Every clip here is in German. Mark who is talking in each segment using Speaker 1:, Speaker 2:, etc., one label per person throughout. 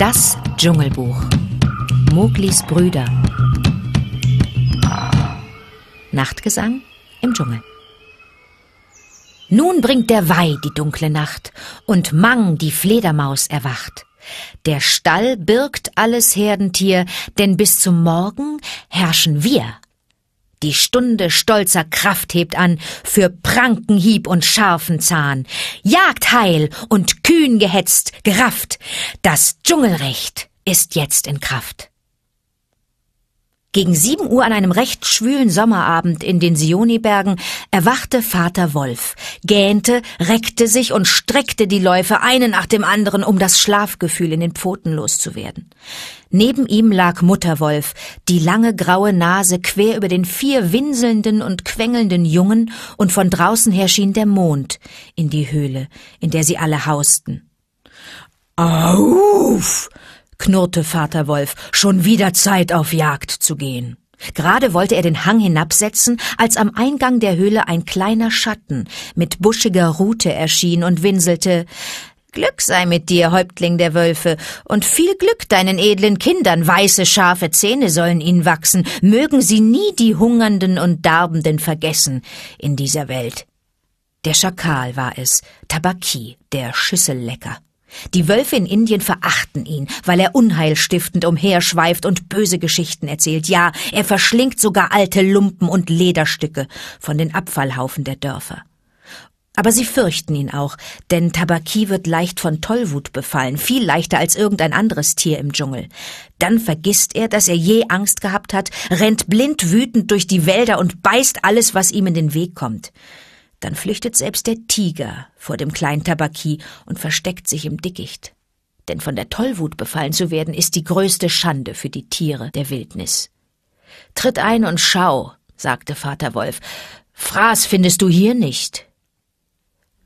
Speaker 1: Das Dschungelbuch. Moglis Brüder. Nachtgesang im Dschungel. Nun bringt der Weih die dunkle Nacht und Mang die Fledermaus erwacht. Der Stall birgt alles Herdentier, denn bis zum Morgen herrschen wir die Stunde stolzer Kraft hebt an für Prankenhieb und scharfen Zahn. Jagt heil und kühn gehetzt, gerafft. Das Dschungelrecht ist jetzt in Kraft. Gegen sieben Uhr an einem recht schwülen Sommerabend in den Sionibergen erwachte Vater Wolf, gähnte, reckte sich und streckte die Läufe einen nach dem anderen, um das Schlafgefühl in den Pfoten loszuwerden. Neben ihm lag Mutter Wolf, die lange graue Nase quer über den vier winselnden und quengelnden Jungen, und von draußen her schien der Mond in die Höhle, in der sie alle hausten. Auf! knurrte Vater Wolf, schon wieder Zeit auf Jagd zu gehen. Gerade wollte er den Hang hinabsetzen, als am Eingang der Höhle ein kleiner Schatten mit buschiger Rute erschien und winselte Glück sei mit dir, Häuptling der Wölfe, und viel Glück deinen edlen Kindern. Weiße, scharfe Zähne sollen ihnen wachsen. Mögen sie nie die Hungernden und Darbenden vergessen in dieser Welt. Der Schakal war es, Tabaki, der Schüssellecker. Die Wölfe in Indien verachten ihn, weil er unheilstiftend umherschweift und böse Geschichten erzählt. Ja, er verschlingt sogar alte Lumpen und Lederstücke von den Abfallhaufen der Dörfer. Aber sie fürchten ihn auch, denn Tabaki wird leicht von Tollwut befallen, viel leichter als irgendein anderes Tier im Dschungel. Dann vergisst er, dass er je Angst gehabt hat, rennt blind wütend durch die Wälder und beißt alles, was ihm in den Weg kommt. Dann flüchtet selbst der Tiger vor dem kleinen Tabaki und versteckt sich im Dickicht. Denn von der Tollwut befallen zu werden, ist die größte Schande für die Tiere der Wildnis. Tritt ein und schau, sagte Vater Wolf. Fraß findest du hier nicht.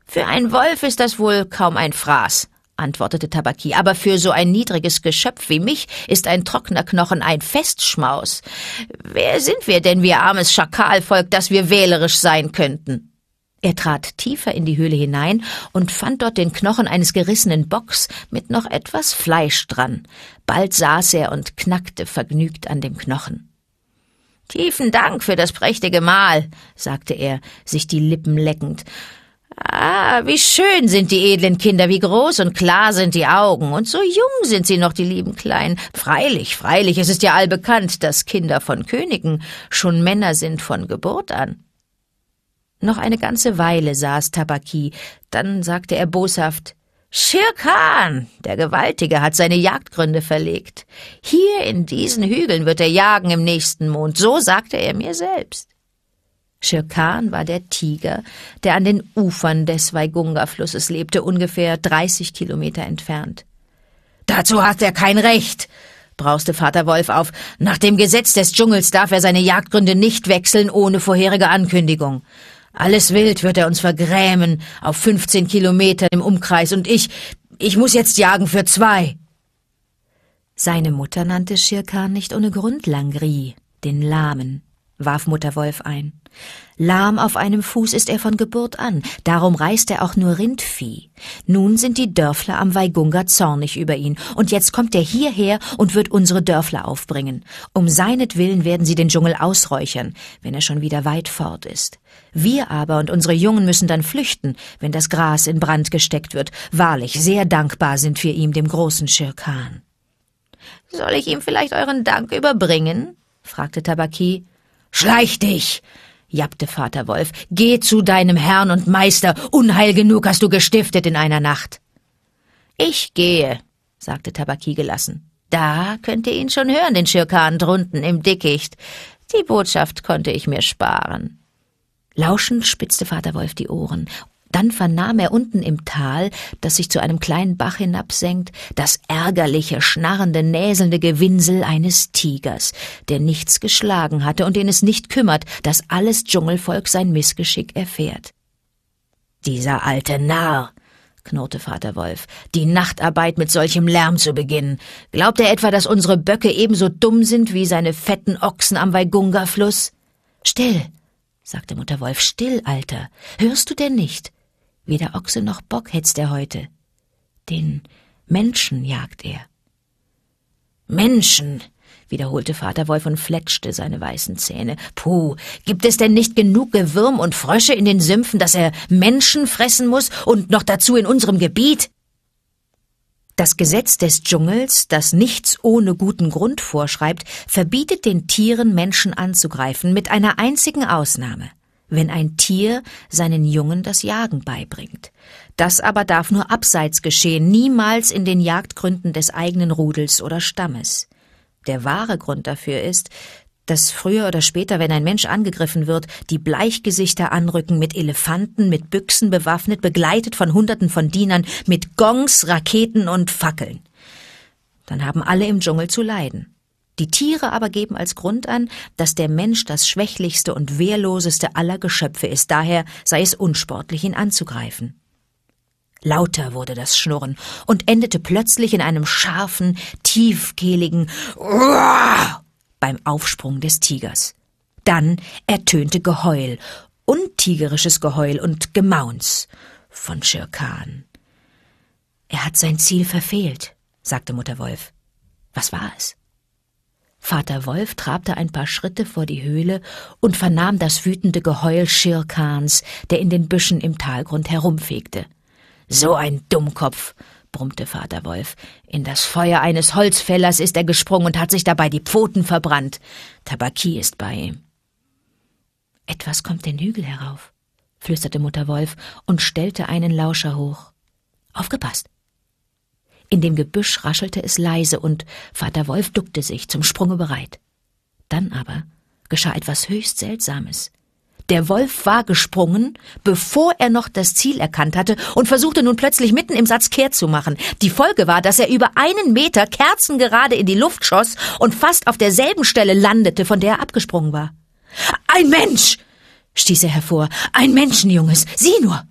Speaker 1: Für einen Wolf ist das wohl kaum ein Fraß, antwortete Tabaki, aber für so ein niedriges Geschöpf wie mich ist ein trockener Knochen ein Festschmaus. Wer sind wir denn, wir armes Schakalvolk, dass wir wählerisch sein könnten? Er trat tiefer in die Höhle hinein und fand dort den Knochen eines gerissenen Bocks mit noch etwas Fleisch dran. Bald saß er und knackte vergnügt an dem Knochen. Tiefen Dank für das prächtige Mahl, sagte er, sich die Lippen leckend. Ah, wie schön sind die edlen Kinder, wie groß und klar sind die Augen, und so jung sind sie noch, die lieben Kleinen. Freilich, freilich, es ist ja allbekannt, dass Kinder von Königen schon Männer sind von Geburt an. Noch eine ganze Weile saß Tabaki, dann sagte er boshaft Schirkan, der Gewaltige, hat seine Jagdgründe verlegt. Hier in diesen Hügeln wird er jagen im nächsten Mond, so sagte er mir selbst. Schirkan war der Tiger, der an den Ufern des Waigunga-Flusses lebte, ungefähr 30 Kilometer entfernt. Dazu hat er kein Recht, brauste Vater Wolf auf. Nach dem Gesetz des Dschungels darf er seine Jagdgründe nicht wechseln ohne vorherige Ankündigung. Alles wild wird er uns vergrämen, auf 15 Kilometer im Umkreis, und ich, ich muss jetzt jagen für zwei. Seine Mutter nannte Schirkan nicht ohne Grund Langri, den Lahmen warf Mutter Wolf ein. Lahm auf einem Fuß ist er von Geburt an, darum reißt er auch nur Rindvieh. Nun sind die Dörfler am Weigunga zornig über ihn, und jetzt kommt er hierher und wird unsere Dörfler aufbringen. Um seinetwillen werden sie den Dschungel ausräuchern, wenn er schon wieder weit fort ist. Wir aber und unsere Jungen müssen dann flüchten, wenn das Gras in Brand gesteckt wird. Wahrlich, sehr dankbar sind wir ihm, dem großen Schirkan. Soll ich ihm vielleicht euren Dank überbringen? fragte Tabaki Schleich dich! jappte Vater Wolf. Geh zu deinem Herrn und Meister. Unheil genug hast du gestiftet in einer Nacht. Ich gehe, sagte Tabaki gelassen. Da könnt ihr ihn schon hören, den Schirkan drunten im Dickicht. Die Botschaft konnte ich mir sparen. Lauschend spitzte Vater Wolf die Ohren. Dann vernahm er unten im Tal, das sich zu einem kleinen Bach hinabsenkt, das ärgerliche, schnarrende, näselnde Gewinsel eines Tigers, der nichts geschlagen hatte und den es nicht kümmert, dass alles Dschungelvolk sein Missgeschick erfährt. Dieser alte Narr, knurrte Vater Wolf, die Nachtarbeit mit solchem Lärm zu beginnen. Glaubt er etwa, dass unsere Böcke ebenso dumm sind wie seine fetten Ochsen am Waigunga-Fluss? Still, sagte Mutter Wolf, still, Alter. Hörst du denn nicht? Weder Ochse noch Bock hetzt er heute. Den Menschen jagt er. Menschen, wiederholte Vater Wolf und fletschte seine weißen Zähne. Puh, gibt es denn nicht genug Gewürm und Frösche in den Sümpfen, dass er Menschen fressen muss und noch dazu in unserem Gebiet? Das Gesetz des Dschungels, das nichts ohne guten Grund vorschreibt, verbietet den Tieren Menschen anzugreifen, mit einer einzigen Ausnahme wenn ein Tier seinen Jungen das Jagen beibringt. Das aber darf nur abseits geschehen, niemals in den Jagdgründen des eigenen Rudels oder Stammes. Der wahre Grund dafür ist, dass früher oder später, wenn ein Mensch angegriffen wird, die Bleichgesichter anrücken, mit Elefanten, mit Büchsen bewaffnet, begleitet von Hunderten von Dienern, mit Gongs, Raketen und Fackeln. Dann haben alle im Dschungel zu leiden. Die Tiere aber geben als Grund an, dass der Mensch das schwächlichste und wehrloseste aller Geschöpfe ist, daher sei es unsportlich, ihn anzugreifen. Lauter wurde das Schnurren und endete plötzlich in einem scharfen, tiefkehligen Uah! beim Aufsprung des Tigers. Dann ertönte Geheul, untigerisches Geheul und Gemauns von Schirkan. Er hat sein Ziel verfehlt, sagte Mutter Wolf. Was war es? Vater Wolf trabte ein paar Schritte vor die Höhle und vernahm das wütende Geheul Schirkans, der in den Büschen im Talgrund herumfegte. So ein Dummkopf, brummte Vater Wolf. In das Feuer eines Holzfällers ist er gesprungen und hat sich dabei die Pfoten verbrannt. Tabaki ist bei ihm. Etwas kommt den Hügel herauf, flüsterte Mutter Wolf und stellte einen Lauscher hoch. Aufgepasst. In dem Gebüsch raschelte es leise und Vater Wolf duckte sich, zum Sprunge bereit. Dann aber geschah etwas höchst Seltsames. Der Wolf war gesprungen, bevor er noch das Ziel erkannt hatte und versuchte nun plötzlich mitten im Satz kehrt zu machen. Die Folge war, dass er über einen Meter kerzengerade in die Luft schoss und fast auf derselben Stelle landete, von der er abgesprungen war. Ein Mensch! stieß er hervor. Ein Menschenjunges! Sieh nur!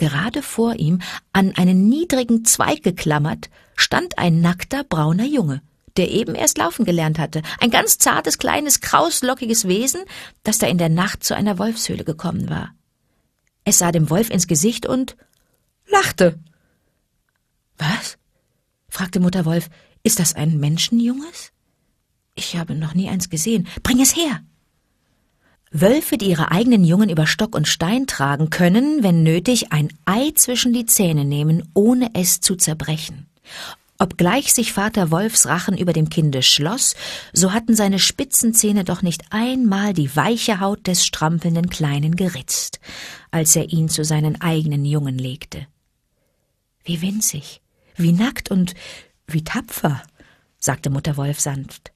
Speaker 1: Gerade vor ihm, an einen niedrigen Zweig geklammert, stand ein nackter brauner Junge, der eben erst laufen gelernt hatte, ein ganz zartes, kleines, krauslockiges Wesen, das da in der Nacht zu einer Wolfshöhle gekommen war. Es sah dem Wolf ins Gesicht und lachte. Was? fragte Mutter Wolf, ist das ein Menschenjunges? Ich habe noch nie eins gesehen. Bring es her. Wölfe, die ihre eigenen Jungen über Stock und Stein tragen, können, wenn nötig, ein Ei zwischen die Zähne nehmen, ohne es zu zerbrechen. Obgleich sich Vater Wolfs Rachen über dem Kinde schloss, so hatten seine spitzen Zähne doch nicht einmal die weiche Haut des strampelnden Kleinen geritzt, als er ihn zu seinen eigenen Jungen legte. Wie winzig, wie nackt und wie tapfer, sagte Mutter Wolf sanft.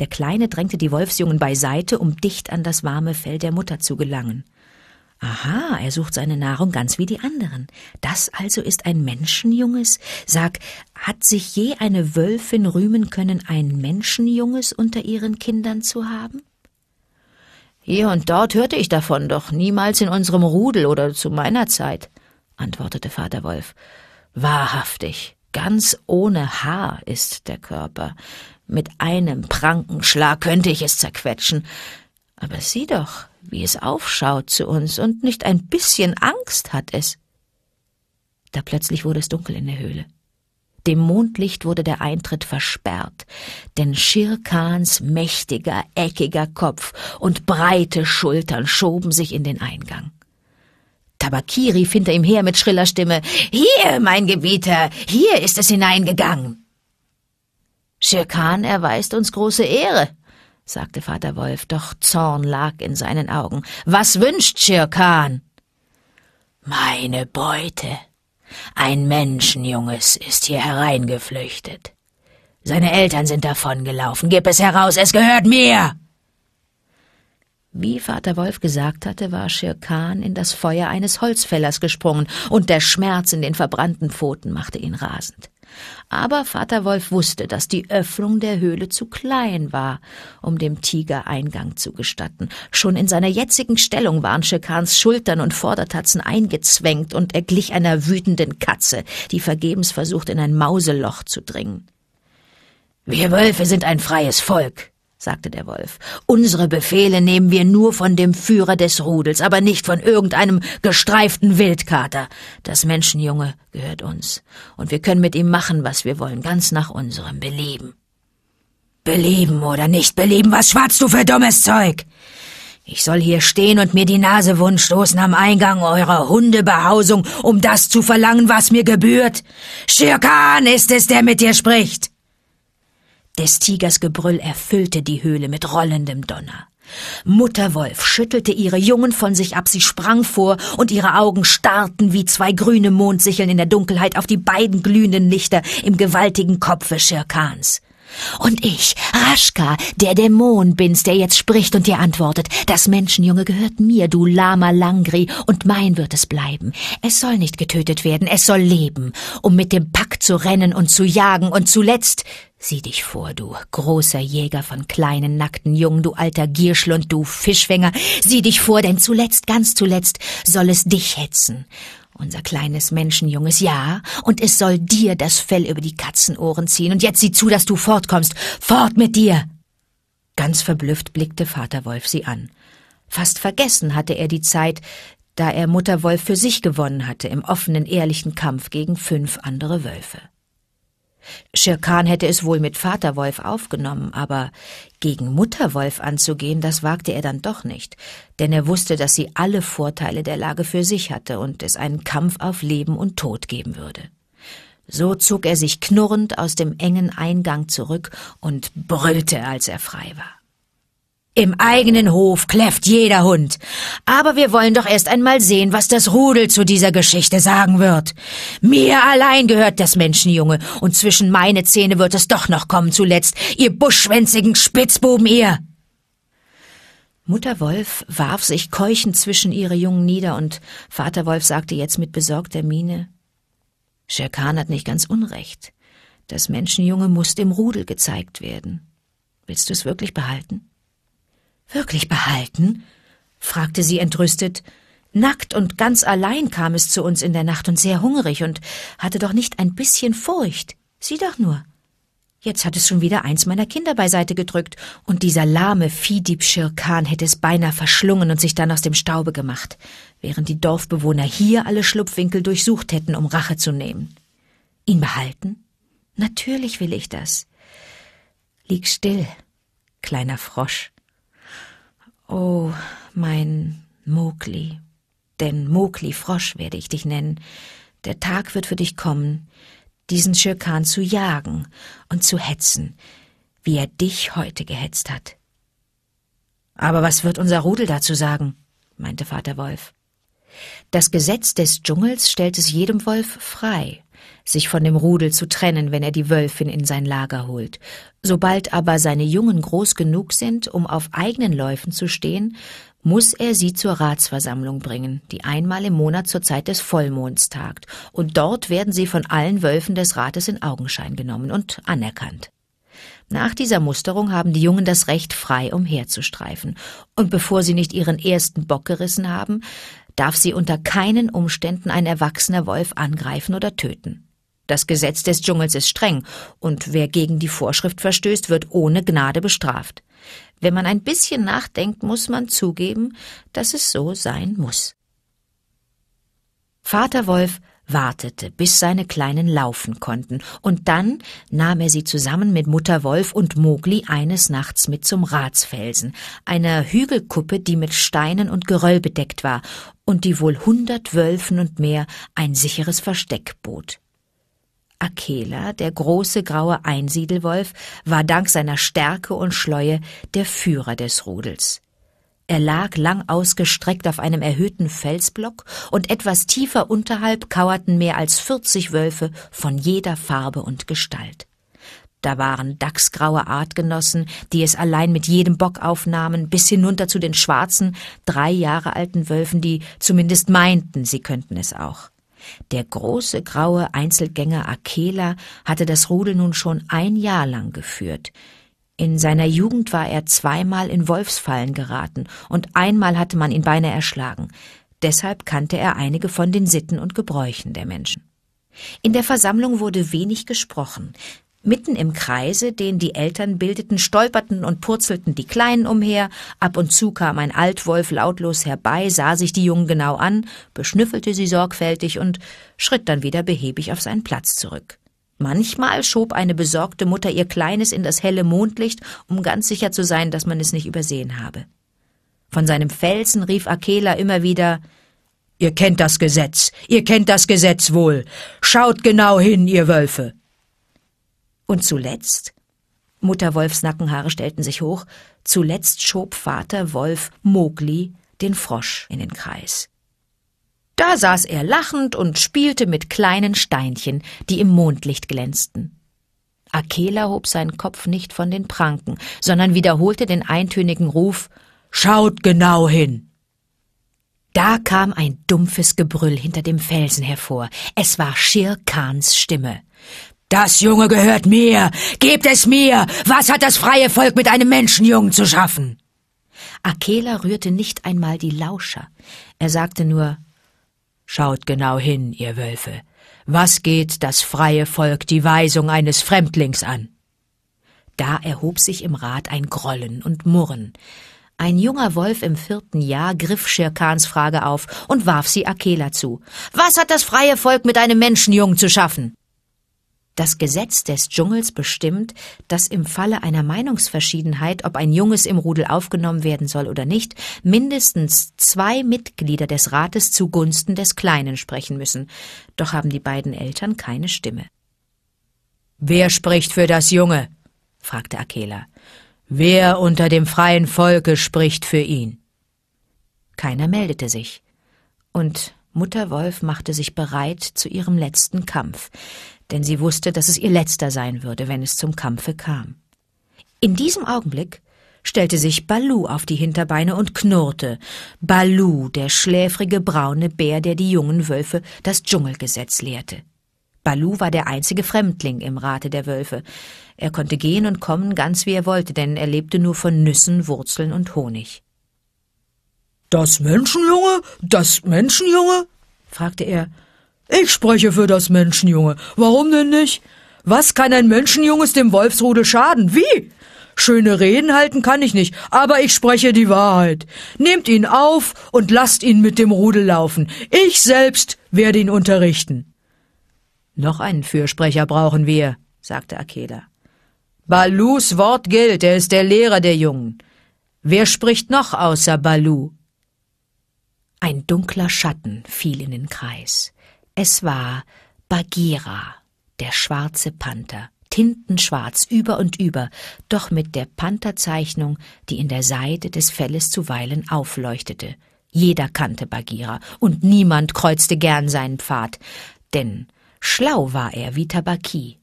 Speaker 1: Der Kleine drängte die Wolfsjungen beiseite, um dicht an das warme Fell der Mutter zu gelangen. Aha, er sucht seine Nahrung ganz wie die anderen. Das also ist ein Menschenjunges? Sag, hat sich je eine Wölfin rühmen können, ein Menschenjunges unter ihren Kindern zu haben? Hier und dort hörte ich davon, doch niemals in unserem Rudel oder zu meiner Zeit, antwortete Vater Wolf. Wahrhaftig, Ganz ohne Haar ist der Körper. Mit einem Prankenschlag könnte ich es zerquetschen. Aber sieh doch, wie es aufschaut zu uns, und nicht ein bisschen Angst hat es. Da plötzlich wurde es dunkel in der Höhle. Dem Mondlicht wurde der Eintritt versperrt, denn Schirkans mächtiger, eckiger Kopf und breite Schultern schoben sich in den Eingang. Tabakiri hinter ihm her mit schriller Stimme. Hier, mein Gebieter, hier ist es hineingegangen. Schirkan erweist uns große Ehre, sagte Vater Wolf, doch Zorn lag in seinen Augen. Was wünscht Schirkan? Meine Beute. Ein Menschenjunges ist hier hereingeflüchtet. Seine Eltern sind davongelaufen. Gib es heraus, es gehört mir! Wie Vater Wolf gesagt hatte, war Schirkan in das Feuer eines Holzfällers gesprungen, und der Schmerz in den verbrannten Pfoten machte ihn rasend. Aber Vater Wolf wusste, dass die Öffnung der Höhle zu klein war, um dem Tiger Eingang zu gestatten. Schon in seiner jetzigen Stellung waren Schirkans Schultern und Vordertatzen eingezwängt und er glich einer wütenden Katze, die vergebens versucht, in ein Mauseloch zu dringen. Wir Wölfe sind ein freies Volk, sagte der Wolf. Unsere Befehle nehmen wir nur von dem Führer des Rudels, aber nicht von irgendeinem gestreiften Wildkater. Das Menschenjunge gehört uns, und wir können mit ihm machen, was wir wollen, ganz nach unserem Belieben. Belieben oder nicht belieben, was schwatzt du für dummes Zeug? Ich soll hier stehen und mir die Nase wundstoßen am Eingang eurer Hundebehausung, um das zu verlangen, was mir gebührt. Schirkan ist es, der mit dir spricht. Des Tigers Gebrüll erfüllte die Höhle mit rollendem Donner. Mutter Wolf schüttelte ihre Jungen von sich ab, sie sprang vor, und ihre Augen starrten wie zwei grüne Mondsicheln in der Dunkelheit auf die beiden glühenden Lichter im gewaltigen Kopfe Schirkans. Und ich, Raschka, der Dämon bin's, der jetzt spricht und dir antwortet. Das Menschenjunge gehört mir, du Lama Langri, und mein wird es bleiben. Es soll nicht getötet werden, es soll leben, um mit dem Pack zu rennen und zu jagen und zuletzt Sieh dich vor, du großer Jäger von kleinen nackten Jungen, du alter Gierschlund, du Fischfänger, sieh dich vor, denn zuletzt, ganz zuletzt soll es dich hetzen. Unser kleines Menschenjunges, ja, und es soll dir das Fell über die Katzenohren ziehen, und jetzt sieh zu, dass du fortkommst, fort mit dir! Ganz verblüfft blickte Vater Wolf sie an. Fast vergessen hatte er die Zeit, da er Mutter Wolf für sich gewonnen hatte im offenen, ehrlichen Kampf gegen fünf andere Wölfe. Schirkan hätte es wohl mit Vater Wolf aufgenommen, aber gegen Mutter Wolf anzugehen, das wagte er dann doch nicht, denn er wusste, dass sie alle Vorteile der Lage für sich hatte und es einen Kampf auf Leben und Tod geben würde. So zog er sich knurrend aus dem engen Eingang zurück und brüllte, als er frei war. Im eigenen Hof kläfft jeder Hund. Aber wir wollen doch erst einmal sehen, was das Rudel zu dieser Geschichte sagen wird. Mir allein gehört das Menschenjunge, und zwischen meine Zähne wird es doch noch kommen zuletzt, ihr buschschwänzigen Spitzbuben ihr. Mutter Wolf warf sich keuchend zwischen ihre Jungen nieder, und Vater Wolf sagte jetzt mit besorgter Miene Scherkan hat nicht ganz Unrecht. Das Menschenjunge muss dem Rudel gezeigt werden. Willst du es wirklich behalten? Wirklich behalten? fragte sie entrüstet. Nackt und ganz allein kam es zu uns in der Nacht und sehr hungrig und hatte doch nicht ein bisschen Furcht. Sieh doch nur. Jetzt hat es schon wieder eins meiner Kinder beiseite gedrückt, und dieser lahme Viehdieb Schirkan hätte es beinahe verschlungen und sich dann aus dem Staube gemacht, während die Dorfbewohner hier alle Schlupfwinkel durchsucht hätten, um Rache zu nehmen. Ihn behalten? Natürlich will ich das. Lieg still, kleiner Frosch. Oh, mein Mowgli, denn Mowgli Frosch werde ich dich nennen, der Tag wird für dich kommen, diesen Schirkan zu jagen und zu hetzen, wie er dich heute gehetzt hat. Aber was wird unser Rudel dazu sagen? meinte Vater Wolf. Das Gesetz des Dschungels stellt es jedem Wolf frei, sich von dem Rudel zu trennen, wenn er die Wölfin in sein Lager holt. Sobald aber seine Jungen groß genug sind, um auf eigenen Läufen zu stehen, muss er sie zur Ratsversammlung bringen, die einmal im Monat zur Zeit des Vollmonds tagt, und dort werden sie von allen Wölfen des Rates in Augenschein genommen und anerkannt. Nach dieser Musterung haben die Jungen das Recht, frei umherzustreifen. Und bevor sie nicht ihren ersten Bock gerissen haben, darf sie unter keinen Umständen ein erwachsener Wolf angreifen oder töten. Das Gesetz des Dschungels ist streng, und wer gegen die Vorschrift verstößt, wird ohne Gnade bestraft. Wenn man ein bisschen nachdenkt, muss man zugeben, dass es so sein muss. Vater Wolf wartete, bis seine Kleinen laufen konnten, und dann nahm er sie zusammen mit Mutter Wolf und Mogli eines Nachts mit zum Ratsfelsen, einer Hügelkuppe, die mit Steinen und Geröll bedeckt war und die wohl hundert Wölfen und mehr ein sicheres Versteck bot. Akela, der große graue Einsiedelwolf, war dank seiner Stärke und Schleue der Führer des Rudels. Er lag lang ausgestreckt auf einem erhöhten Felsblock und etwas tiefer unterhalb kauerten mehr als 40 Wölfe von jeder Farbe und Gestalt. Da waren dachsgraue Artgenossen, die es allein mit jedem Bock aufnahmen, bis hinunter zu den schwarzen, drei Jahre alten Wölfen, die zumindest meinten, sie könnten es auch. Der große graue Einzelgänger Akela hatte das Rudel nun schon ein Jahr lang geführt. In seiner Jugend war er zweimal in Wolfsfallen geraten und einmal hatte man ihn beinahe erschlagen. Deshalb kannte er einige von den Sitten und Gebräuchen der Menschen. In der Versammlung wurde wenig gesprochen. Mitten im Kreise, den die Eltern bildeten, stolperten und purzelten die Kleinen umher, ab und zu kam ein Altwolf lautlos herbei, sah sich die Jungen genau an, beschnüffelte sie sorgfältig und schritt dann wieder behäbig auf seinen Platz zurück. Manchmal schob eine besorgte Mutter ihr Kleines in das helle Mondlicht, um ganz sicher zu sein, dass man es nicht übersehen habe. Von seinem Felsen rief Akela immer wieder Ihr kennt das Gesetz, ihr kennt das Gesetz wohl. Schaut genau hin, ihr Wölfe. Und zuletzt? Mutter Wolfs Nackenhaare stellten sich hoch. Zuletzt schob Vater Wolf Mogli den Frosch in den Kreis. Da saß er lachend und spielte mit kleinen Steinchen, die im Mondlicht glänzten. Akela hob seinen Kopf nicht von den Pranken, sondern wiederholte den eintönigen Ruf Schaut genau hin. Da kam ein dumpfes Gebrüll hinter dem Felsen hervor. Es war Schir Khans Stimme. Das Junge gehört mir. Gebt es mir. Was hat das freie Volk mit einem Menschenjungen zu schaffen? Akela rührte nicht einmal die Lauscher. Er sagte nur Schaut genau hin, ihr Wölfe. Was geht das freie Volk die Weisung eines Fremdlings an? Da erhob sich im Rat ein Grollen und Murren. Ein junger Wolf im vierten Jahr griff Schirkans Frage auf und warf sie Akela zu. Was hat das freie Volk mit einem Menschenjungen zu schaffen? Das Gesetz des Dschungels bestimmt, dass im Falle einer Meinungsverschiedenheit, ob ein Junges im Rudel aufgenommen werden soll oder nicht, mindestens zwei Mitglieder des Rates zugunsten des Kleinen sprechen müssen. Doch haben die beiden Eltern keine Stimme. Wer spricht für das Junge? fragte Akela. Wer unter dem freien Volke spricht für ihn? Keiner meldete sich. Und Mutter Wolf machte sich bereit zu ihrem letzten Kampf denn sie wusste, dass es ihr letzter sein würde, wenn es zum Kampfe kam. In diesem Augenblick stellte sich Balu auf die Hinterbeine und knurrte. Balu, der schläfrige braune Bär, der die jungen Wölfe das Dschungelgesetz lehrte. Balu war der einzige Fremdling im Rate der Wölfe. Er konnte gehen und kommen, ganz wie er wollte, denn er lebte nur von Nüssen, Wurzeln und Honig. Das Menschenjunge? Das Menschenjunge? fragte er ich spreche für das Menschenjunge. Warum denn nicht? Was kann ein Menschenjunges dem Wolfsrudel schaden? Wie? Schöne Reden halten kann ich nicht, aber ich spreche die Wahrheit. Nehmt ihn auf und lasst ihn mit dem Rudel laufen. Ich selbst werde ihn unterrichten. Noch einen Fürsprecher brauchen wir, sagte Akela. Balus Wort gilt, er ist der Lehrer der Jungen. Wer spricht noch außer Balu? Ein dunkler Schatten fiel in den Kreis. Es war Bagheera, der schwarze Panther, tintenschwarz über und über, doch mit der Pantherzeichnung, die in der Seite des Felles zuweilen aufleuchtete. Jeder kannte Bagheera und niemand kreuzte gern seinen Pfad, denn schlau war er wie Tabaki,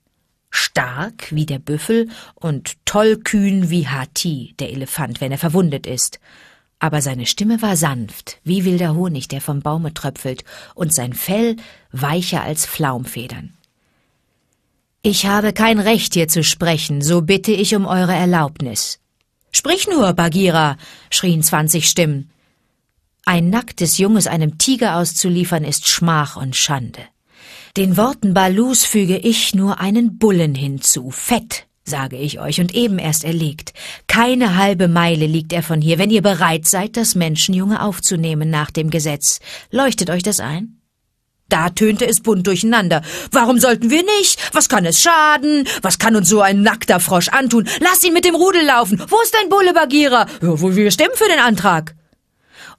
Speaker 1: stark wie der Büffel und tollkühn wie Hati, der Elefant, wenn er verwundet ist aber seine Stimme war sanft, wie wilder Honig, der vom Baume tröpfelt, und sein Fell weicher als Flaumfedern. Ich habe kein Recht, hier zu sprechen, so bitte ich um eure Erlaubnis. Sprich nur, Bagira, schrien zwanzig Stimmen. Ein nacktes Junges einem Tiger auszuliefern, ist Schmach und Schande. Den Worten Balus füge ich nur einen Bullen hinzu, fett, sage ich euch, und eben erst erlegt. Keine halbe Meile liegt er von hier, wenn ihr bereit seid, das Menschenjunge aufzunehmen nach dem Gesetz. Leuchtet euch das ein? Da tönte es bunt durcheinander. Warum sollten wir nicht? Was kann es schaden? Was kann uns so ein nackter Frosch antun? Lass ihn mit dem Rudel laufen. Wo ist dein Bulle, Bagheera? Wir stimmen für den Antrag.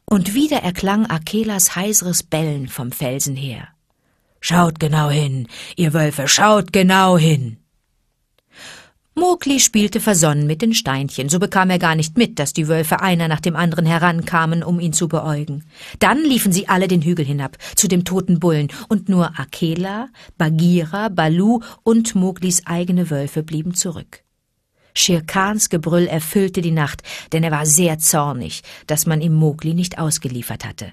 Speaker 1: Und wieder erklang Akelas heiseres Bellen vom Felsen her. Schaut genau hin, ihr Wölfe, schaut genau hin. Mowgli spielte versonnen mit den Steinchen, so bekam er gar nicht mit, dass die Wölfe einer nach dem anderen herankamen, um ihn zu beäugen. Dann liefen sie alle den Hügel hinab, zu dem toten Bullen, und nur Akela, Bagira, Balu und Moglis eigene Wölfe blieben zurück. Schirkans Gebrüll erfüllte die Nacht, denn er war sehr zornig, dass man ihm Mogli nicht ausgeliefert hatte.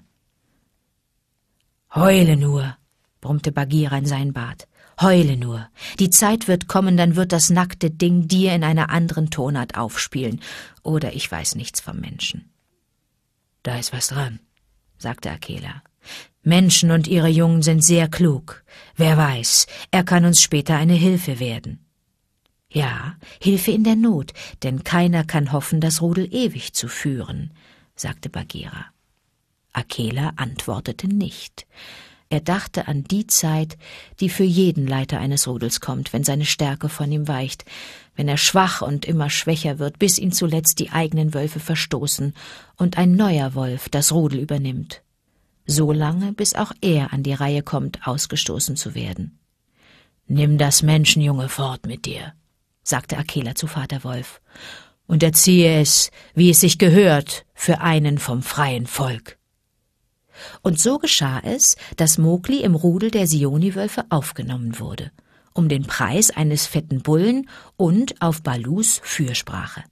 Speaker 1: Heule nur, brummte Bagira in seinen Bart. Heule nur. Die Zeit wird kommen, dann wird das nackte Ding dir in einer anderen Tonart aufspielen. Oder ich weiß nichts vom Menschen. Da ist was dran, sagte Akela. Menschen und ihre Jungen sind sehr klug. Wer weiß, er kann uns später eine Hilfe werden. Ja, Hilfe in der Not, denn keiner kann hoffen, das Rudel ewig zu führen, sagte Bagheera. Akela antwortete nicht. Er dachte an die Zeit, die für jeden Leiter eines Rudels kommt, wenn seine Stärke von ihm weicht, wenn er schwach und immer schwächer wird, bis ihn zuletzt die eigenen Wölfe verstoßen und ein neuer Wolf das Rudel übernimmt. So lange, bis auch er an die Reihe kommt, ausgestoßen zu werden. Nimm das Menschenjunge fort mit dir, sagte Akela zu Vater Wolf, und erziehe es, wie es sich gehört, für einen vom freien Volk. Und so geschah es, dass Mowgli im Rudel der Sioni-Wölfe aufgenommen wurde, um den Preis eines fetten Bullen und auf Balus Fürsprache.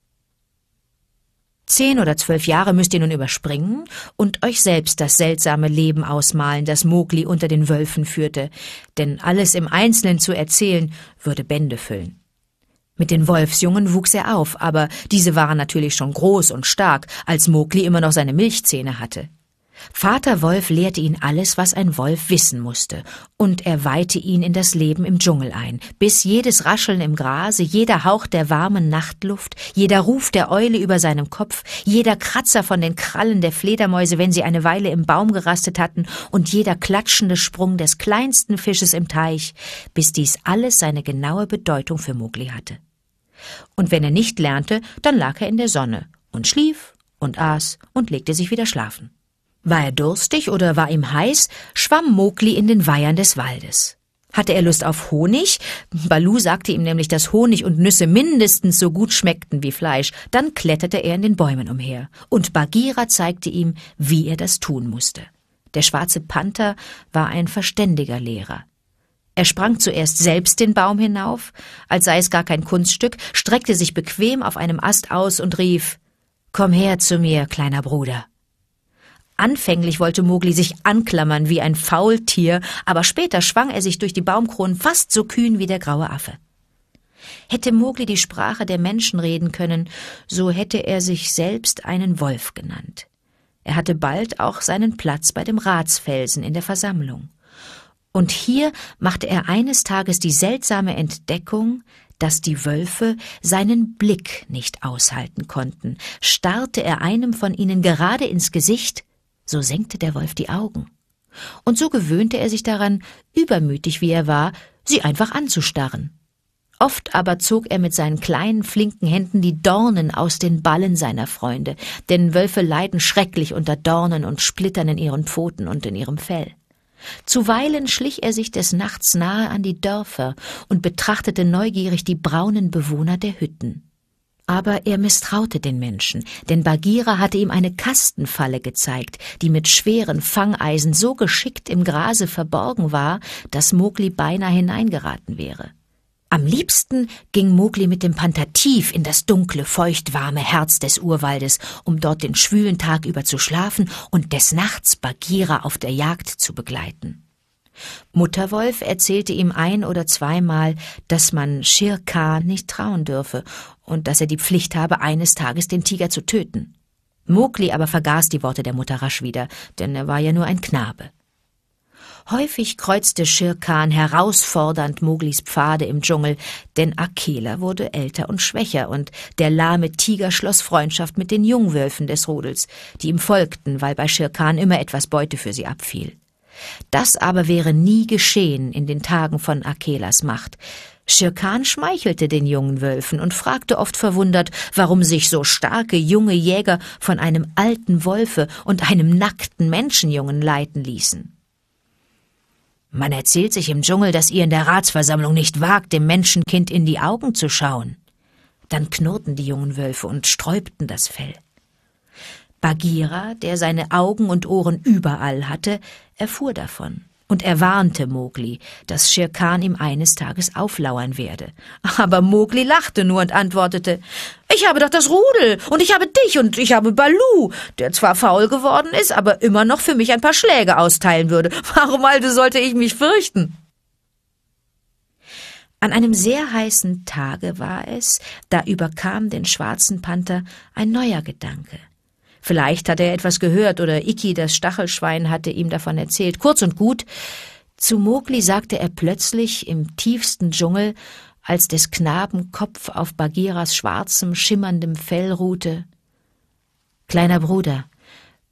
Speaker 1: Zehn oder zwölf Jahre müsst ihr nun überspringen und euch selbst das seltsame Leben ausmalen, das Mowgli unter den Wölfen führte, denn alles im Einzelnen zu erzählen, würde Bände füllen. Mit den Wolfsjungen wuchs er auf, aber diese waren natürlich schon groß und stark, als Mowgli immer noch seine Milchzähne hatte. Vater Wolf lehrte ihn alles, was ein Wolf wissen musste, und er weihte ihn in das Leben im Dschungel ein, bis jedes Rascheln im Grase, jeder Hauch der warmen Nachtluft, jeder Ruf der Eule über seinem Kopf, jeder Kratzer von den Krallen der Fledermäuse, wenn sie eine Weile im Baum gerastet hatten, und jeder klatschende Sprung des kleinsten Fisches im Teich, bis dies alles seine genaue Bedeutung für Mogli hatte. Und wenn er nicht lernte, dann lag er in der Sonne und schlief und aß und legte sich wieder schlafen. War er durstig oder war ihm heiß, schwamm Mogli in den Weihern des Waldes. Hatte er Lust auf Honig? Balu sagte ihm nämlich, dass Honig und Nüsse mindestens so gut schmeckten wie Fleisch. Dann kletterte er in den Bäumen umher. Und Bagira zeigte ihm, wie er das tun musste. Der schwarze Panther war ein verständiger Lehrer. Er sprang zuerst selbst den Baum hinauf, als sei es gar kein Kunststück, streckte sich bequem auf einem Ast aus und rief Komm her zu mir, kleiner Bruder. Anfänglich wollte Mogli sich anklammern wie ein Faultier, aber später schwang er sich durch die Baumkronen fast so kühn wie der graue Affe. Hätte Mogli die Sprache der Menschen reden können, so hätte er sich selbst einen Wolf genannt. Er hatte bald auch seinen Platz bei dem Ratsfelsen in der Versammlung. Und hier machte er eines Tages die seltsame Entdeckung, dass die Wölfe seinen Blick nicht aushalten konnten. Starrte er einem von ihnen gerade ins Gesicht, so senkte der Wolf die Augen. Und so gewöhnte er sich daran, übermütig wie er war, sie einfach anzustarren. Oft aber zog er mit seinen kleinen, flinken Händen die Dornen aus den Ballen seiner Freunde, denn Wölfe leiden schrecklich unter Dornen und Splittern in ihren Pfoten und in ihrem Fell. Zuweilen schlich er sich des Nachts nahe an die Dörfer und betrachtete neugierig die braunen Bewohner der Hütten. Aber er misstraute den Menschen, denn Bagheera hatte ihm eine Kastenfalle gezeigt, die mit schweren Fangeisen so geschickt im Grase verborgen war, dass Mogli beinahe hineingeraten wäre. Am liebsten ging Mogli mit dem Panther tief in das dunkle, feuchtwarme Herz des Urwaldes, um dort den schwülen Tag über zu schlafen und des Nachts Bagheera auf der Jagd zu begleiten. Mutterwolf erzählte ihm ein oder zweimal, dass man Schirkar nicht trauen dürfe und dass er die Pflicht habe, eines Tages den Tiger zu töten. Mowgli aber vergaß die Worte der Mutter rasch wieder, denn er war ja nur ein Knabe. Häufig kreuzte Schirkan herausfordernd Moglis Pfade im Dschungel, denn Akela wurde älter und schwächer und der lahme Tiger schloss Freundschaft mit den Jungwölfen des Rudels, die ihm folgten, weil bei Schirkan immer etwas Beute für sie abfiel. Das aber wäre nie geschehen in den Tagen von Akelas Macht, Schirkan schmeichelte den jungen Wölfen und fragte oft verwundert, warum sich so starke junge Jäger von einem alten Wolfe und einem nackten Menschenjungen leiten ließen. Man erzählt sich im Dschungel, dass ihr in der Ratsversammlung nicht wagt, dem Menschenkind in die Augen zu schauen. Dann knurrten die jungen Wölfe und sträubten das Fell. Bagheera, der seine Augen und Ohren überall hatte, erfuhr davon und er warnte Mogli, dass Schirkan ihm eines Tages auflauern werde. Aber Mogli lachte nur und antwortete, ich habe doch das Rudel und ich habe dich und ich habe Balu, der zwar faul geworden ist, aber immer noch für mich ein paar Schläge austeilen würde. Warum also sollte ich mich fürchten? An einem sehr heißen Tage war es, da überkam den schwarzen Panther ein neuer Gedanke. Vielleicht hatte er etwas gehört oder Iki, das Stachelschwein, hatte ihm davon erzählt. Kurz und gut, zu Mogli sagte er plötzlich im tiefsten Dschungel, als des Knaben Kopf auf Bagiras schwarzem, schimmerndem Fell ruhte. Kleiner Bruder,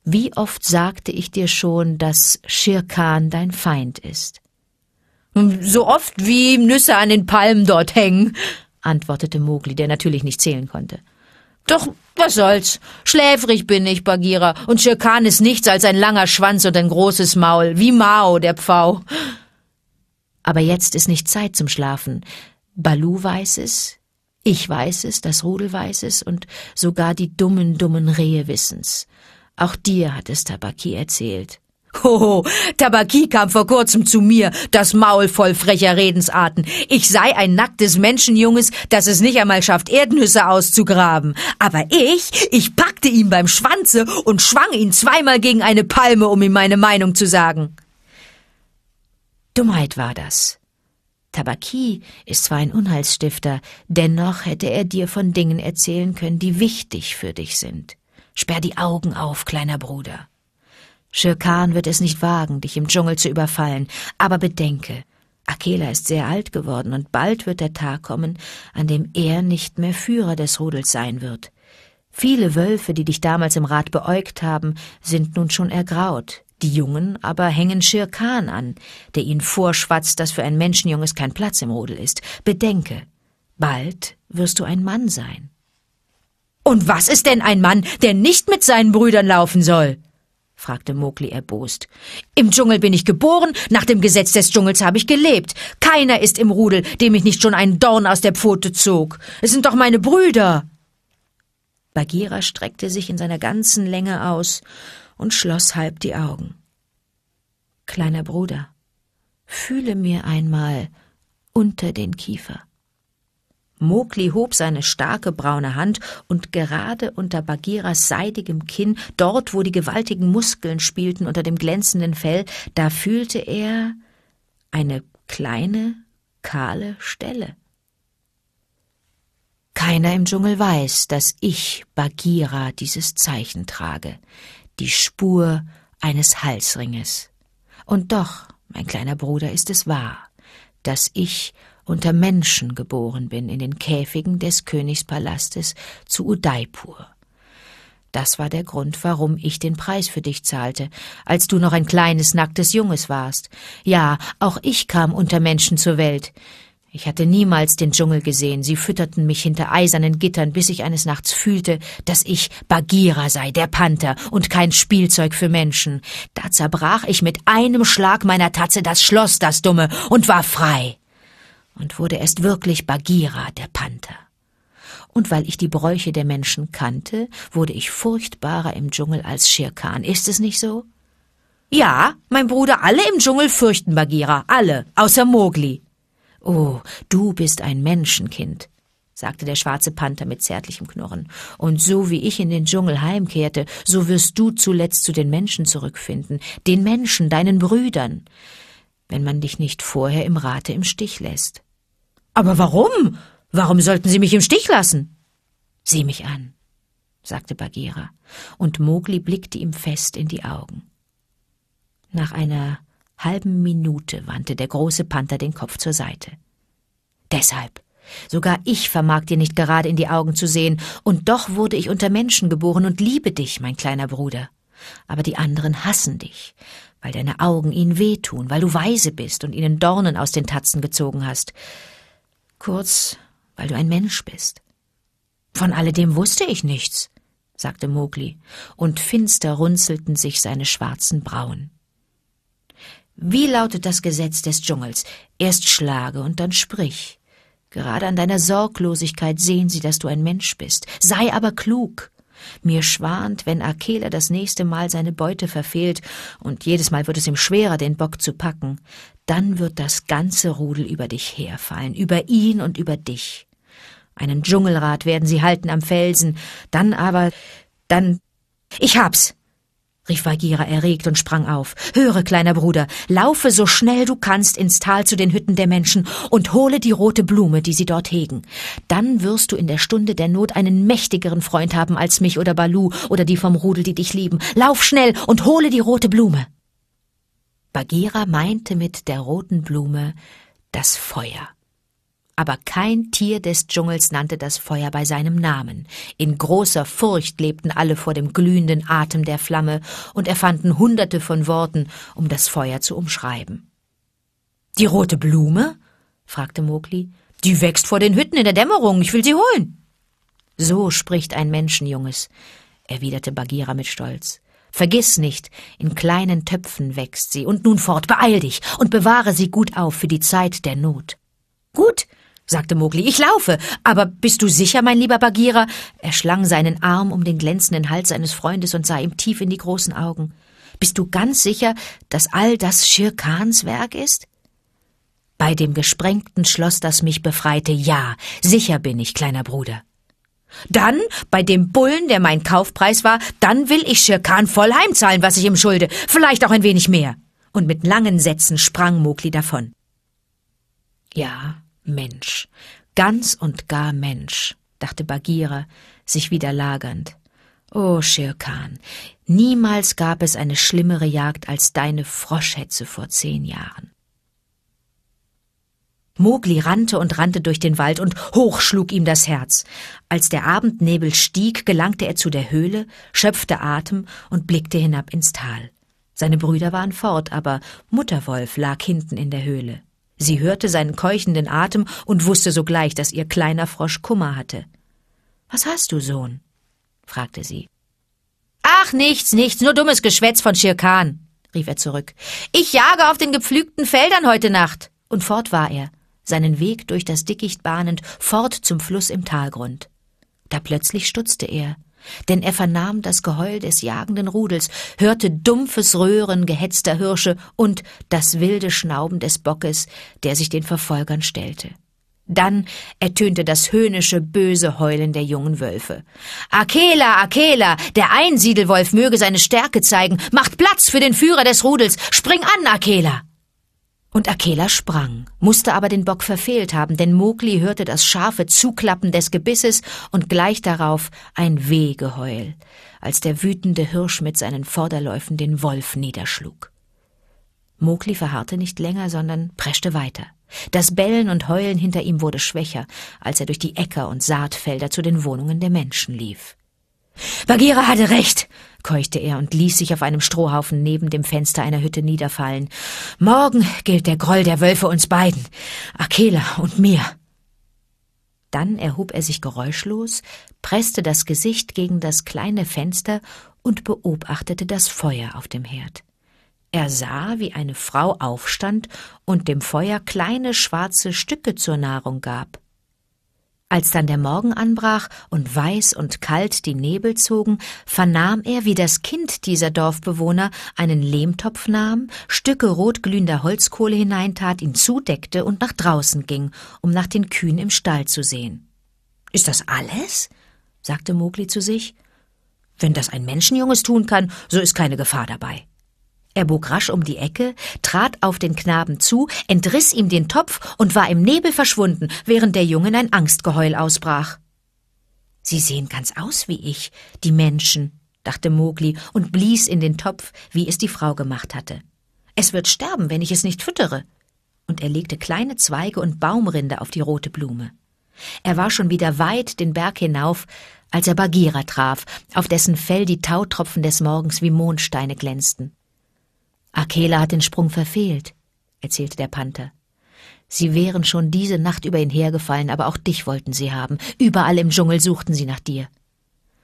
Speaker 1: wie oft sagte ich dir schon, dass Schirkan dein Feind ist? Hm, so oft wie Nüsse an den Palmen dort hängen, antwortete Mogli, der natürlich nicht zählen konnte. Doch was soll's? Schläfrig bin ich, Bagheera, und Schirkan ist nichts als ein langer Schwanz und ein großes Maul, wie Mao, der Pfau. Aber jetzt ist nicht Zeit zum Schlafen. Balu weiß es, ich weiß es, das Rudel weiß es und sogar die dummen, dummen Rehe wissen's. Auch dir hat es Tabaki erzählt. Hoho, Tabaki kam vor kurzem zu mir, das Maul voll frecher Redensarten. Ich sei ein nacktes Menschenjunges, das es nicht einmal schafft, Erdnüsse auszugraben. Aber ich, ich packte ihn beim Schwanze und schwang ihn zweimal gegen eine Palme, um ihm meine Meinung zu sagen. Dummheit war das. Tabaki ist zwar ein Unheilsstifter, dennoch hätte er dir von Dingen erzählen können, die wichtig für dich sind. Sperr die Augen auf, kleiner Bruder. Shir wird es nicht wagen, dich im Dschungel zu überfallen, aber bedenke, Akela ist sehr alt geworden und bald wird der Tag kommen, an dem er nicht mehr Führer des Rudels sein wird. Viele Wölfe, die dich damals im Rat beäugt haben, sind nun schon ergraut. Die Jungen aber hängen Shir an, der ihnen vorschwatzt, dass für ein Menschenjunges kein Platz im Rudel ist. Bedenke, bald wirst du ein Mann sein. Und was ist denn ein Mann, der nicht mit seinen Brüdern laufen soll? fragte Mowgli erbost. Im Dschungel bin ich geboren, nach dem Gesetz des Dschungels habe ich gelebt. Keiner ist im Rudel, dem ich nicht schon einen Dorn aus der Pfote zog. Es sind doch meine Brüder. Bagheera streckte sich in seiner ganzen Länge aus und schloss halb die Augen. Kleiner Bruder, fühle mir einmal unter den Kiefer. Mowgli hob seine starke braune Hand und gerade unter Bagheeras seidigem Kinn, dort wo die gewaltigen Muskeln spielten unter dem glänzenden Fell, da fühlte er eine kleine, kahle Stelle. Keiner im Dschungel weiß, dass ich, Bagheera, dieses Zeichen trage, die Spur eines Halsringes. Und doch, mein kleiner Bruder, ist es wahr, dass ich unter Menschen geboren bin, in den Käfigen des Königspalastes zu Udaipur. Das war der Grund, warum ich den Preis für dich zahlte, als du noch ein kleines, nacktes Junges warst. Ja, auch ich kam unter Menschen zur Welt. Ich hatte niemals den Dschungel gesehen. Sie fütterten mich hinter eisernen Gittern, bis ich eines Nachts fühlte, dass ich Bagira sei, der Panther, und kein Spielzeug für Menschen. Da zerbrach ich mit einem Schlag meiner Tatze das Schloss, das Dumme, und war frei und wurde erst wirklich Bagheera, der Panther. Und weil ich die Bräuche der Menschen kannte, wurde ich furchtbarer im Dschungel als Shere Ist es nicht so? Ja, mein Bruder, alle im Dschungel fürchten Bagheera, alle, außer Mogli. Oh, du bist ein Menschenkind, sagte der schwarze Panther mit zärtlichem Knurren. Und so wie ich in den Dschungel heimkehrte, so wirst du zuletzt zu den Menschen zurückfinden, den Menschen, deinen Brüdern, wenn man dich nicht vorher im Rate im Stich lässt. Aber warum? Warum sollten Sie mich im Stich lassen? Sieh mich an, sagte Bagheera, und Mogli blickte ihm fest in die Augen. Nach einer halben Minute wandte der große Panther den Kopf zur Seite. Deshalb. Sogar ich vermag dir nicht gerade in die Augen zu sehen, und doch wurde ich unter Menschen geboren und liebe dich, mein kleiner Bruder. Aber die anderen hassen dich, weil deine Augen ihnen wehtun, weil du weise bist und ihnen Dornen aus den Tatzen gezogen hast. Kurz, weil du ein Mensch bist. Von alledem wusste ich nichts, sagte Mogli, und finster runzelten sich seine schwarzen Brauen. Wie lautet das Gesetz des Dschungels? Erst schlage und dann sprich. Gerade an deiner Sorglosigkeit sehen sie, dass du ein Mensch bist. Sei aber klug. Mir schwant, wenn Akela das nächste Mal seine Beute verfehlt, und jedes Mal wird es ihm schwerer, den Bock zu packen, dann wird das ganze Rudel über dich herfallen, über ihn und über dich. Einen Dschungelrat werden sie halten am Felsen, dann aber, dann, ich hab's! rief Vagira erregt und sprang auf. Höre, kleiner Bruder, laufe so schnell du kannst ins Tal zu den Hütten der Menschen und hole die rote Blume, die sie dort hegen. Dann wirst du in der Stunde der Not einen mächtigeren Freund haben als mich oder Balu oder die vom Rudel, die dich lieben. Lauf schnell und hole die rote Blume. Bagheera meinte mit der roten Blume das Feuer. Aber kein Tier des Dschungels nannte das Feuer bei seinem Namen. In großer Furcht lebten alle vor dem glühenden Atem der Flamme und erfanden hunderte von Worten, um das Feuer zu umschreiben. Die rote Blume? fragte Mowgli. Die wächst vor den Hütten in der Dämmerung. Ich will sie holen. So spricht ein Menschenjunges, erwiderte Bagheera mit Stolz. Vergiss nicht, in kleinen Töpfen wächst sie, und nun fort, beeil dich und bewahre sie gut auf für die Zeit der Not. Gut, sagte Mogli. Ich laufe. Aber bist du sicher, mein lieber Bagheera? Er schlang seinen Arm um den glänzenden Hals seines Freundes und sah ihm tief in die großen Augen. Bist du ganz sicher, dass all das Schirkans Werk ist? Bei dem gesprengten Schloss, das mich befreite, ja, sicher bin ich, kleiner Bruder. Dann, bei dem Bullen, der mein Kaufpreis war, dann will ich Schirkan voll heimzahlen, was ich ihm schulde, vielleicht auch ein wenig mehr. Und mit langen Sätzen sprang Mogli davon. Ja, Mensch, ganz und gar Mensch, dachte Bagheera, sich wieder lagernd. O oh, Schirkan, niemals gab es eine schlimmere Jagd als deine Froschhetze vor zehn Jahren. Mogli rannte und rannte durch den Wald und hoch schlug ihm das Herz. Als der Abendnebel stieg, gelangte er zu der Höhle, schöpfte Atem und blickte hinab ins Tal. Seine Brüder waren fort, aber Mutterwolf lag hinten in der Höhle. Sie hörte seinen keuchenden Atem und wusste sogleich, dass ihr kleiner Frosch Kummer hatte. Was hast du, Sohn? fragte sie. Ach, nichts, nichts, nur dummes Geschwätz von Schirkan, rief er zurück. Ich jage auf den gepflügten Feldern heute Nacht. Und fort war er, seinen Weg durch das Dickicht bahnend, fort zum Fluss im Talgrund. Da plötzlich stutzte er denn er vernahm das Geheul des jagenden Rudels, hörte dumpfes Röhren gehetzter Hirsche und das wilde Schnauben des Bockes, der sich den Verfolgern stellte. Dann ertönte das höhnische, böse Heulen der jungen Wölfe. Akela, Akela, der Einsiedelwolf möge seine Stärke zeigen, macht Platz für den Führer des Rudels, spring an, Akela! Und Akela sprang, musste aber den Bock verfehlt haben, denn Mogli hörte das scharfe Zuklappen des Gebisses und gleich darauf ein Wehgeheul, als der wütende Hirsch mit seinen Vorderläufen den Wolf niederschlug. Mogli verharrte nicht länger, sondern preschte weiter. Das Bellen und Heulen hinter ihm wurde schwächer, als er durch die Äcker und Saatfelder zu den Wohnungen der Menschen lief. Bagheera hatte recht, keuchte er und ließ sich auf einem Strohhaufen neben dem Fenster einer Hütte niederfallen. Morgen gilt der Groll der Wölfe uns beiden, Akela und mir. Dann erhob er sich geräuschlos, presste das Gesicht gegen das kleine Fenster und beobachtete das Feuer auf dem Herd. Er sah, wie eine Frau aufstand und dem Feuer kleine schwarze Stücke zur Nahrung gab. Als dann der Morgen anbrach und weiß und kalt die Nebel zogen, vernahm er, wie das Kind dieser Dorfbewohner einen Lehmtopf nahm, Stücke rotglühender Holzkohle hineintat, ihn zudeckte und nach draußen ging, um nach den Kühen im Stall zu sehen. Ist das alles? sagte Mogli zu sich. Wenn das ein Menschenjunges tun kann, so ist keine Gefahr dabei. Er bog rasch um die Ecke, trat auf den Knaben zu, entriss ihm den Topf und war im Nebel verschwunden, während der Junge ein Angstgeheul ausbrach. Sie sehen ganz aus wie ich, die Menschen, dachte Mogli und blies in den Topf, wie es die Frau gemacht hatte. Es wird sterben, wenn ich es nicht füttere. Und er legte kleine Zweige und Baumrinde auf die rote Blume. Er war schon wieder weit den Berg hinauf, als er Bagheera traf, auf dessen Fell die Tautropfen des Morgens wie Mondsteine glänzten. Akela hat den Sprung verfehlt, erzählte der Panther. Sie wären schon diese Nacht über ihn hergefallen, aber auch dich wollten sie haben. Überall im Dschungel suchten sie nach dir.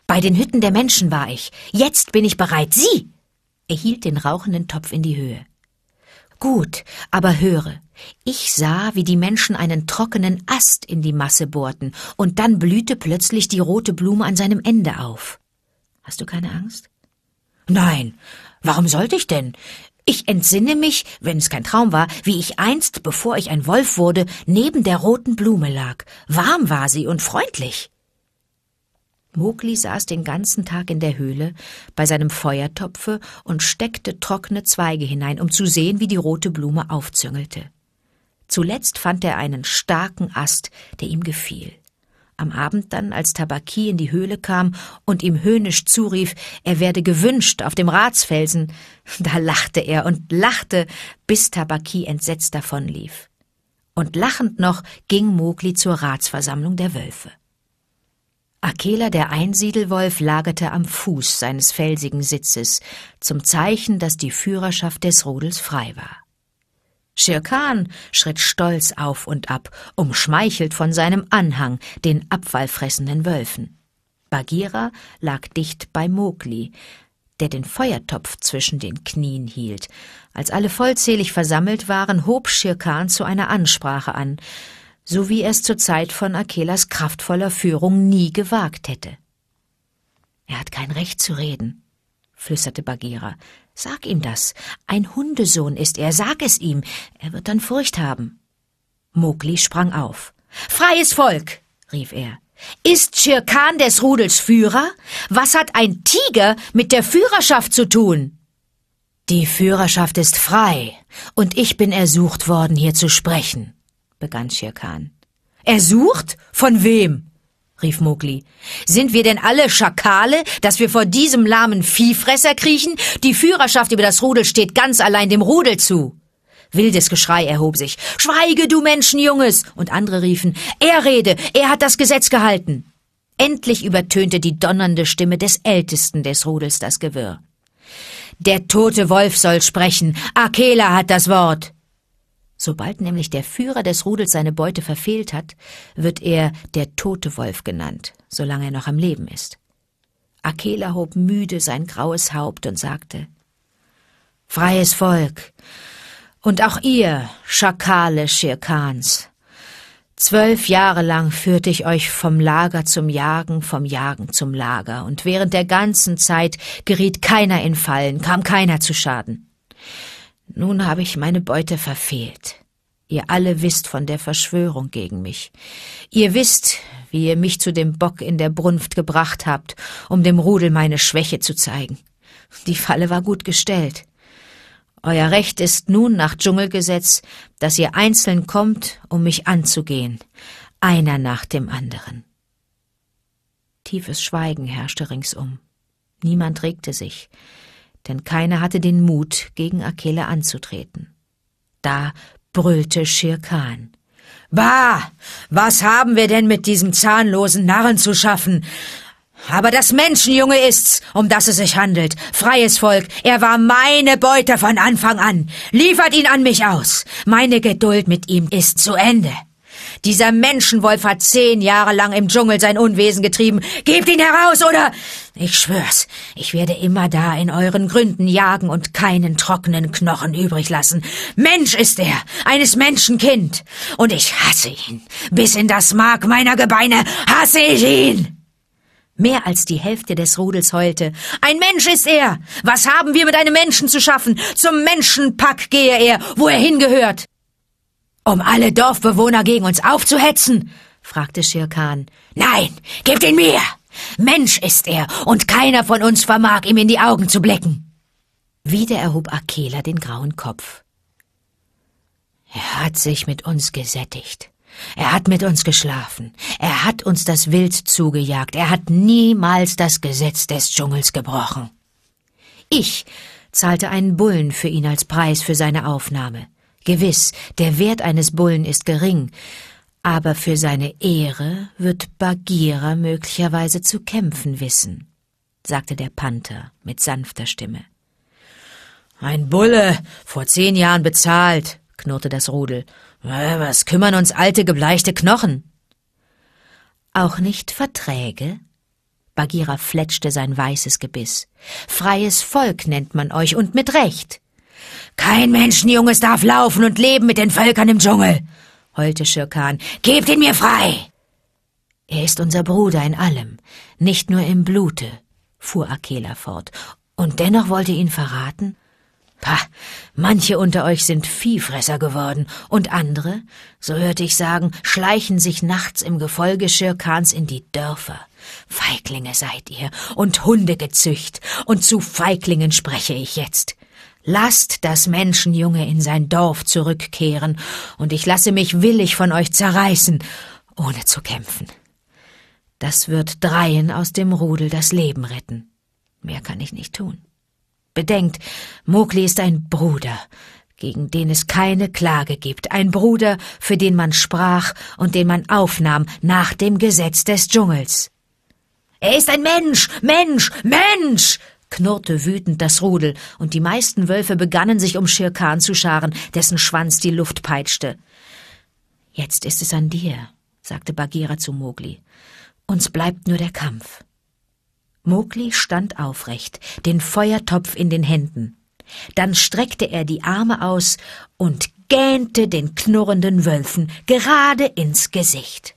Speaker 1: Bei den Hütten der Menschen war ich. Jetzt bin ich bereit. Sie! Er hielt den rauchenden Topf in die Höhe. Gut, aber höre. Ich sah, wie die Menschen einen trockenen Ast in die Masse bohrten, und dann blühte plötzlich die rote Blume an seinem Ende auf. Hast du keine Angst? Nein. Warum sollte ich denn? Ich entsinne mich, wenn es kein Traum war, wie ich einst, bevor ich ein Wolf wurde, neben der roten Blume lag. Warm war sie und freundlich. Mowgli saß den ganzen Tag in der Höhle bei seinem Feuertopfe und steckte trockene Zweige hinein, um zu sehen, wie die rote Blume aufzüngelte. Zuletzt fand er einen starken Ast, der ihm gefiel am Abend dann, als Tabaki in die Höhle kam und ihm höhnisch zurief, er werde gewünscht auf dem Ratsfelsen, da lachte er und lachte, bis Tabaki entsetzt davonlief. Und lachend noch ging Mogli zur Ratsversammlung der Wölfe. Akela der Einsiedelwolf lagerte am Fuß seines felsigen Sitzes, zum Zeichen, dass die Führerschaft des Rudels frei war. Schirkan schritt stolz auf und ab, umschmeichelt von seinem Anhang, den abfallfressenden Wölfen. Bagheera lag dicht bei Mogli, der den Feuertopf zwischen den Knien hielt. Als alle vollzählig versammelt waren, hob Schirkan zu einer Ansprache an, so wie er es zur Zeit von Akelas kraftvoller Führung nie gewagt hätte. Er hat kein Recht zu reden, flüsterte Bagheera. Sag ihm das. Ein Hundesohn ist er. Sag es ihm. Er wird dann Furcht haben. Mogli sprang auf. Freies Volk! rief er. Ist Schirkan des Rudels Führer? Was hat ein Tiger mit der Führerschaft zu tun? Die Führerschaft ist frei, und ich bin ersucht worden, hier zu sprechen, begann Schirkan. Ersucht? Von wem? rief Mowgli. Sind wir denn alle Schakale, dass wir vor diesem lahmen Viehfresser kriechen? Die Führerschaft über das Rudel steht ganz allein dem Rudel zu. Wildes Geschrei erhob sich. Schweige, du Menschenjunges! Und andere riefen, er rede, er hat das Gesetz gehalten. Endlich übertönte die donnernde Stimme des Ältesten des Rudels das Gewirr. Der tote Wolf soll sprechen. Akela hat das Wort. Sobald nämlich der Führer des Rudels seine Beute verfehlt hat, wird er der tote Wolf genannt, solange er noch am Leben ist. Akela hob müde sein graues Haupt und sagte Freies Volk, und auch ihr, Schakale Schirkans, Zwölf Jahre lang führte ich euch vom Lager zum Jagen, vom Jagen zum Lager, und während der ganzen Zeit geriet keiner in Fallen, kam keiner zu Schaden. Nun habe ich meine Beute verfehlt. Ihr alle wisst von der Verschwörung gegen mich. Ihr wisst, wie ihr mich zu dem Bock in der Brunft gebracht habt, um dem Rudel meine Schwäche zu zeigen. Die Falle war gut gestellt. Euer Recht ist nun nach Dschungelgesetz, dass ihr einzeln kommt, um mich anzugehen, einer nach dem anderen. Tiefes Schweigen herrschte ringsum. Niemand regte sich denn keiner hatte den Mut, gegen Akele anzutreten. Da brüllte Schirkan. Bah, was haben wir denn mit diesem zahnlosen Narren zu schaffen? Aber das Menschenjunge ist's, um das es sich handelt. Freies Volk, er war meine Beute von Anfang an. Liefert ihn an mich aus. Meine Geduld mit ihm ist zu Ende. Dieser Menschenwolf hat zehn Jahre lang im Dschungel sein Unwesen getrieben. Gebt ihn heraus, oder? Ich schwör's, ich werde immer da in euren Gründen jagen und keinen trockenen Knochen übrig lassen. Mensch ist er, eines Menschen Kind. Und ich hasse ihn. Bis in das Mark meiner Gebeine hasse ich ihn. Mehr als die Hälfte des Rudels heulte. Ein Mensch ist er! Was haben wir mit einem Menschen zu schaffen? Zum Menschenpack gehe er, wo er hingehört! Um alle Dorfbewohner gegen uns aufzuhetzen? fragte Schirkan. Nein, gebt ihn mir! Mensch ist er, und keiner von uns vermag ihm in die Augen zu blicken. Wieder erhob Akela den grauen Kopf. Er hat sich mit uns gesättigt. Er hat mit uns geschlafen. Er hat uns das Wild zugejagt. Er hat niemals das Gesetz des Dschungels gebrochen. Ich zahlte einen Bullen für ihn als Preis für seine Aufnahme. Gewiss, der Wert eines Bullen ist gering, aber für seine Ehre wird Bagheera möglicherweise zu kämpfen wissen, sagte der Panther mit sanfter Stimme. Ein Bulle, vor zehn Jahren bezahlt, knurrte das Rudel. Äh, was kümmern uns alte gebleichte Knochen? Auch nicht Verträge? Bagheera fletschte sein weißes Gebiss. Freies Volk nennt man euch und mit Recht. Kein Menschenjunges darf laufen und leben mit den Völkern im Dschungel, heulte Schirkan. Gebt ihn mir frei! Er ist unser Bruder in allem, nicht nur im Blute, fuhr Akela fort. Und dennoch wollt ihr ihn verraten? Pah, manche unter euch sind Viehfresser geworden, und andere, so hörte ich sagen, schleichen sich nachts im Gefolge Schirkans in die Dörfer. Feiglinge seid ihr und Hunde gezücht, und zu Feiglingen spreche ich jetzt. Lasst das Menschenjunge in sein Dorf zurückkehren, und ich lasse mich willig von euch zerreißen, ohne zu kämpfen. Das wird dreien aus dem Rudel das Leben retten. Mehr kann ich nicht tun. Bedenkt, Mowgli ist ein Bruder, gegen den es keine Klage gibt, ein Bruder, für den man sprach und den man aufnahm nach dem Gesetz des Dschungels. Er ist ein Mensch, Mensch, Mensch, knurrte wütend das Rudel, und die meisten Wölfe begannen sich um Schirkan zu scharen, dessen Schwanz die Luft peitschte. Jetzt ist es an dir, sagte Bagheera zu Mogli. Uns bleibt nur der Kampf. Mogli stand aufrecht, den Feuertopf in den Händen. Dann streckte er die Arme aus und gähnte den knurrenden Wölfen gerade ins Gesicht.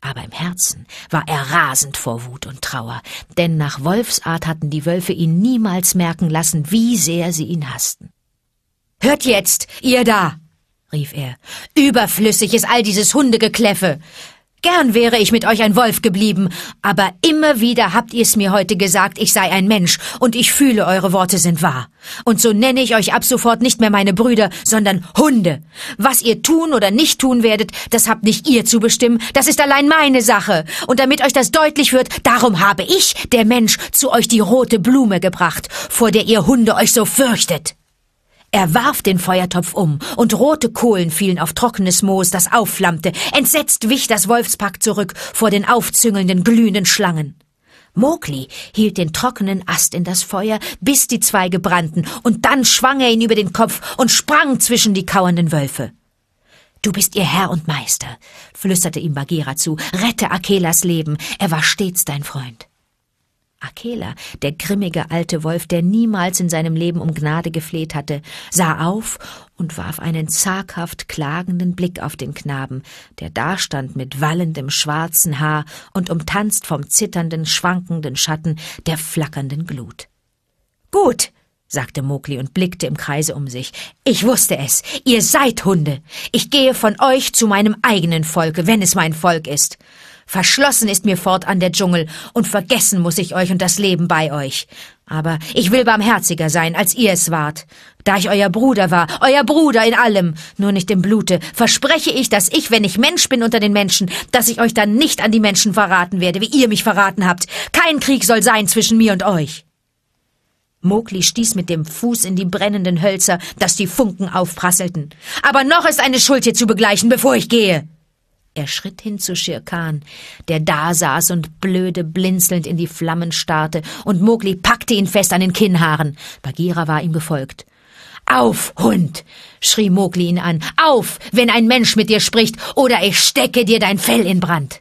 Speaker 1: Aber im Herzen war er rasend vor Wut und Trauer, denn nach Wolfsart hatten die Wölfe ihn niemals merken lassen, wie sehr sie ihn hassten. Hört jetzt, ihr da! rief er. Überflüssig ist all dieses Hundegekläffe. Gern wäre ich mit euch ein Wolf geblieben, aber immer wieder habt ihr's mir heute gesagt, ich sei ein Mensch, und ich fühle, eure Worte sind wahr. Und so nenne ich euch ab sofort nicht mehr meine Brüder, sondern Hunde. Was ihr tun oder nicht tun werdet, das habt nicht ihr zu bestimmen, das ist allein meine Sache. Und damit euch das deutlich wird, darum habe ich, der Mensch, zu euch die rote Blume gebracht, vor der ihr Hunde euch so fürchtet. Er warf den Feuertopf um, und rote Kohlen fielen auf trockenes Moos, das aufflammte. Entsetzt wich das Wolfspack zurück vor den aufzüngelnden, glühenden Schlangen. Mowgli hielt den trockenen Ast in das Feuer, bis die Zweige brannten, und dann schwang er ihn über den Kopf und sprang zwischen die kauernden Wölfe. Du bist ihr Herr und Meister, flüsterte ihm Bagheera zu. Rette Akelas Leben, er war stets dein Freund. Akela, der grimmige alte Wolf, der niemals in seinem Leben um Gnade gefleht hatte, sah auf und warf einen zaghaft klagenden Blick auf den Knaben, der dastand mit wallendem schwarzen Haar und umtanzt vom zitternden, schwankenden Schatten der flackernden Glut. Gut, sagte Mowgli und blickte im Kreise um sich. Ich wusste es. Ihr seid Hunde. Ich gehe von euch zu meinem eigenen Volke, wenn es mein Volk ist. Verschlossen ist mir fortan der Dschungel, und vergessen muss ich euch und das Leben bei euch. Aber ich will barmherziger sein, als ihr es wart. Da ich euer Bruder war, euer Bruder in allem, nur nicht im Blute, verspreche ich, dass ich, wenn ich Mensch bin unter den Menschen, dass ich euch dann nicht an die Menschen verraten werde, wie ihr mich verraten habt. Kein Krieg soll sein zwischen mir und euch. Mowgli stieß mit dem Fuß in die brennenden Hölzer, dass die Funken aufprasselten. Aber noch ist eine Schuld hier zu begleichen, bevor ich gehe. Er schritt hin zu Schirkan, der da saß und blöde blinzelnd in die Flammen starrte, und Mogli packte ihn fest an den Kinnhaaren. Bagheera war ihm gefolgt. Auf, Hund! schrie Mogli ihn an. Auf, wenn ein Mensch mit dir spricht, oder ich stecke dir dein Fell in Brand!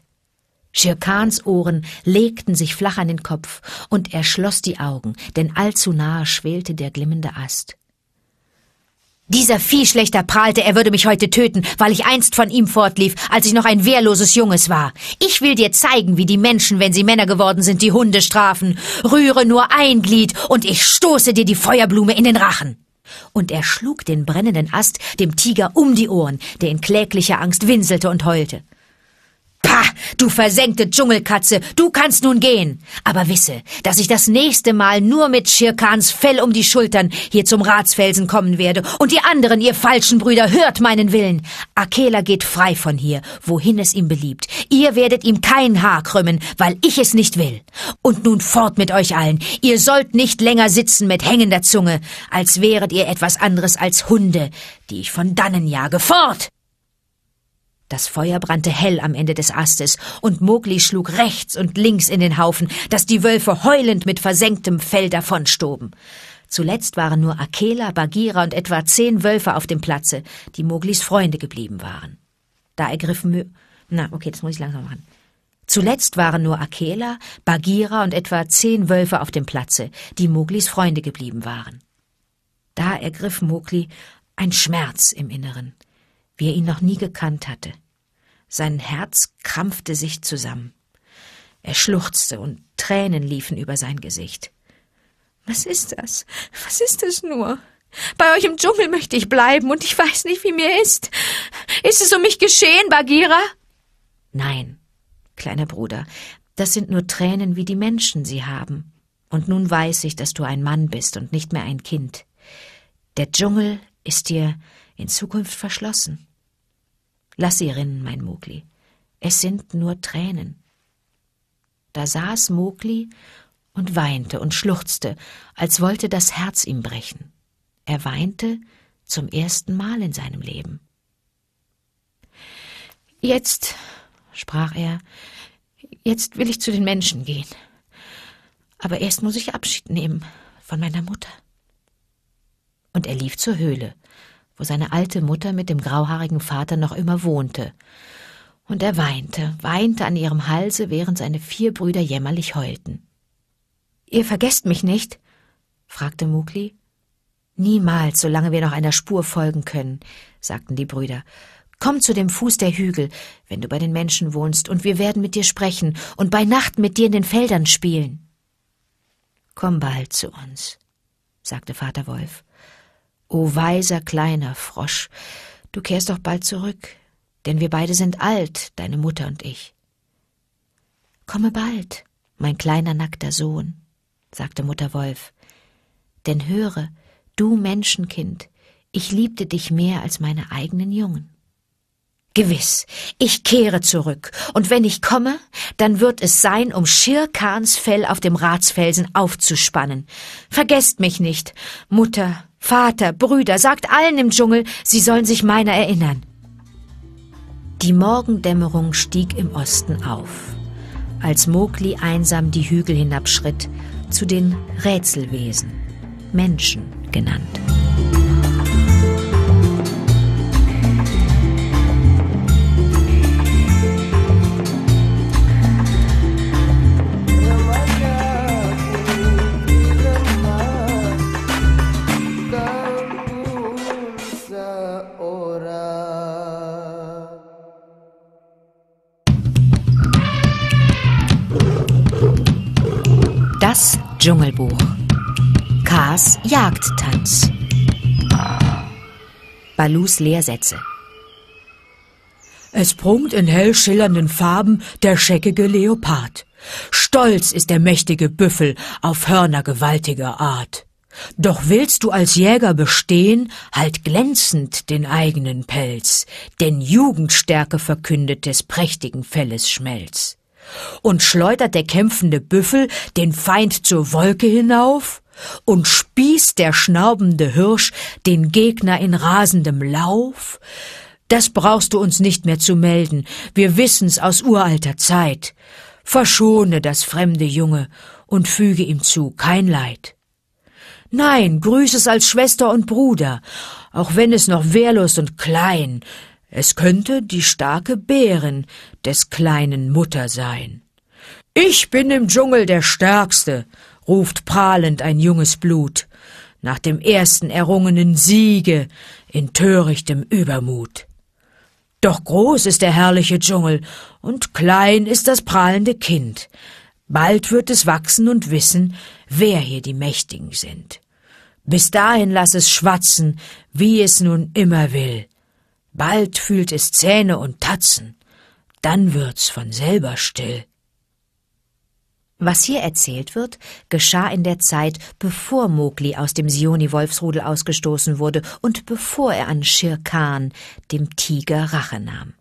Speaker 1: Schirkans Ohren legten sich flach an den Kopf, und er schloss die Augen, denn allzu nahe schwelte der glimmende Ast. Dieser Viehschlechter prahlte, er würde mich heute töten, weil ich einst von ihm fortlief, als ich noch ein wehrloses Junges war. Ich will dir zeigen, wie die Menschen, wenn sie Männer geworden sind, die Hunde strafen. Rühre nur ein Glied, und ich stoße dir die Feuerblume in den Rachen. Und er schlug den brennenden Ast dem Tiger um die Ohren, der in kläglicher Angst winselte und heulte. Pah, du versenkte Dschungelkatze, du kannst nun gehen. Aber wisse, dass ich das nächste Mal nur mit Schirkans Fell um die Schultern hier zum Ratsfelsen kommen werde. Und die anderen, ihr falschen Brüder, hört meinen Willen. Akela geht frei von hier, wohin es ihm beliebt. Ihr werdet ihm kein Haar krümmen, weil ich es nicht will. Und nun fort mit euch allen. Ihr sollt nicht länger sitzen mit hängender Zunge, als wäret ihr etwas anderes als Hunde, die ich von dannen jage. Fort! Das Feuer brannte hell am Ende des Astes, und Mogli schlug rechts und links in den Haufen, dass die Wölfe heulend mit versenktem Fell davonstoben. Zuletzt waren nur Akela, Bagira und etwa zehn Wölfe auf dem Platze, die Moglis Freunde geblieben waren. Da ergriff Mö Na, okay, das muss ich langsam machen. Zuletzt waren nur Akela, Bagira und etwa zehn Wölfe auf dem Platze, die Moglis Freunde geblieben waren. Da ergriff Mogli ein Schmerz im Inneren wie er ihn noch nie gekannt hatte. Sein Herz krampfte sich zusammen. Er schluchzte und Tränen liefen über sein Gesicht. Was ist das? Was ist das nur? Bei euch im Dschungel möchte ich bleiben und ich weiß nicht, wie mir ist. Ist es um mich geschehen, Bagheera? Nein, kleiner Bruder, das sind nur Tränen, wie die Menschen sie haben. Und nun weiß ich, dass du ein Mann bist und nicht mehr ein Kind. Der Dschungel ist dir in Zukunft verschlossen. Lass sie rinnen, mein Mowgli. Es sind nur Tränen. Da saß Mowgli und weinte und schluchzte, als wollte das Herz ihm brechen. Er weinte zum ersten Mal in seinem Leben. Jetzt, sprach er, jetzt will ich zu den Menschen gehen. Aber erst muss ich Abschied nehmen von meiner Mutter. Und er lief zur Höhle, wo seine alte Mutter mit dem grauhaarigen Vater noch immer wohnte. Und er weinte, weinte an ihrem Halse, während seine vier Brüder jämmerlich heulten. Ihr vergesst mich nicht? fragte Mugli. Niemals, solange wir noch einer Spur folgen können, sagten die Brüder. Komm zu dem Fuß der Hügel, wenn du bei den Menschen wohnst, und wir werden mit dir sprechen und bei Nacht mit dir in den Feldern spielen. Komm bald zu uns, sagte Vater Wolf. O weiser kleiner Frosch, du kehrst doch bald zurück, denn wir beide sind alt, deine Mutter und ich. Komme bald, mein kleiner nackter Sohn, sagte Mutter Wolf, denn höre, du Menschenkind, ich liebte dich mehr als meine eigenen Jungen. Gewiss, ich kehre zurück, und wenn ich komme, dann wird es sein, um Schirkans Fell auf dem Ratsfelsen aufzuspannen. Vergesst mich nicht, Mutter, Vater, Brüder, sagt allen im Dschungel, sie sollen sich meiner erinnern. Die Morgendämmerung stieg im Osten auf, als Mowgli einsam die Hügel hinabschritt zu den Rätselwesen, Menschen genannt. Dschungelbuch. Kars Jagdtanz. Balus Lehrsätze. Es prunkt in hell schillernden Farben der scheckige Leopard. Stolz ist der mächtige Büffel auf Hörner gewaltiger Art. Doch willst du als Jäger bestehen, halt glänzend den eigenen Pelz, denn Jugendstärke verkündet des prächtigen Felles Schmelz und schleudert der kämpfende Büffel den Feind zur Wolke hinauf und spießt der schnaubende Hirsch den Gegner in rasendem Lauf? Das brauchst du uns nicht mehr zu melden, wir wissen's aus uralter Zeit. Verschone das fremde Junge und füge ihm zu kein Leid. Nein, grüß es als Schwester und Bruder, auch wenn es noch wehrlos und klein, es könnte die starke Bären des kleinen Mutter sein. Ich bin im Dschungel der Stärkste, ruft prahlend ein junges Blut, nach dem ersten errungenen Siege in törichtem Übermut. Doch groß ist der herrliche Dschungel und klein ist das prahlende Kind. Bald wird es wachsen und wissen, wer hier die Mächtigen sind. Bis dahin lass es schwatzen, wie es nun immer will. Bald fühlt es Zähne und Tatzen. Dann wird's von selber still. Was hier erzählt wird, geschah in der Zeit, bevor Mogli aus dem Sioni-Wolfsrudel ausgestoßen wurde und bevor er an Shirkan, dem Tiger, Rache nahm.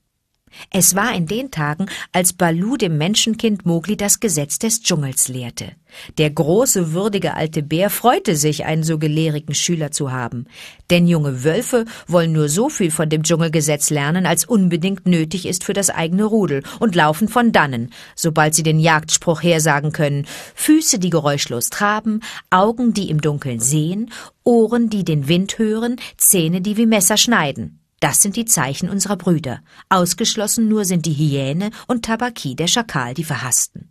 Speaker 1: Es war in den Tagen, als Balu dem Menschenkind Mogli das Gesetz des Dschungels lehrte. Der große, würdige alte Bär freute sich, einen so gelehrigen Schüler zu haben. Denn junge Wölfe wollen nur so viel von dem Dschungelgesetz lernen, als unbedingt nötig ist für das eigene Rudel und laufen von dannen, sobald sie den Jagdspruch hersagen können. Füße, die geräuschlos traben, Augen, die im Dunkeln sehen, Ohren, die den Wind hören, Zähne, die wie Messer schneiden. Das sind die Zeichen unserer Brüder. Ausgeschlossen nur sind die Hyäne und Tabaki, der Schakal, die Verhassten.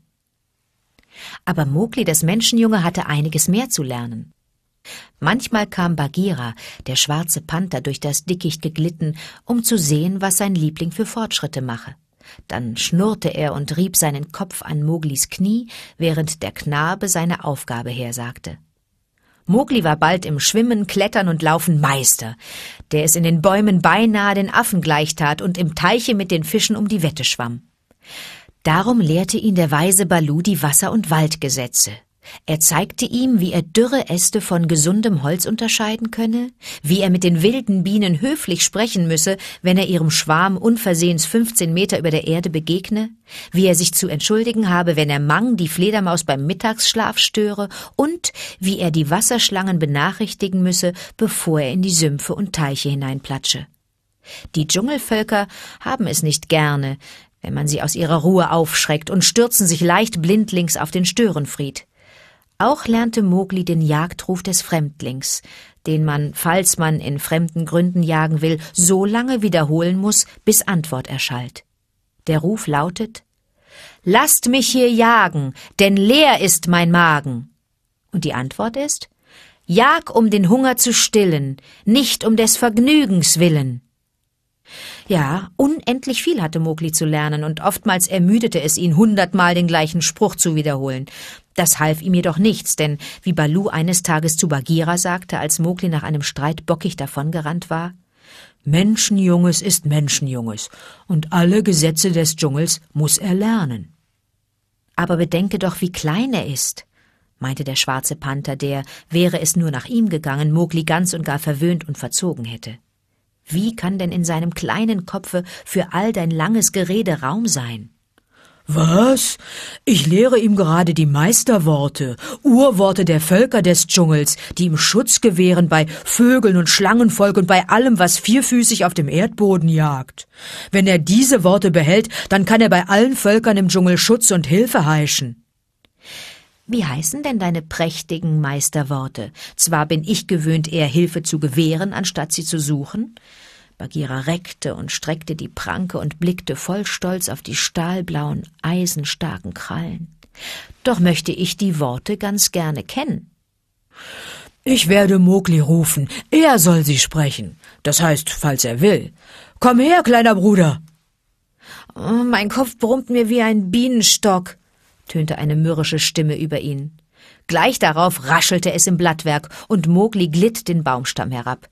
Speaker 1: Aber Mogli, das Menschenjunge, hatte einiges mehr zu lernen. Manchmal kam Bagheera, der schwarze Panther, durch das Dickicht geglitten, um zu sehen, was sein Liebling für Fortschritte mache. Dann schnurrte er und rieb seinen Kopf an Moglis Knie, während der Knabe seine Aufgabe hersagte. Mogli war bald im Schwimmen, Klettern und Laufen Meister, der es in den Bäumen beinahe den Affen gleichtat und im Teiche mit den Fischen um die Wette schwamm. Darum lehrte ihn der weise Balu die Wasser- und Waldgesetze. Er zeigte ihm, wie er dürre Äste von gesundem Holz unterscheiden könne, wie er mit den wilden Bienen höflich sprechen müsse, wenn er ihrem Schwarm unversehens 15 Meter über der Erde begegne, wie er sich zu entschuldigen habe, wenn er Mang, die Fledermaus, beim Mittagsschlaf störe und wie er die Wasserschlangen benachrichtigen müsse, bevor er in die Sümpfe und Teiche hineinplatsche. Die Dschungelvölker haben es nicht gerne, wenn man sie aus ihrer Ruhe aufschreckt und stürzen sich leicht blindlings auf den Störenfried. Auch lernte Mogli den Jagdruf des Fremdlings, den man, falls man in fremden Gründen jagen will, so lange wiederholen muss, bis Antwort erschallt. Der Ruf lautet Lasst mich hier jagen, denn leer ist mein Magen. Und die Antwort ist Jag um den Hunger zu stillen, nicht um des Vergnügens willen. Ja, unendlich viel hatte Mogli zu lernen, und oftmals ermüdete es ihn, hundertmal den gleichen Spruch zu wiederholen. Das half ihm jedoch nichts, denn wie Balu eines Tages zu Bagheera sagte, als Mogli nach einem Streit bockig davongerannt war, Menschenjunges ist Menschenjunges, und alle Gesetze des Dschungels muss er lernen. Aber bedenke doch, wie klein er ist, meinte der schwarze Panther, der, wäre es nur nach ihm gegangen, Mogli ganz und gar verwöhnt und verzogen hätte. Wie kann denn in seinem kleinen Kopfe für all dein langes Gerede Raum sein? Was? Ich lehre ihm gerade die Meisterworte, Urworte der Völker des Dschungels, die ihm Schutz gewähren bei Vögeln und Schlangenvolk und bei allem, was vierfüßig auf dem Erdboden jagt. Wenn er diese Worte behält, dann kann er bei allen Völkern im Dschungel Schutz und Hilfe heischen. Wie heißen denn deine prächtigen Meisterworte? Zwar bin ich gewöhnt, eher Hilfe zu gewähren, anstatt sie zu suchen, Bagira reckte und streckte die Pranke und blickte voll Stolz auf die stahlblauen, eisenstarken Krallen. Doch möchte ich die Worte ganz gerne kennen. Ich werde Mogli rufen. Er soll sie sprechen. Das heißt, falls er will. Komm her, kleiner Bruder. Oh, mein Kopf brummt mir wie ein Bienenstock, tönte eine mürrische Stimme über ihn. Gleich darauf raschelte es im Blattwerk und Mogli glitt den Baumstamm herab.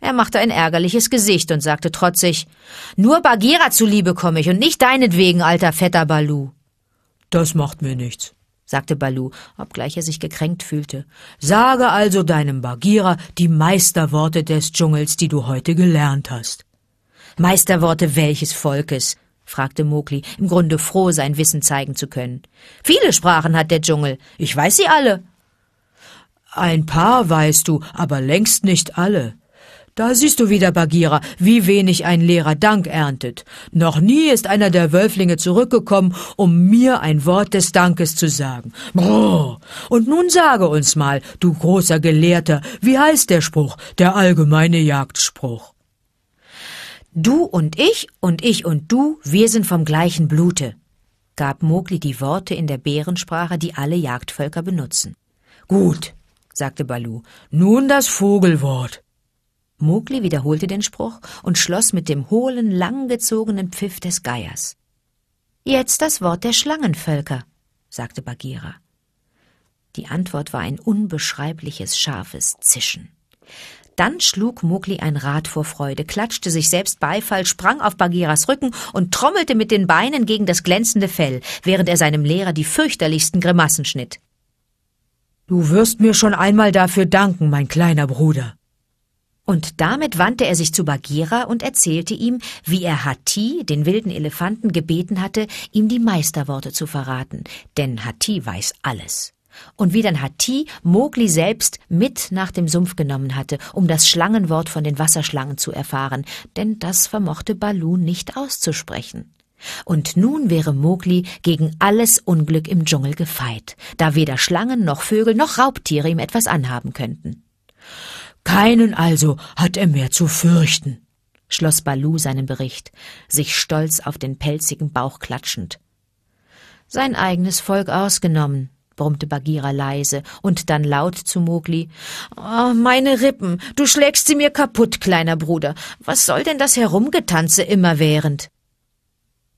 Speaker 1: Er machte ein ärgerliches Gesicht und sagte trotzig, Nur Bagheera zuliebe komme ich und nicht deinetwegen, alter Vetter Balu. Das macht mir nichts, sagte Balu, obgleich er sich gekränkt fühlte. Sage also deinem Bagheera die Meisterworte des Dschungels, die du heute gelernt hast. Meisterworte welches Volkes? fragte Mowgli, im Grunde froh, sein Wissen zeigen zu können. Viele Sprachen hat der Dschungel. Ich weiß sie alle. Ein paar weißt du, aber längst nicht alle. Da siehst du wieder, Bagheera, wie wenig ein Lehrer Dank erntet. Noch nie ist einer der Wölflinge zurückgekommen, um mir ein Wort des Dankes zu sagen. Brrr. Und nun sage uns mal, du großer Gelehrter, wie heißt der Spruch, der allgemeine Jagdspruch? Du und ich und ich und du, wir sind vom gleichen Blute, gab Mogli die Worte in der Bärensprache, die alle Jagdvölker benutzen. Gut, sagte Balu, nun das Vogelwort. Mogli wiederholte den Spruch und schloss mit dem hohlen, langgezogenen Pfiff des Geiers. Jetzt das Wort der Schlangenvölker, sagte Bagheera. Die Antwort war ein unbeschreibliches, scharfes Zischen. Dann schlug Mugli ein Rad vor Freude, klatschte sich selbst Beifall, sprang auf Bagheeras Rücken und trommelte mit den Beinen gegen das glänzende Fell, während er seinem Lehrer die fürchterlichsten Grimassen schnitt. Du wirst mir schon einmal dafür danken, mein kleiner Bruder. Und damit wandte er sich zu Bagheera und erzählte ihm, wie er Hati, den wilden Elefanten, gebeten hatte, ihm die Meisterworte zu verraten, denn Hati weiß alles und wie dann Hati Mogli selbst mit nach dem Sumpf genommen hatte, um das Schlangenwort von den Wasserschlangen zu erfahren, denn das vermochte Balu nicht auszusprechen. Und nun wäre Mogli gegen alles Unglück im Dschungel gefeit, da weder Schlangen noch Vögel noch Raubtiere ihm etwas anhaben könnten. Keinen also hat er mehr zu fürchten, schloss Balu seinen Bericht, sich stolz auf den pelzigen Bauch klatschend. Sein eigenes Volk ausgenommen, brummte Bagira leise und dann laut zu Mogli. Oh, ah, meine Rippen, du schlägst sie mir kaputt, kleiner Bruder. Was soll denn das Herumgetanze immerwährend?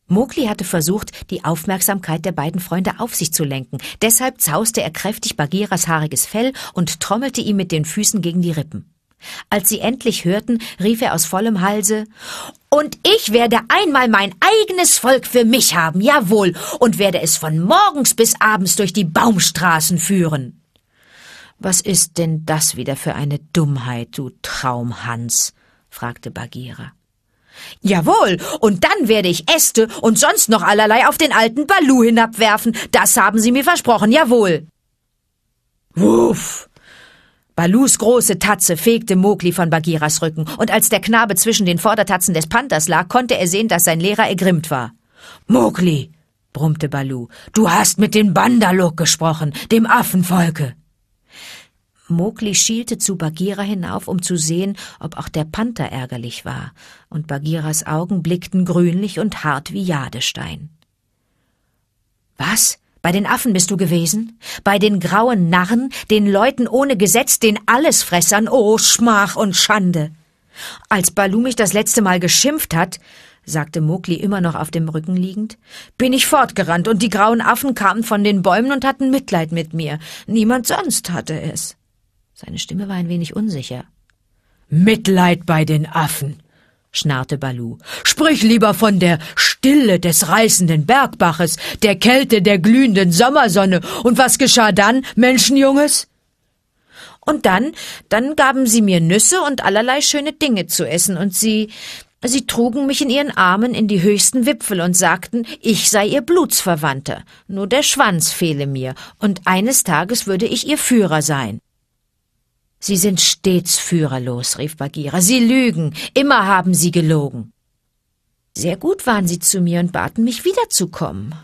Speaker 1: Mogli hatte versucht, die Aufmerksamkeit der beiden Freunde auf sich zu lenken. Deshalb zauste er kräftig Bagheeras haariges Fell und trommelte ihm mit den Füßen gegen die Rippen. Als sie endlich hörten, rief er aus vollem Halse Und ich werde einmal mein eigenes Volk für mich haben, jawohl, und werde es von morgens bis abends durch die Baumstraßen führen. Was ist denn das wieder für eine Dummheit, du Traumhans? fragte Bagheera. Jawohl, und dann werde ich Äste und sonst noch allerlei auf den alten Balu hinabwerfen. Das haben Sie mir versprochen, jawohl. Wuff, Balus große Tatze fegte Mowgli von Bagiras Rücken, und als der Knabe zwischen den Vordertatzen des Panthers lag, konnte er sehen, dass sein Lehrer ergrimmt war. Mowgli, brummte Balu, du hast mit den Bandalok gesprochen, dem Affenvolke. Mowgli schielte zu Bagira hinauf, um zu sehen, ob auch der Panther ärgerlich war, und Bagiras Augen blickten grünlich und hart wie Jadestein. Was? Bei den Affen bist du gewesen? Bei den grauen Narren, den Leuten ohne Gesetz, den Allesfressern? Oh, Schmach und Schande! Als Balu mich das letzte Mal geschimpft hat, sagte Mogli immer noch auf dem Rücken liegend, bin ich fortgerannt und die grauen Affen kamen von den Bäumen und hatten Mitleid mit mir. Niemand sonst hatte es. Seine Stimme war ein wenig unsicher. Mitleid bei den Affen schnarrte Balu. Sprich lieber von der Stille des reißenden Bergbaches, der Kälte der glühenden Sommersonne. Und was geschah dann, Menschenjunges? Und dann, dann gaben sie mir Nüsse und allerlei schöne Dinge zu essen, und sie, sie trugen mich in ihren Armen in die höchsten Wipfel und sagten, ich sei ihr Blutsverwandter, nur der Schwanz fehle mir, und eines Tages würde ich ihr Führer sein. Sie sind stets führerlos, rief Bagheera. Sie lügen. Immer haben Sie gelogen. Sehr gut waren Sie zu mir und baten mich wiederzukommen.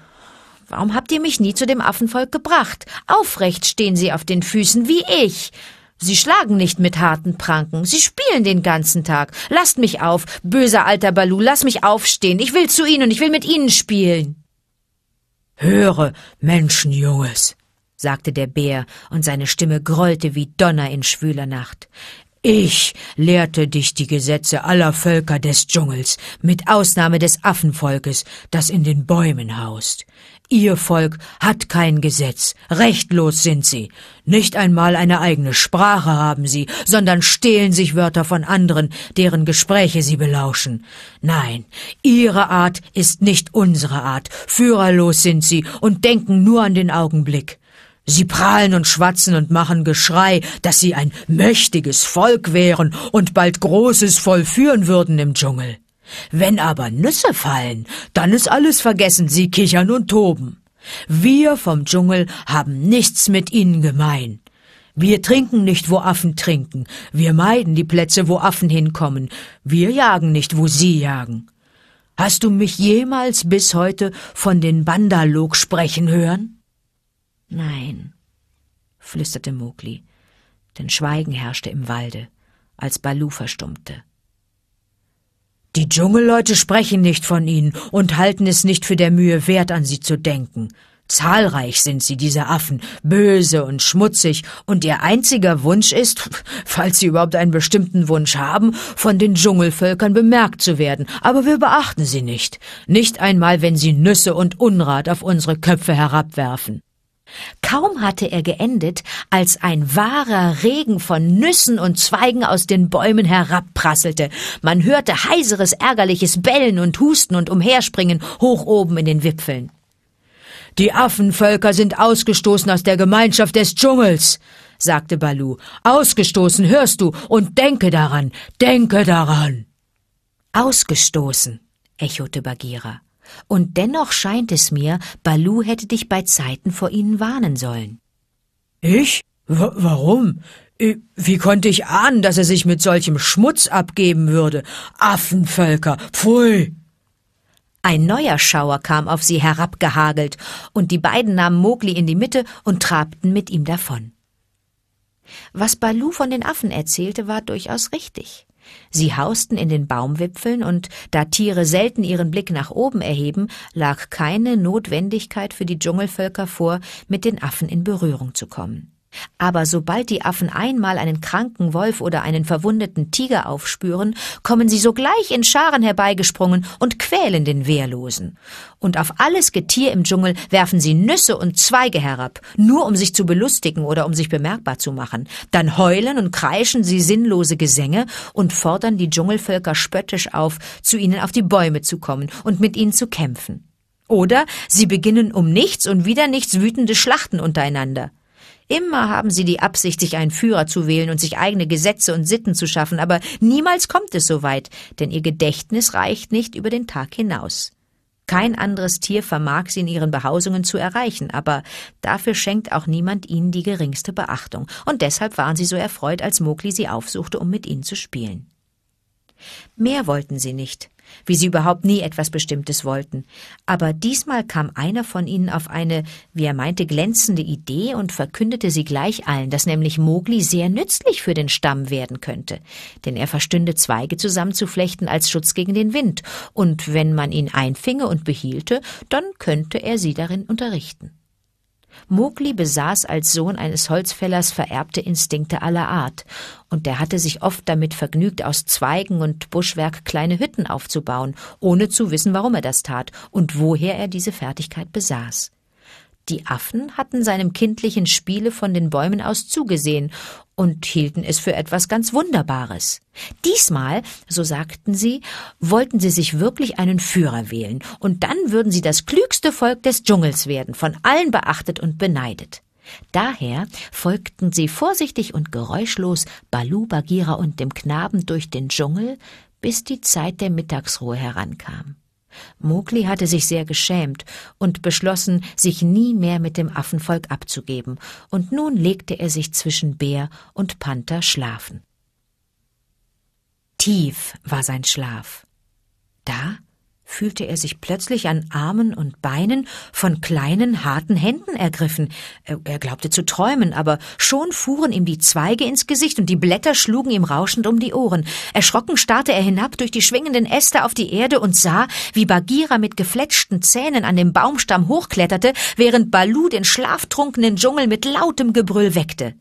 Speaker 1: Warum habt ihr mich nie zu dem Affenvolk gebracht? Aufrecht stehen Sie auf den Füßen wie ich. Sie schlagen nicht mit harten Pranken. Sie spielen den ganzen Tag. Lasst mich auf, böser alter Balu, lass mich aufstehen. Ich will zu Ihnen und ich will mit Ihnen spielen. Höre, Menschenjunges, sagte der Bär, und seine Stimme grollte wie Donner in schwüler Nacht. Ich lehrte dich die Gesetze aller Völker des Dschungels, mit Ausnahme des Affenvolkes, das in den Bäumen haust. Ihr Volk hat kein Gesetz, rechtlos sind sie, nicht einmal eine eigene Sprache haben sie, sondern stehlen sich Wörter von anderen, deren Gespräche sie belauschen. Nein, ihre Art ist nicht unsere Art, führerlos sind sie und denken nur an den Augenblick. Sie prahlen und schwatzen und machen Geschrei, dass sie ein mächtiges Volk wären und bald Großes vollführen würden im Dschungel. Wenn aber Nüsse fallen, dann ist alles vergessen, sie kichern und toben. Wir vom Dschungel haben nichts mit ihnen gemein. Wir trinken nicht, wo Affen trinken, wir meiden die Plätze, wo Affen hinkommen, wir jagen nicht, wo sie jagen. Hast du mich jemals bis heute von den Bandalog sprechen hören? Nein, flüsterte Mowgli, denn Schweigen herrschte im Walde, als Balu verstummte. Die Dschungelleute sprechen nicht von ihnen und halten es nicht für der Mühe wert, an sie zu denken. Zahlreich sind sie, diese Affen, böse und schmutzig, und ihr einziger Wunsch ist, falls sie überhaupt einen bestimmten Wunsch haben, von den Dschungelvölkern bemerkt zu werden, aber wir beachten sie nicht, nicht einmal, wenn sie Nüsse und Unrat auf unsere Köpfe herabwerfen. Kaum hatte er geendet, als ein wahrer Regen von Nüssen und Zweigen aus den Bäumen herabprasselte. Man hörte heiseres, ärgerliches Bellen und Husten und Umherspringen hoch oben in den Wipfeln. Die Affenvölker sind ausgestoßen aus der Gemeinschaft des Dschungels, sagte Balu. Ausgestoßen, hörst du, und denke daran, denke daran. Ausgestoßen, echote Bagheera. Und dennoch scheint es mir, Balu hätte dich bei Zeiten vor ihnen warnen sollen. Ich? W warum? Wie konnte ich ahnen, dass er sich mit solchem Schmutz abgeben würde? Affenvölker, pfui! Ein neuer Schauer kam auf sie herabgehagelt, und die beiden nahmen Mogli in die Mitte und trabten mit ihm davon. Was Balu von den Affen erzählte, war durchaus richtig. Sie hausten in den Baumwipfeln und da Tiere selten ihren Blick nach oben erheben, lag keine Notwendigkeit für die Dschungelvölker vor, mit den Affen in Berührung zu kommen. Aber sobald die Affen einmal einen kranken Wolf oder einen verwundeten Tiger aufspüren, kommen sie sogleich in Scharen herbeigesprungen und quälen den Wehrlosen. Und auf alles Getier im Dschungel werfen sie Nüsse und Zweige herab, nur um sich zu belustigen oder um sich bemerkbar zu machen. Dann heulen und kreischen sie sinnlose Gesänge und fordern die Dschungelvölker spöttisch auf, zu ihnen auf die Bäume zu kommen und mit ihnen zu kämpfen. Oder sie beginnen um nichts und wieder nichts wütende Schlachten untereinander. Immer haben sie die Absicht, sich einen Führer zu wählen und sich eigene Gesetze und Sitten zu schaffen, aber niemals kommt es so weit, denn ihr Gedächtnis reicht nicht über den Tag hinaus. Kein anderes Tier vermag sie in ihren Behausungen zu erreichen, aber dafür schenkt auch niemand ihnen die geringste Beachtung, und deshalb waren sie so erfreut, als Mowgli sie aufsuchte, um mit ihnen zu spielen. Mehr wollten sie nicht, wie sie überhaupt nie etwas Bestimmtes wollten. Aber diesmal kam einer von ihnen auf eine, wie er meinte, glänzende Idee und verkündete sie gleich allen, dass nämlich Mogli sehr nützlich für den Stamm werden könnte. Denn er verstünde Zweige zusammenzuflechten als Schutz gegen den Wind, und wenn man ihn einfinge und behielte, dann könnte er sie darin unterrichten. Mowgli besaß als Sohn eines Holzfällers vererbte Instinkte aller Art, und er hatte sich oft damit vergnügt, aus Zweigen und Buschwerk kleine Hütten aufzubauen, ohne zu wissen, warum er das tat und woher er diese Fertigkeit besaß. Die Affen hatten seinem kindlichen Spiele von den Bäumen aus zugesehen und hielten es für etwas ganz Wunderbares. Diesmal, so sagten sie, wollten sie sich wirklich einen Führer wählen, und dann würden sie das klügste Volk des Dschungels werden, von allen beachtet und beneidet. Daher folgten sie vorsichtig und geräuschlos Balu, Bagira und dem Knaben durch den Dschungel, bis die Zeit der Mittagsruhe herankam. Mowgli hatte sich sehr geschämt und beschlossen, sich nie mehr mit dem Affenvolk abzugeben, und nun legte er sich zwischen Bär und Panther schlafen. Tief war sein Schlaf. Da fühlte er sich plötzlich an Armen und Beinen von kleinen, harten Händen ergriffen. Er glaubte zu träumen, aber schon fuhren ihm die Zweige ins Gesicht und die Blätter schlugen ihm rauschend um die Ohren. Erschrocken starrte er hinab durch die schwingenden Äste auf die Erde und sah, wie Bagheera mit gefletschten Zähnen an dem Baumstamm hochkletterte, während Balu den schlaftrunkenen Dschungel mit lautem Gebrüll weckte.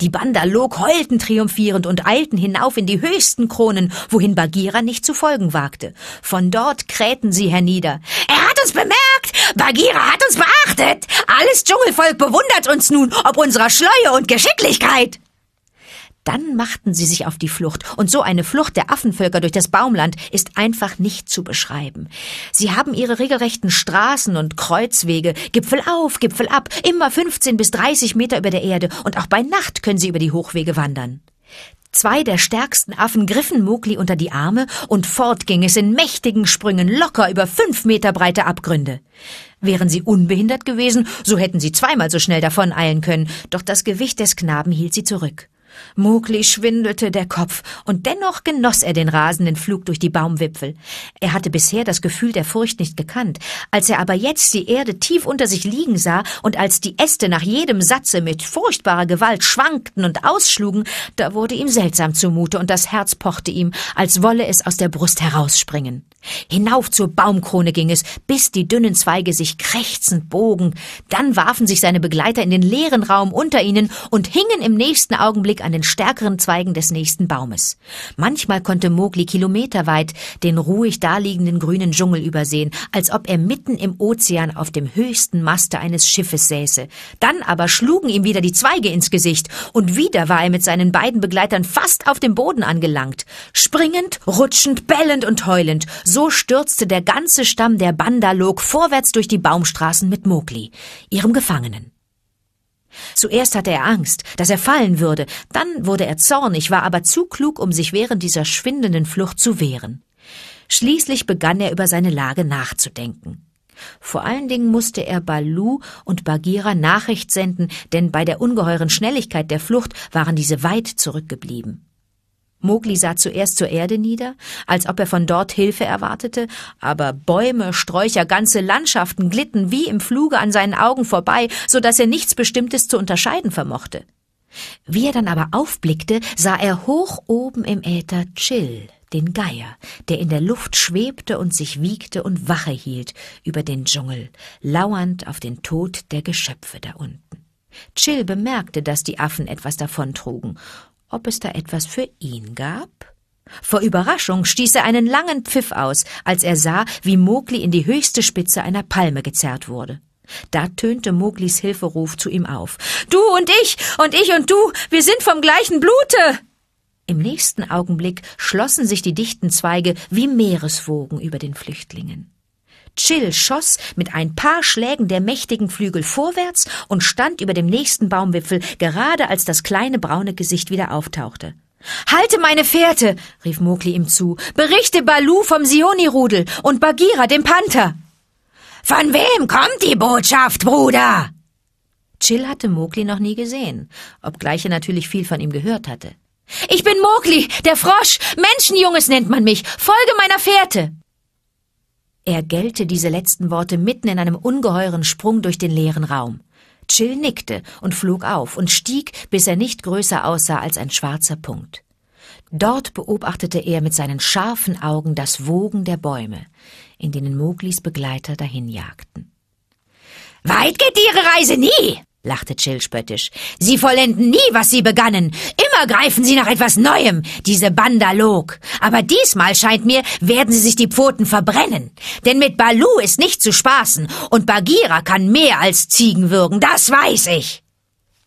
Speaker 1: Die Bandalog heulten triumphierend und eilten hinauf in die höchsten Kronen, wohin Bagheera nicht zu folgen wagte. Von dort krähten sie hernieder. Er hat uns bemerkt! Bagheera hat uns beachtet! Alles Dschungelvolk bewundert uns nun ob unserer Schleue und Geschicklichkeit! Dann machten sie sich auf die Flucht. Und so eine Flucht der Affenvölker durch das Baumland ist einfach nicht zu beschreiben. Sie haben ihre regelrechten Straßen und Kreuzwege, Gipfel auf, Gipfel ab, immer 15 bis 30 Meter über der Erde. Und auch bei Nacht können sie über die Hochwege wandern. Zwei der stärksten Affen griffen Mowgli unter die Arme und fort ging es in mächtigen Sprüngen locker über fünf Meter breite Abgründe. Wären sie unbehindert gewesen, so hätten sie zweimal so schnell davon eilen können, doch das Gewicht des Knaben hielt sie zurück. Mugli schwindelte der Kopf, und dennoch genoss er den rasenden Flug durch die Baumwipfel. Er hatte bisher das Gefühl der Furcht nicht gekannt. Als er aber jetzt die Erde tief unter sich liegen sah und als die Äste nach jedem Satze mit furchtbarer Gewalt schwankten und ausschlugen, da wurde ihm seltsam zumute und das Herz pochte ihm, als wolle es aus der Brust herausspringen. Hinauf zur Baumkrone ging es, bis die dünnen Zweige sich krächzend bogen. Dann warfen sich seine Begleiter in den leeren Raum unter ihnen und hingen im nächsten Augenblick an den stärkeren Zweigen des nächsten Baumes. Manchmal konnte Mogli kilometerweit den ruhig daliegenden grünen Dschungel übersehen, als ob er mitten im Ozean auf dem höchsten Maste eines Schiffes säße. Dann aber schlugen ihm wieder die Zweige ins Gesicht, und wieder war er mit seinen beiden Begleitern fast auf dem Boden angelangt. Springend, rutschend, bellend und heulend, so stürzte der ganze Stamm der Bandalog vorwärts durch die Baumstraßen mit Mogli, ihrem Gefangenen. Zuerst hatte er Angst, dass er fallen würde, dann wurde er zornig, war aber zu klug, um sich während dieser schwindenden Flucht zu wehren. Schließlich begann er über seine Lage nachzudenken. Vor allen Dingen musste er Balu und Bagira Nachricht senden, denn bei der ungeheuren Schnelligkeit der Flucht waren diese weit zurückgeblieben. Mogli sah zuerst zur Erde nieder, als ob er von dort Hilfe erwartete, aber Bäume, Sträucher, ganze Landschaften glitten wie im Fluge an seinen Augen vorbei, so dass er nichts Bestimmtes zu unterscheiden vermochte. Wie er dann aber aufblickte, sah er hoch oben im Äther Chill, den Geier, der in der Luft schwebte und sich wiegte und Wache hielt über den Dschungel, lauernd auf den Tod der Geschöpfe da unten. Chill bemerkte, dass die Affen etwas davontrugen ob es da etwas für ihn gab? Vor Überraschung stieß er einen langen Pfiff aus, als er sah, wie Mogli in die höchste Spitze einer Palme gezerrt wurde. Da tönte Moglis Hilferuf zu ihm auf. Du und ich und ich und du, wir sind vom gleichen Blute! Im nächsten Augenblick schlossen sich die dichten Zweige wie Meereswogen über den Flüchtlingen. Chill schoss mit ein paar Schlägen der mächtigen Flügel vorwärts und stand über dem nächsten Baumwipfel, gerade als das kleine braune Gesicht wieder auftauchte. Halte meine Fährte, rief Mowgli ihm zu. Berichte Balu vom Sioni-Rudel und Bagira dem Panther. Von wem kommt die Botschaft, Bruder? Chill hatte Mowgli noch nie gesehen, obgleich er natürlich viel von ihm gehört hatte. Ich bin Mowgli, der Frosch, Menschenjunges nennt man mich, folge meiner Fährte. Er gellte diese letzten Worte mitten in einem ungeheuren Sprung durch den leeren Raum. Chill nickte und flog auf und stieg, bis er nicht größer aussah als ein schwarzer Punkt. Dort beobachtete er mit seinen scharfen Augen das Wogen der Bäume, in denen Moglis Begleiter dahinjagten. Weit geht Ihre Reise nie! lachte Chill spöttisch. Sie vollenden nie, was Sie begannen. Immer greifen Sie nach etwas Neuem, diese Bandalog. Aber diesmal scheint mir, werden Sie sich die Pfoten verbrennen. Denn mit Balu ist nicht zu spaßen und Bagira kann mehr als Ziegen würgen, das weiß ich.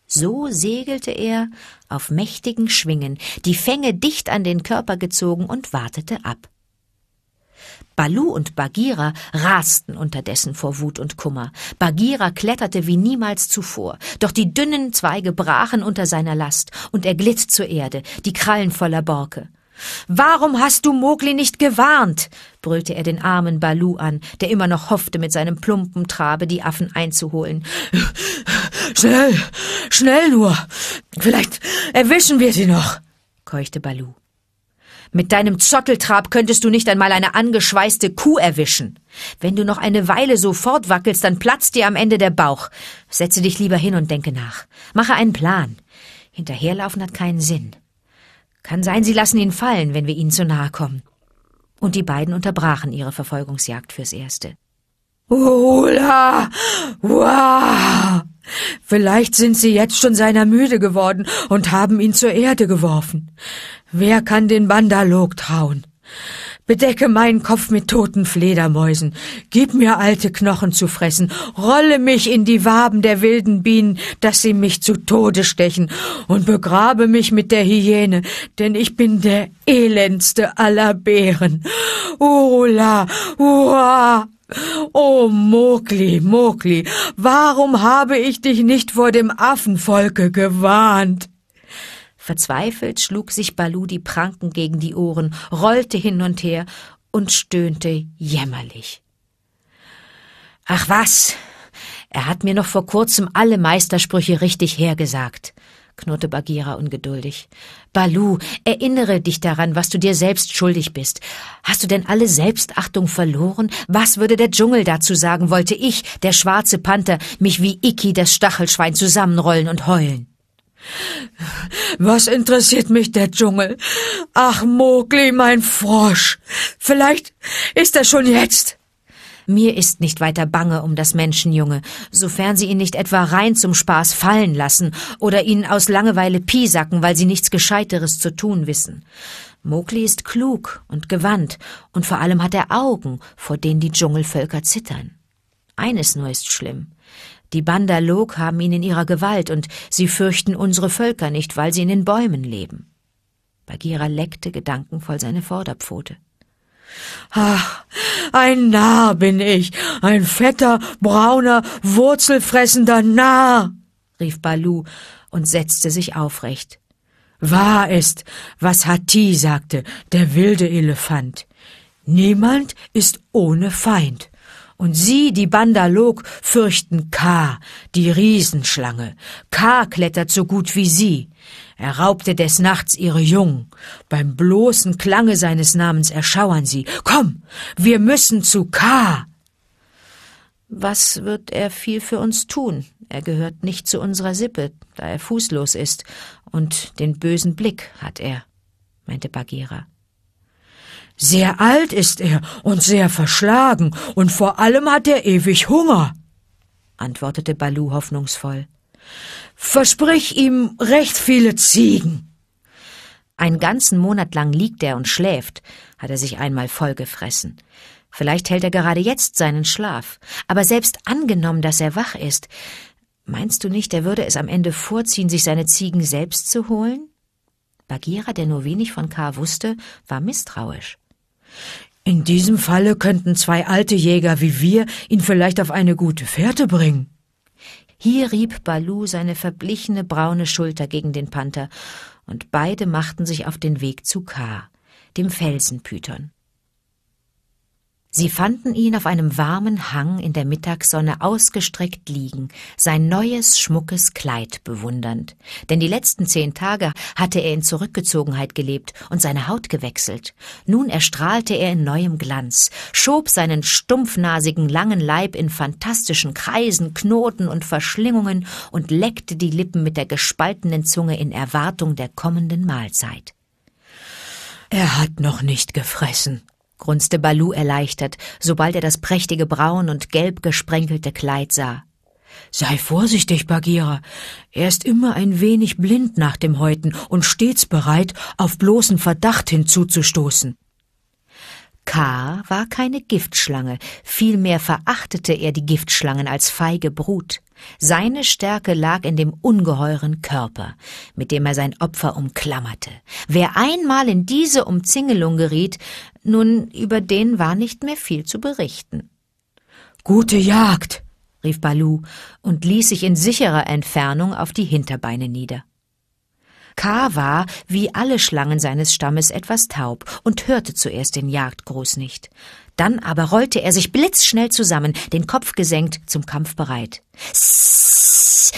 Speaker 1: So segelte er auf mächtigen Schwingen, die Fänge dicht an den Körper gezogen und wartete ab. Balu und Bagira rasten unterdessen vor Wut und Kummer. Bagira kletterte wie niemals zuvor, doch die dünnen Zweige brachen unter seiner Last und er glitt zur Erde, die Krallen voller Borke. Warum hast du Mogli nicht gewarnt? brüllte er den armen Balu an, der immer noch hoffte, mit seinem plumpen Trabe die Affen einzuholen. Schnell, schnell nur! Vielleicht erwischen wir sie noch! keuchte Balu. Mit deinem Zotteltrab könntest du nicht einmal eine angeschweißte Kuh erwischen. Wenn du noch eine Weile so fortwackelst, dann platzt dir am Ende der Bauch. Setze dich lieber hin und denke nach. Mache einen Plan. Hinterherlaufen hat keinen Sinn. Kann sein, sie lassen ihn fallen, wenn wir ihnen zu nahe kommen. Und die beiden unterbrachen ihre Verfolgungsjagd fürs Erste. Ola! Wow! Vielleicht sind sie jetzt schon seiner müde geworden und haben ihn zur Erde geworfen. Wer kann den Bandalog trauen? Bedecke meinen Kopf mit toten Fledermäusen, gib mir alte Knochen zu fressen, rolle mich in die Waben der wilden Bienen, dass sie mich zu Tode stechen, und begrabe mich mit der Hyäne, denn ich bin der elendste aller Bären. Urula, Ura! Oh Mokli, Mokli, warum habe ich dich nicht vor dem Affenvolke gewarnt? Verzweifelt schlug sich Balu die Pranken gegen die Ohren, rollte hin und her und stöhnte jämmerlich. Ach was, er hat mir noch vor kurzem alle Meistersprüche richtig hergesagt, knurrte Bagheera ungeduldig. Balu, erinnere dich daran, was du dir selbst schuldig bist. Hast du denn alle Selbstachtung verloren? Was würde der Dschungel dazu sagen, wollte ich, der schwarze Panther, mich wie Iki das Stachelschwein zusammenrollen und heulen? Was interessiert mich der Dschungel? Ach, Mogli, mein Frosch. Vielleicht ist er schon jetzt. Mir ist nicht weiter bange um das Menschenjunge, sofern sie ihn nicht etwa rein zum Spaß fallen lassen oder ihn aus Langeweile piesacken, weil sie nichts Gescheiteres zu tun wissen. Mogli ist klug und gewandt und vor allem hat er Augen, vor denen die Dschungelvölker zittern. Eines nur ist schlimm. Die Bandalog haben ihn in ihrer Gewalt und sie fürchten unsere Völker nicht, weil sie in den Bäumen leben. Bagheera leckte gedankenvoll seine Vorderpfote. Ach, ein Narr bin ich, ein fetter, brauner, wurzelfressender Narr, rief Balu und setzte sich aufrecht. Wahr ist, was Hati sagte, der wilde Elefant. Niemand ist ohne Feind. Und sie, die Bandalog, fürchten K, die Riesenschlange. K klettert so gut wie sie. Er raubte des Nachts ihre Jungen. Beim bloßen Klange seines Namens erschauern sie. Komm, wir müssen zu K. Was wird er viel für uns tun? Er gehört nicht zu unserer Sippe, da er fußlos ist, und den bösen Blick hat er, meinte Bagheera. Sehr alt ist er und sehr verschlagen, und vor allem hat er ewig Hunger, antwortete Balu hoffnungsvoll. Versprich ihm recht viele Ziegen. Einen ganzen Monat lang liegt er und schläft, hat er sich einmal vollgefressen. Vielleicht hält er gerade jetzt seinen Schlaf, aber selbst angenommen, dass er wach ist, meinst du nicht, er würde es am Ende vorziehen, sich seine Ziegen selbst zu holen? Bagheera, der nur wenig von K wusste, war misstrauisch. In diesem Falle könnten zwei alte Jäger wie wir ihn vielleicht auf eine gute Fährte bringen. Hier rieb Balu seine verblichene braune Schulter gegen den Panther, und beide machten sich auf den Weg zu K, dem Felsenpython. Sie fanden ihn auf einem warmen Hang in der Mittagssonne ausgestreckt liegen, sein neues, schmuckes Kleid bewundernd. Denn die letzten zehn Tage hatte er in Zurückgezogenheit gelebt und seine Haut gewechselt. Nun erstrahlte er in neuem Glanz, schob seinen stumpfnasigen, langen Leib in fantastischen Kreisen, Knoten und Verschlingungen und leckte die Lippen mit der gespaltenen Zunge in Erwartung der kommenden Mahlzeit. Er hat noch nicht gefressen, grunzte Balu erleichtert, sobald er das prächtige braun und gelb gesprenkelte Kleid sah. Sei vorsichtig, Bagheera. Er ist immer ein wenig blind nach dem Häuten und stets bereit, auf bloßen Verdacht hinzuzustoßen. K. war keine Giftschlange, vielmehr verachtete er die Giftschlangen als feige Brut. Seine Stärke lag in dem ungeheuren Körper, mit dem er sein Opfer umklammerte. Wer einmal in diese Umzingelung geriet, nun, über den war nicht mehr viel zu berichten. Gute Jagd! rief Balu und ließ sich in sicherer Entfernung auf die Hinterbeine nieder. Ka war, wie alle Schlangen seines Stammes, etwas taub und hörte zuerst den Jagdgruß nicht. Dann aber rollte er sich blitzschnell zusammen, den Kopf gesenkt, zum Kampf bereit.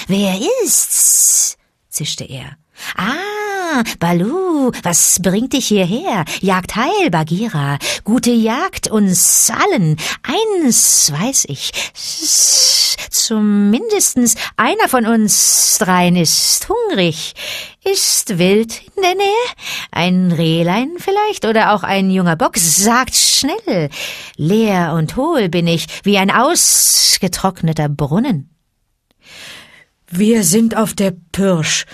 Speaker 1: Wer ist's? zischte er. Ah, Balu, was bringt dich hierher? Jagd heil, Bagheera. Gute Jagd uns allen. Eins weiß ich. Zumindestens einer von uns dreien ist hungrig. Ist Wild in der Nähe? Ein Rehlein vielleicht oder auch ein junger Bock? Sagt schnell. Leer und hohl bin ich, wie ein ausgetrockneter Brunnen. Wir sind auf der Pirsch,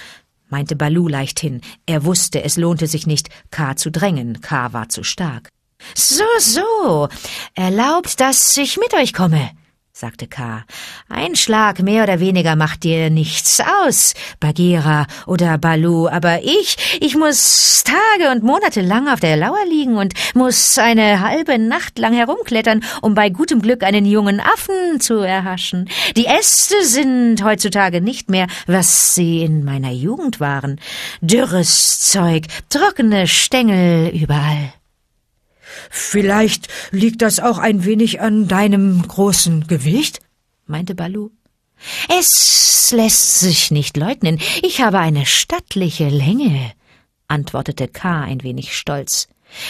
Speaker 1: meinte Balu leichthin. Er wusste, es lohnte sich nicht, K. zu drängen. K. war zu stark. So, so. Erlaubt, dass ich mit euch komme sagte K. Ein Schlag mehr oder weniger macht dir nichts aus, Bagheera oder Balu, aber ich, ich muss Tage und Monate lang auf der Lauer liegen und muss eine halbe Nacht lang herumklettern, um bei gutem Glück einen jungen Affen zu erhaschen. Die Äste sind heutzutage nicht mehr, was sie in meiner Jugend waren. Dürres Zeug, trockene Stängel überall. Vielleicht liegt das auch ein wenig an deinem großen Gewicht? meinte Balu. Es lässt sich nicht leugnen. Ich habe eine stattliche Länge, antwortete K. ein wenig stolz.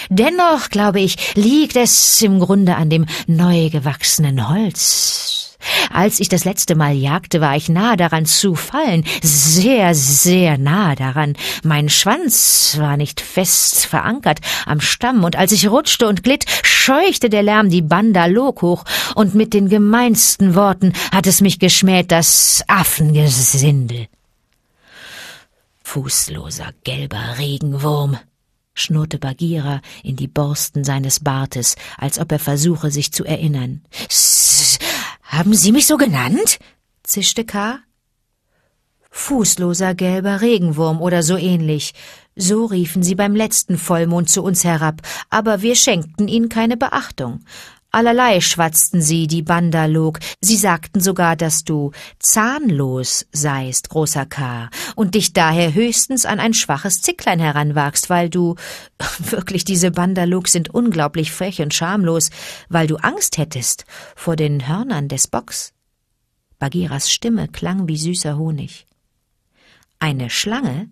Speaker 1: Dennoch, glaube ich, liegt es im Grunde an dem neu gewachsenen Holz. Als ich das letzte Mal jagte, war ich nahe daran zu fallen, sehr, sehr nahe daran. Mein Schwanz war nicht fest verankert am Stamm, und als ich rutschte und glitt, scheuchte der Lärm die Banda Lok hoch, und mit den gemeinsten Worten hat es mich geschmäht, das Affengesindel. Fußloser gelber Regenwurm, schnurrte Bagheera in die Borsten seines Bartes, als ob er versuche, sich zu erinnern. Haben Sie mich so genannt? zischte K. Fußloser gelber Regenwurm oder so ähnlich. So riefen sie beim letzten Vollmond zu uns herab, aber wir schenkten ihnen keine Beachtung. Allerlei schwatzten sie, die Bandalog. Sie sagten sogar, dass du zahnlos seist, großer K, und dich daher höchstens an ein schwaches Zicklein heranwagst, weil du, wirklich, diese Bandalog sind unglaublich frech und schamlos, weil du Angst hättest vor den Hörnern des Bocks. Bagiras Stimme klang wie süßer Honig. Eine Schlange,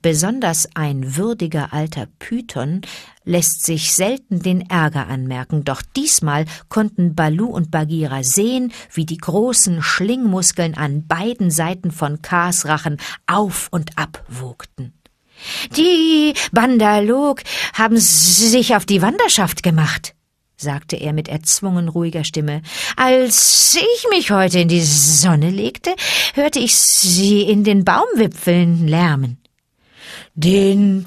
Speaker 1: besonders ein würdiger alter Python, lässt sich selten den Ärger anmerken, doch diesmal konnten Balu und Bagheera sehen, wie die großen Schlingmuskeln an beiden Seiten von Kars Rachen auf und ab wogten. Die Bandalog haben sich auf die Wanderschaft gemacht, sagte er mit erzwungen ruhiger Stimme. Als ich mich heute in die Sonne legte, hörte ich sie in den Baumwipfeln lärmen. Den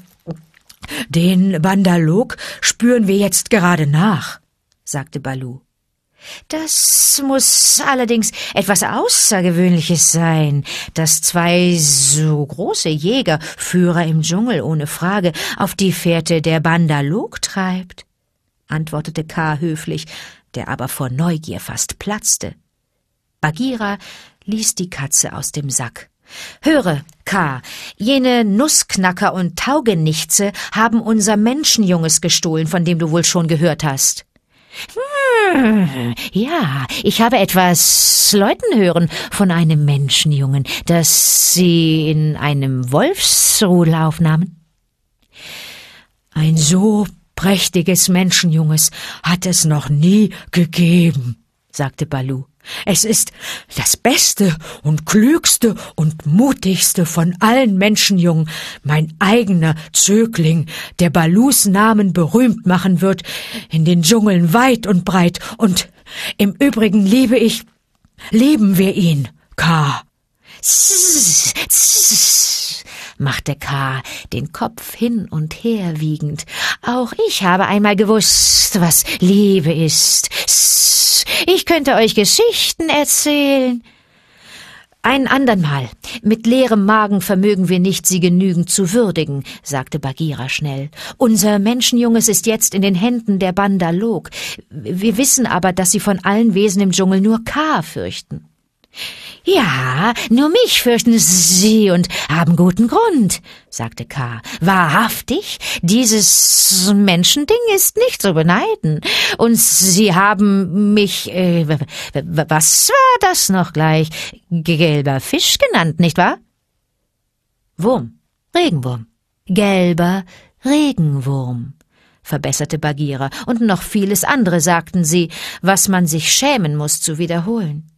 Speaker 1: den Bandalog spüren wir jetzt gerade nach, sagte Balu. Das muss allerdings etwas Außergewöhnliches sein, dass zwei so große Jäger, Führer im Dschungel ohne Frage, auf die Fährte der Bandalog treibt, antwortete K. höflich, der aber vor Neugier fast platzte. Bagira ließ die Katze aus dem Sack Höre, K., jene Nussknacker und Taugenichtse haben unser Menschenjunges gestohlen, von dem du wohl schon gehört hast. Hm, ja, ich habe etwas läuten hören von einem Menschenjungen, das sie in einem Wolfsrudel aufnahmen. Ein so prächtiges Menschenjunges hat es noch nie gegeben, sagte Balu. Es ist das Beste und Klügste und Mutigste von allen Menschenjungen, mein eigener Zögling, der Balus Namen berühmt machen wird, in den Dschungeln weit und breit, und im Übrigen liebe ich, lieben wir ihn, K. Zzzz, zzzz, machte K. den Kopf hin und her wiegend. Auch ich habe einmal gewusst, was Liebe ist. Zzzz ich könnte euch Geschichten erzählen. Ein andern Mal. Mit leerem Magen vermögen wir nicht, sie genügend zu würdigen, sagte Bagheera schnell. Unser Menschenjunges ist jetzt in den Händen der Bandalog. Wir wissen aber, dass sie von allen Wesen im Dschungel nur Ka fürchten. Ja, nur mich fürchten Sie und haben guten Grund, sagte K. Wahrhaftig, dieses Menschending ist nicht zu beneiden. Und Sie haben mich, äh, was war das noch gleich? Gelber Fisch genannt, nicht wahr? Wurm, Regenwurm. Gelber Regenwurm verbesserte Bagheera, und noch vieles andere sagten sie, was man sich schämen muss zu wiederholen.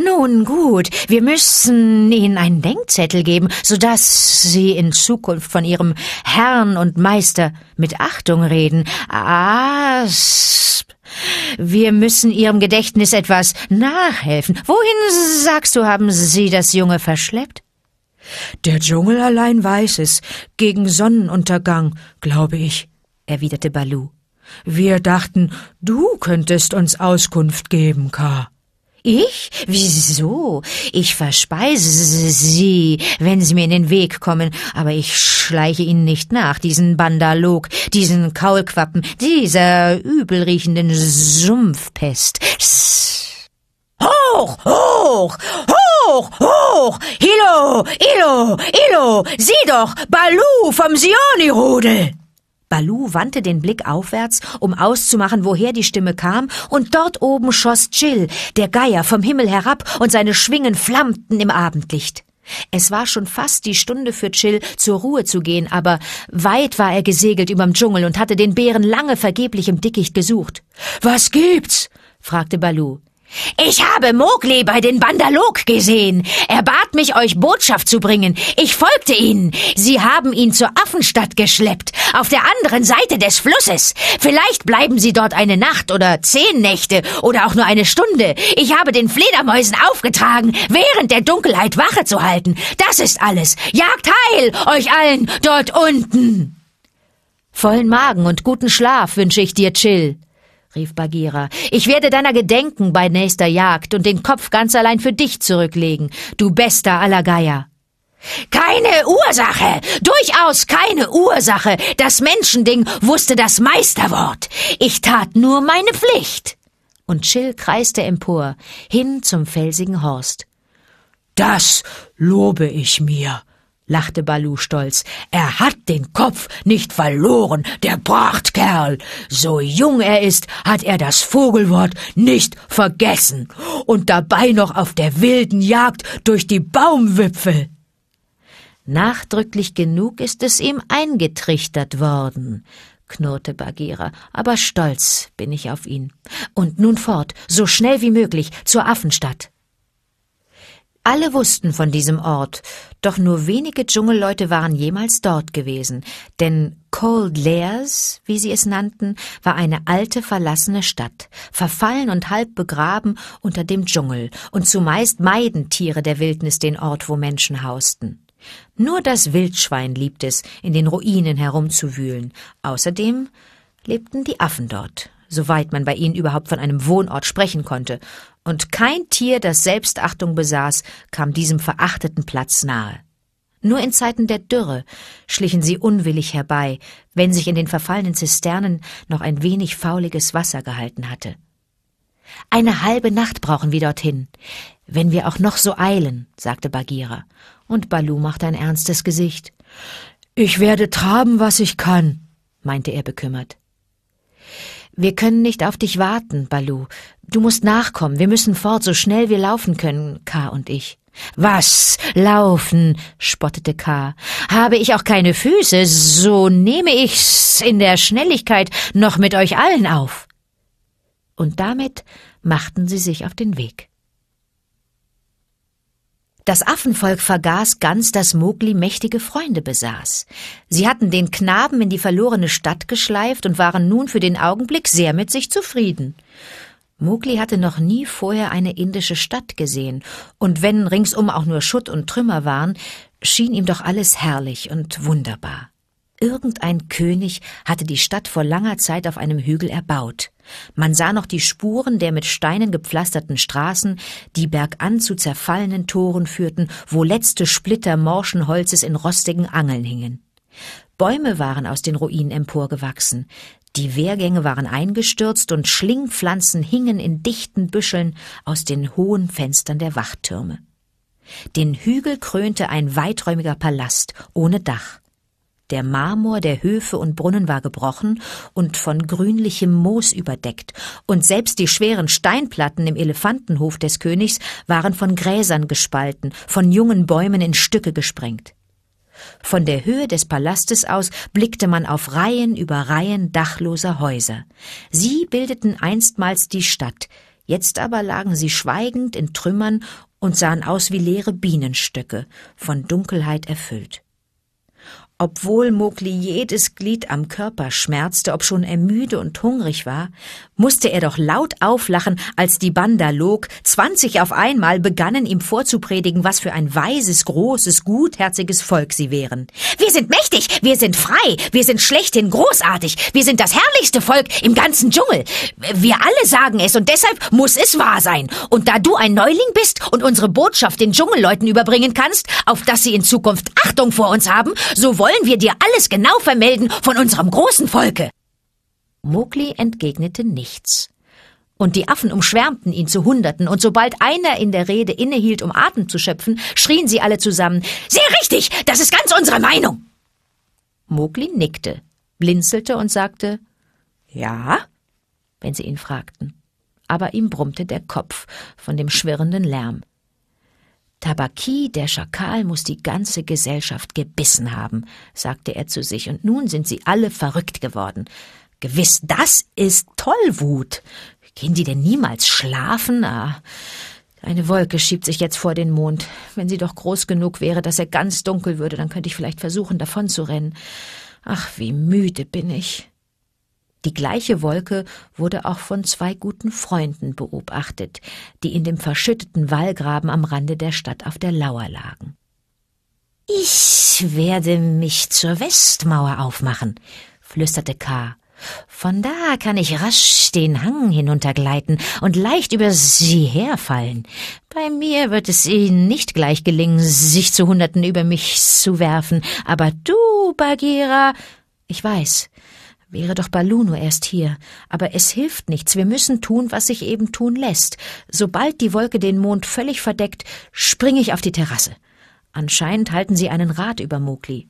Speaker 1: Nun gut, wir müssen Ihnen einen Denkzettel geben, so dass Sie in Zukunft von Ihrem Herrn und Meister mit Achtung reden. Asp. Wir müssen Ihrem Gedächtnis etwas nachhelfen. Wohin sagst du, haben Sie das Junge verschleppt? Der Dschungel allein weiß es, gegen Sonnenuntergang, glaube ich, erwiderte Balu. Wir dachten, du könntest uns Auskunft geben, K. Ich? Wieso? Ich verspeise sie, wenn sie mir in den Weg kommen, aber ich schleiche ihnen nicht nach, diesen Bandalog, diesen Kaulquappen, dieser übelriechenden Sumpfpest. Hoch, hoch, hoch, hoch! Hilo, Ilo, Ilo, sieh doch, Balu vom Sioni-Rudel! Balu wandte den Blick aufwärts, um auszumachen, woher die Stimme kam, und dort oben schoss Chill, der Geier, vom Himmel herab, und seine Schwingen flammten im Abendlicht. Es war schon fast die Stunde für Chill, zur Ruhe zu gehen, aber weit war er gesegelt überm Dschungel und hatte den Bären lange vergeblich im Dickicht gesucht. Was gibt's? fragte Balu. Ich habe Mogli bei den Bandalog gesehen. Er bat mich, euch Botschaft zu bringen. Ich folgte ihnen. Sie haben ihn zur Affenstadt geschleppt, auf der anderen Seite des Flusses. Vielleicht bleiben sie dort eine Nacht oder zehn Nächte oder auch nur eine Stunde. Ich habe den Fledermäusen aufgetragen, während der Dunkelheit Wache zu halten. Das ist alles. Jagt heil euch allen dort unten. Vollen Magen und guten Schlaf wünsche ich dir, Chill rief Bagheera. Ich werde deiner gedenken bei nächster Jagd und den Kopf ganz allein für dich zurücklegen, du bester aller Geier. Keine Ursache, durchaus keine Ursache. Das Menschending wusste das Meisterwort. Ich tat nur meine Pflicht. Und Chill kreiste empor, hin zum felsigen Horst. Das lobe ich mir, lachte Balu stolz. Er hat den Kopf nicht verloren, der Prachtkerl. So jung er ist, hat er das Vogelwort nicht vergessen und dabei noch auf der wilden Jagd durch die Baumwipfel. Nachdrücklich genug ist es ihm eingetrichtert worden, knurrte Bagheera, aber stolz bin ich auf ihn. Und nun fort, so schnell wie möglich, zur Affenstadt. Alle wussten von diesem Ort, doch nur wenige Dschungelleute waren jemals dort gewesen, denn Cold Lairs, wie sie es nannten, war eine alte verlassene Stadt, verfallen und halb begraben unter dem Dschungel, und zumeist meiden Tiere der Wildnis den Ort, wo Menschen hausten. Nur das Wildschwein liebt es, in den Ruinen herumzuwühlen. Außerdem lebten die Affen dort soweit man bei ihnen überhaupt von einem Wohnort sprechen konnte, und kein Tier, das Selbstachtung besaß, kam diesem verachteten Platz nahe. Nur in Zeiten der Dürre schlichen sie unwillig herbei, wenn sich in den verfallenen Zisternen noch ein wenig fauliges Wasser gehalten hatte. Eine halbe Nacht brauchen wir dorthin, wenn wir auch noch so eilen, sagte Bagheera, und Balu machte ein ernstes Gesicht. Ich werde traben, was ich kann, meinte er bekümmert. Wir können nicht auf dich warten, Balu. Du musst nachkommen. Wir müssen fort, so schnell wir laufen können, K. und ich. Was? Laufen? spottete K. Habe ich auch keine Füße, so nehme ich's in der Schnelligkeit noch mit euch allen auf. Und damit machten sie sich auf den Weg. Das Affenvolk vergaß ganz, dass Mogli mächtige Freunde besaß. Sie hatten den Knaben in die verlorene Stadt geschleift und waren nun für den Augenblick sehr mit sich zufrieden. Mogli hatte noch nie vorher eine indische Stadt gesehen, und wenn ringsum auch nur Schutt und Trümmer waren, schien ihm doch alles herrlich und wunderbar. Irgendein König hatte die Stadt vor langer Zeit auf einem Hügel erbaut. Man sah noch die Spuren der mit Steinen gepflasterten Straßen, die bergan zu zerfallenen Toren führten, wo letzte Splitter morschen Holzes in rostigen Angeln hingen. Bäume waren aus den Ruinen emporgewachsen, die Wehrgänge waren eingestürzt und Schlingpflanzen hingen in dichten Büscheln aus den hohen Fenstern der Wachtürme. Den Hügel krönte ein weiträumiger Palast ohne Dach. Der Marmor der Höfe und Brunnen war gebrochen und von grünlichem Moos überdeckt, und selbst die schweren Steinplatten im Elefantenhof des Königs waren von Gräsern gespalten, von jungen Bäumen in Stücke gesprengt. Von der Höhe des Palastes aus blickte man auf Reihen über Reihen dachloser Häuser. Sie bildeten einstmals die Stadt, jetzt aber lagen sie schweigend in Trümmern und sahen aus wie leere Bienenstöcke, von Dunkelheit erfüllt. Obwohl Mowgli jedes Glied am Körper schmerzte, obschon er müde und hungrig war, musste er doch laut auflachen, als die Banda log. Zwanzig auf einmal begannen ihm vorzupredigen, was für ein weises, großes, gutherziges Volk sie wären. Wir sind mächtig, wir sind frei, wir sind schlechthin großartig, wir sind das herrlichste Volk im ganzen Dschungel. Wir alle sagen es und deshalb muss es wahr sein. Und da du ein Neuling bist und unsere Botschaft den Dschungelleuten überbringen kannst, auf dass sie in Zukunft Achtung vor uns haben, so wollen wollen wir dir alles genau vermelden von unserem großen Volke. Mogli entgegnete nichts. Und die Affen umschwärmten ihn zu Hunderten, und sobald einer in der Rede innehielt, um Atem zu schöpfen, schrien sie alle zusammen Sehr richtig, das ist ganz unsere Meinung. Mogli nickte, blinzelte und sagte Ja, wenn sie ihn fragten. Aber ihm brummte der Kopf von dem schwirrenden Lärm. Tabaki, der Schakal, muss die ganze Gesellschaft gebissen haben, sagte er zu sich, und nun sind sie alle verrückt geworden. Gewiss, das ist Tollwut. Gehen die denn niemals schlafen? Ah, eine Wolke schiebt sich jetzt vor den Mond. Wenn sie doch groß genug wäre, dass er ganz dunkel würde, dann könnte ich vielleicht versuchen, davonzurennen. Ach, wie müde bin ich. Die gleiche Wolke wurde auch von zwei guten Freunden beobachtet, die in dem verschütteten Wallgraben am Rande der Stadt auf der Lauer lagen. Ich werde mich zur Westmauer aufmachen, flüsterte K. Von da kann ich rasch den Hang hinuntergleiten und leicht über Sie herfallen. Bei mir wird es Ihnen nicht gleich gelingen, sich zu Hunderten über mich zu werfen, aber du, Bagheera, ich weiß, Wäre doch Balu erst hier. Aber es hilft nichts. Wir müssen tun, was sich eben tun lässt. Sobald die Wolke den Mond völlig verdeckt, springe ich auf die Terrasse. Anscheinend halten sie einen Rat über Mowgli.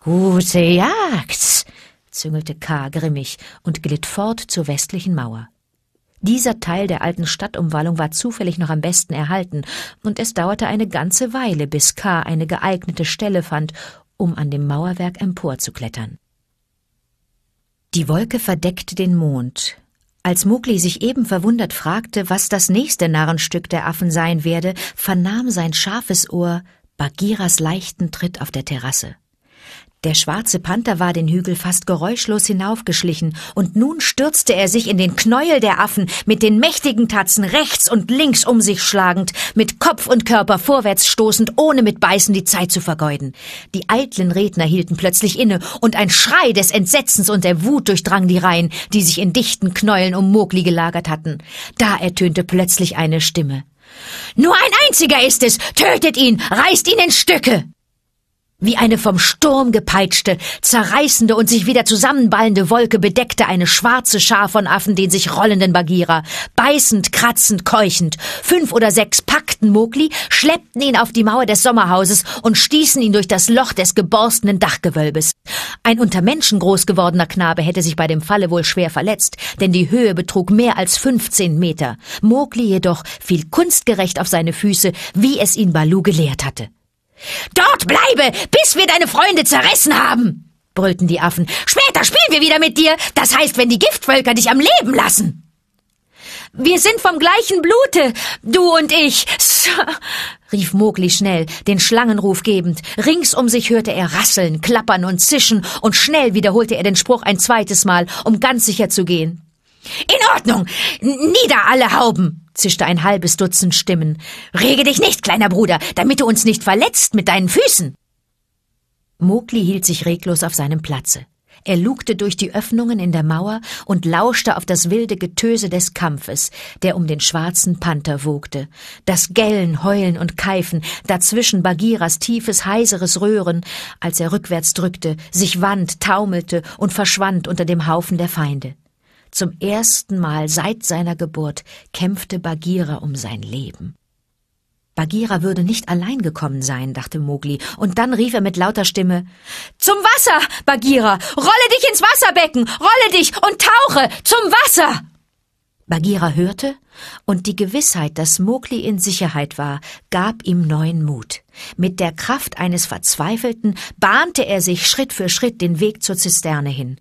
Speaker 1: Gute Jagd! züngelte K. grimmig und glitt fort zur westlichen Mauer. Dieser Teil der alten Stadtumwallung war zufällig noch am besten erhalten, und es dauerte eine ganze Weile, bis K. eine geeignete Stelle fand, um an dem Mauerwerk emporzuklettern. Die Wolke verdeckte den Mond. Als Mugli sich eben verwundert fragte, was das nächste Narrenstück der Affen sein werde, vernahm sein scharfes Ohr Bagiras leichten Tritt auf der Terrasse. Der schwarze Panther war den Hügel fast geräuschlos hinaufgeschlichen, und nun stürzte er sich in den Knäuel der Affen, mit den mächtigen Tatzen rechts und links um sich schlagend, mit Kopf und Körper vorwärts stoßend, ohne mit Beißen die Zeit zu vergeuden. Die eitlen Redner hielten plötzlich inne, und ein Schrei des Entsetzens und der Wut durchdrang die Reihen, die sich in dichten Knäueln um Mogli gelagert hatten. Da ertönte plötzlich eine Stimme. Nur ein einziger ist es! Tötet ihn! Reißt ihn in Stücke! Wie eine vom Sturm gepeitschte, zerreißende und sich wieder zusammenballende Wolke bedeckte eine schwarze Schar von Affen den sich rollenden Bagheera. Beißend, kratzend, keuchend. Fünf oder sechs packten Mowgli, schleppten ihn auf die Mauer des Sommerhauses und stießen ihn durch das Loch des geborstenen Dachgewölbes. Ein unter Menschen groß gewordener Knabe hätte sich bei dem Falle wohl schwer verletzt, denn die Höhe betrug mehr als 15 Meter. Mowgli jedoch fiel kunstgerecht auf seine Füße, wie es ihn Balu gelehrt hatte. Dort bleibe, bis wir deine Freunde zerrissen haben, brüllten die Affen. Später spielen wir wieder mit dir, das heißt, wenn die Giftvölker dich am Leben lassen. Wir sind vom gleichen Blute, du und ich, rief Mogli schnell, den Schlangenruf gebend. Rings um sich hörte er rasseln, klappern und zischen, und schnell wiederholte er den Spruch ein zweites Mal, um ganz sicher zu gehen. In Ordnung, nieder alle Hauben! zischte ein halbes Dutzend Stimmen. Rege dich nicht, kleiner Bruder, damit du uns nicht verletzt mit deinen Füßen. Mogli hielt sich reglos auf seinem Platze. Er lugte durch die Öffnungen in der Mauer und lauschte auf das wilde Getöse des Kampfes, der um den schwarzen Panther wogte. Das Gellen, Heulen und Keifen, dazwischen Bagiras tiefes, heiseres Röhren, als er rückwärts drückte, sich wand, taumelte und verschwand unter dem Haufen der Feinde. Zum ersten Mal seit seiner Geburt kämpfte Bagheera um sein Leben. Bagheera würde nicht allein gekommen sein, dachte Mogli, und dann rief er mit lauter Stimme Zum Wasser, Bagheera! Rolle dich ins Wasserbecken! Rolle dich und tauche! Zum Wasser! Bagheera hörte, und die Gewissheit, dass Mogli in Sicherheit war, gab ihm neuen Mut. Mit der Kraft eines Verzweifelten bahnte er sich Schritt für Schritt den Weg zur Zisterne hin.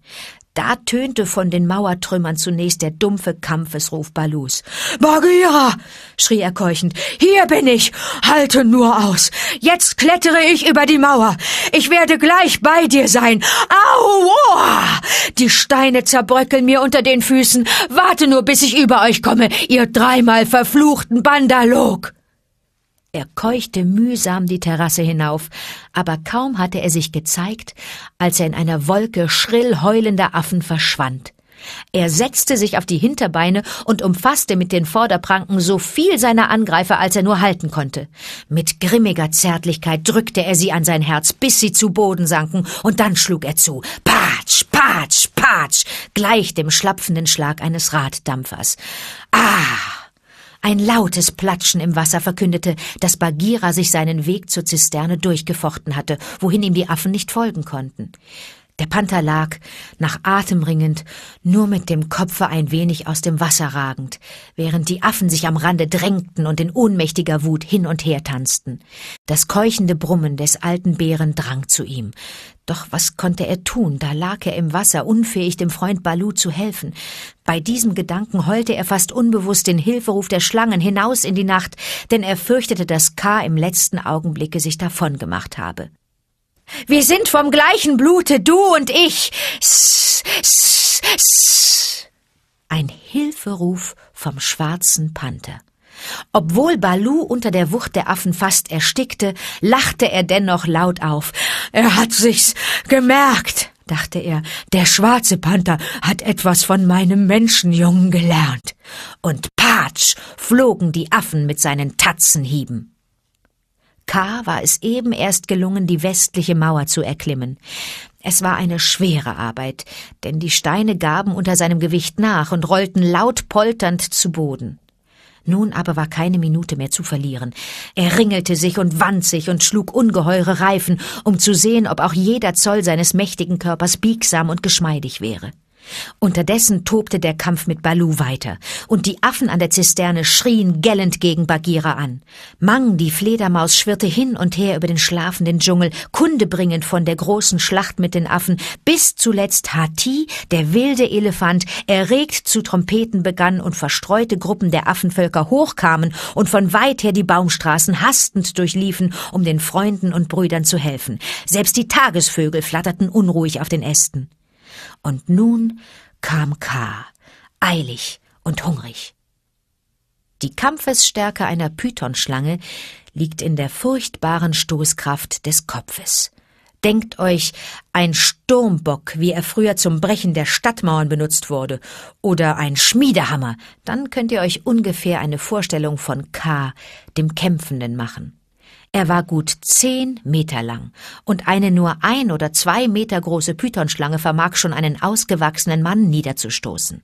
Speaker 1: Da tönte von den Mauertrümmern zunächst der dumpfe Kampfesruf Balus. Bagheera! schrie er keuchend. Hier bin ich! Halte nur aus! Jetzt klettere ich über die Mauer! Ich werde gleich bei dir sein! Aua! Die Steine zerbröckeln mir unter den Füßen! Warte nur, bis ich über euch komme, ihr dreimal verfluchten Bandalog! Er keuchte mühsam die Terrasse hinauf, aber kaum hatte er sich gezeigt, als er in einer Wolke schrill heulender Affen verschwand. Er setzte sich auf die Hinterbeine und umfasste mit den Vorderpranken so viel seiner Angreifer, als er nur halten konnte. Mit grimmiger Zärtlichkeit drückte er sie an sein Herz, bis sie zu Boden sanken, und dann schlug er zu. Patsch, patsch, patsch, gleich dem schlapfenden Schlag eines Raddampfers. Ah! Ein lautes Platschen im Wasser verkündete, dass Bagheera sich seinen Weg zur Zisterne durchgefochten hatte, wohin ihm die Affen nicht folgen konnten. Der Panther lag, nach Atem ringend, nur mit dem Kopfe ein wenig aus dem Wasser ragend, während die Affen sich am Rande drängten und in ohnmächtiger Wut hin und her tanzten. Das keuchende Brummen des alten Bären drang zu ihm. Doch was konnte er tun? Da lag er im Wasser, unfähig dem Freund Balu zu helfen. Bei diesem Gedanken heulte er fast unbewusst den Hilferuf der Schlangen hinaus in die Nacht, denn er fürchtete, dass K. im letzten Augenblicke sich davongemacht habe. Wir sind vom gleichen Blute, du und ich. Sss, sss, sss. Ein Hilferuf vom schwarzen Panther. Obwohl Balu unter der Wucht der Affen fast erstickte, lachte er dennoch laut auf. Er hat sich's gemerkt, dachte er. Der schwarze Panther hat etwas von meinem Menschenjungen gelernt. Und patsch flogen die Affen mit seinen Tatzenhieben. K. war es eben erst gelungen, die westliche Mauer zu erklimmen. Es war eine schwere Arbeit, denn die Steine gaben unter seinem Gewicht nach und rollten laut polternd zu Boden. Nun aber war keine Minute mehr zu verlieren. Er ringelte sich und wand sich und schlug ungeheure Reifen, um zu sehen, ob auch jeder Zoll seines mächtigen Körpers biegsam und geschmeidig wäre. Unterdessen tobte der Kampf mit Balu weiter, und die Affen an der Zisterne schrien gellend gegen Bagheera an. Mang, die Fledermaus, schwirrte hin und her über den schlafenden Dschungel, Kunde bringend von der großen Schlacht mit den Affen, bis zuletzt Hati, der wilde Elefant, erregt zu Trompeten begann und verstreute Gruppen der Affenvölker hochkamen und von weit her die Baumstraßen hastend durchliefen, um den Freunden und Brüdern zu helfen. Selbst die Tagesvögel flatterten unruhig auf den Ästen. Und nun kam K., eilig und hungrig. Die Kampfesstärke einer Pythonschlange liegt in der furchtbaren Stoßkraft des Kopfes. Denkt euch, ein Sturmbock, wie er früher zum Brechen der Stadtmauern benutzt wurde, oder ein Schmiedehammer, dann könnt ihr euch ungefähr eine Vorstellung von K, dem Kämpfenden, machen. Er war gut zehn Meter lang, und eine nur ein oder zwei Meter große Pythonschlange vermag schon einen ausgewachsenen Mann niederzustoßen.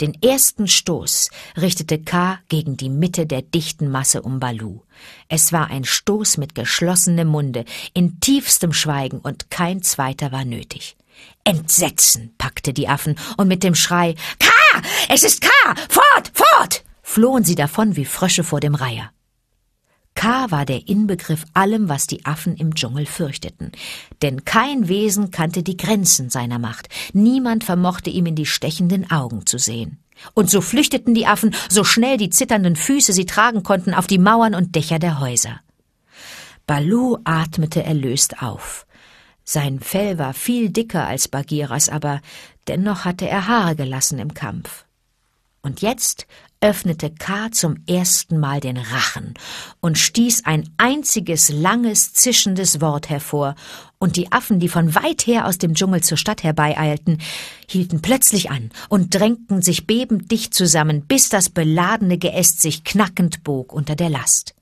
Speaker 1: Den ersten Stoß richtete K. gegen die Mitte der dichten Masse um Balu. Es war ein Stoß mit geschlossenem Munde, in tiefstem Schweigen, und kein zweiter war nötig. Entsetzen packte die Affen, und mit dem Schrei K. Es ist K. Fort, fort. flohen sie davon wie Frösche vor dem Reiher. K war der Inbegriff allem, was die Affen im Dschungel fürchteten. Denn kein Wesen kannte die Grenzen seiner Macht. Niemand vermochte ihm in die stechenden Augen zu sehen. Und so flüchteten die Affen, so schnell die zitternden Füße sie tragen konnten, auf die Mauern und Dächer der Häuser. Balu atmete erlöst auf. Sein Fell war viel dicker als Bagheras, aber dennoch hatte er Haare gelassen im Kampf. Und jetzt öffnete K. zum ersten Mal den Rachen und stieß ein einziges langes, zischendes Wort hervor, und die Affen, die von weit her aus dem Dschungel zur Stadt herbeieilten, hielten plötzlich an und drängten sich bebend dicht zusammen, bis das beladene Geäst sich knackend bog unter der Last.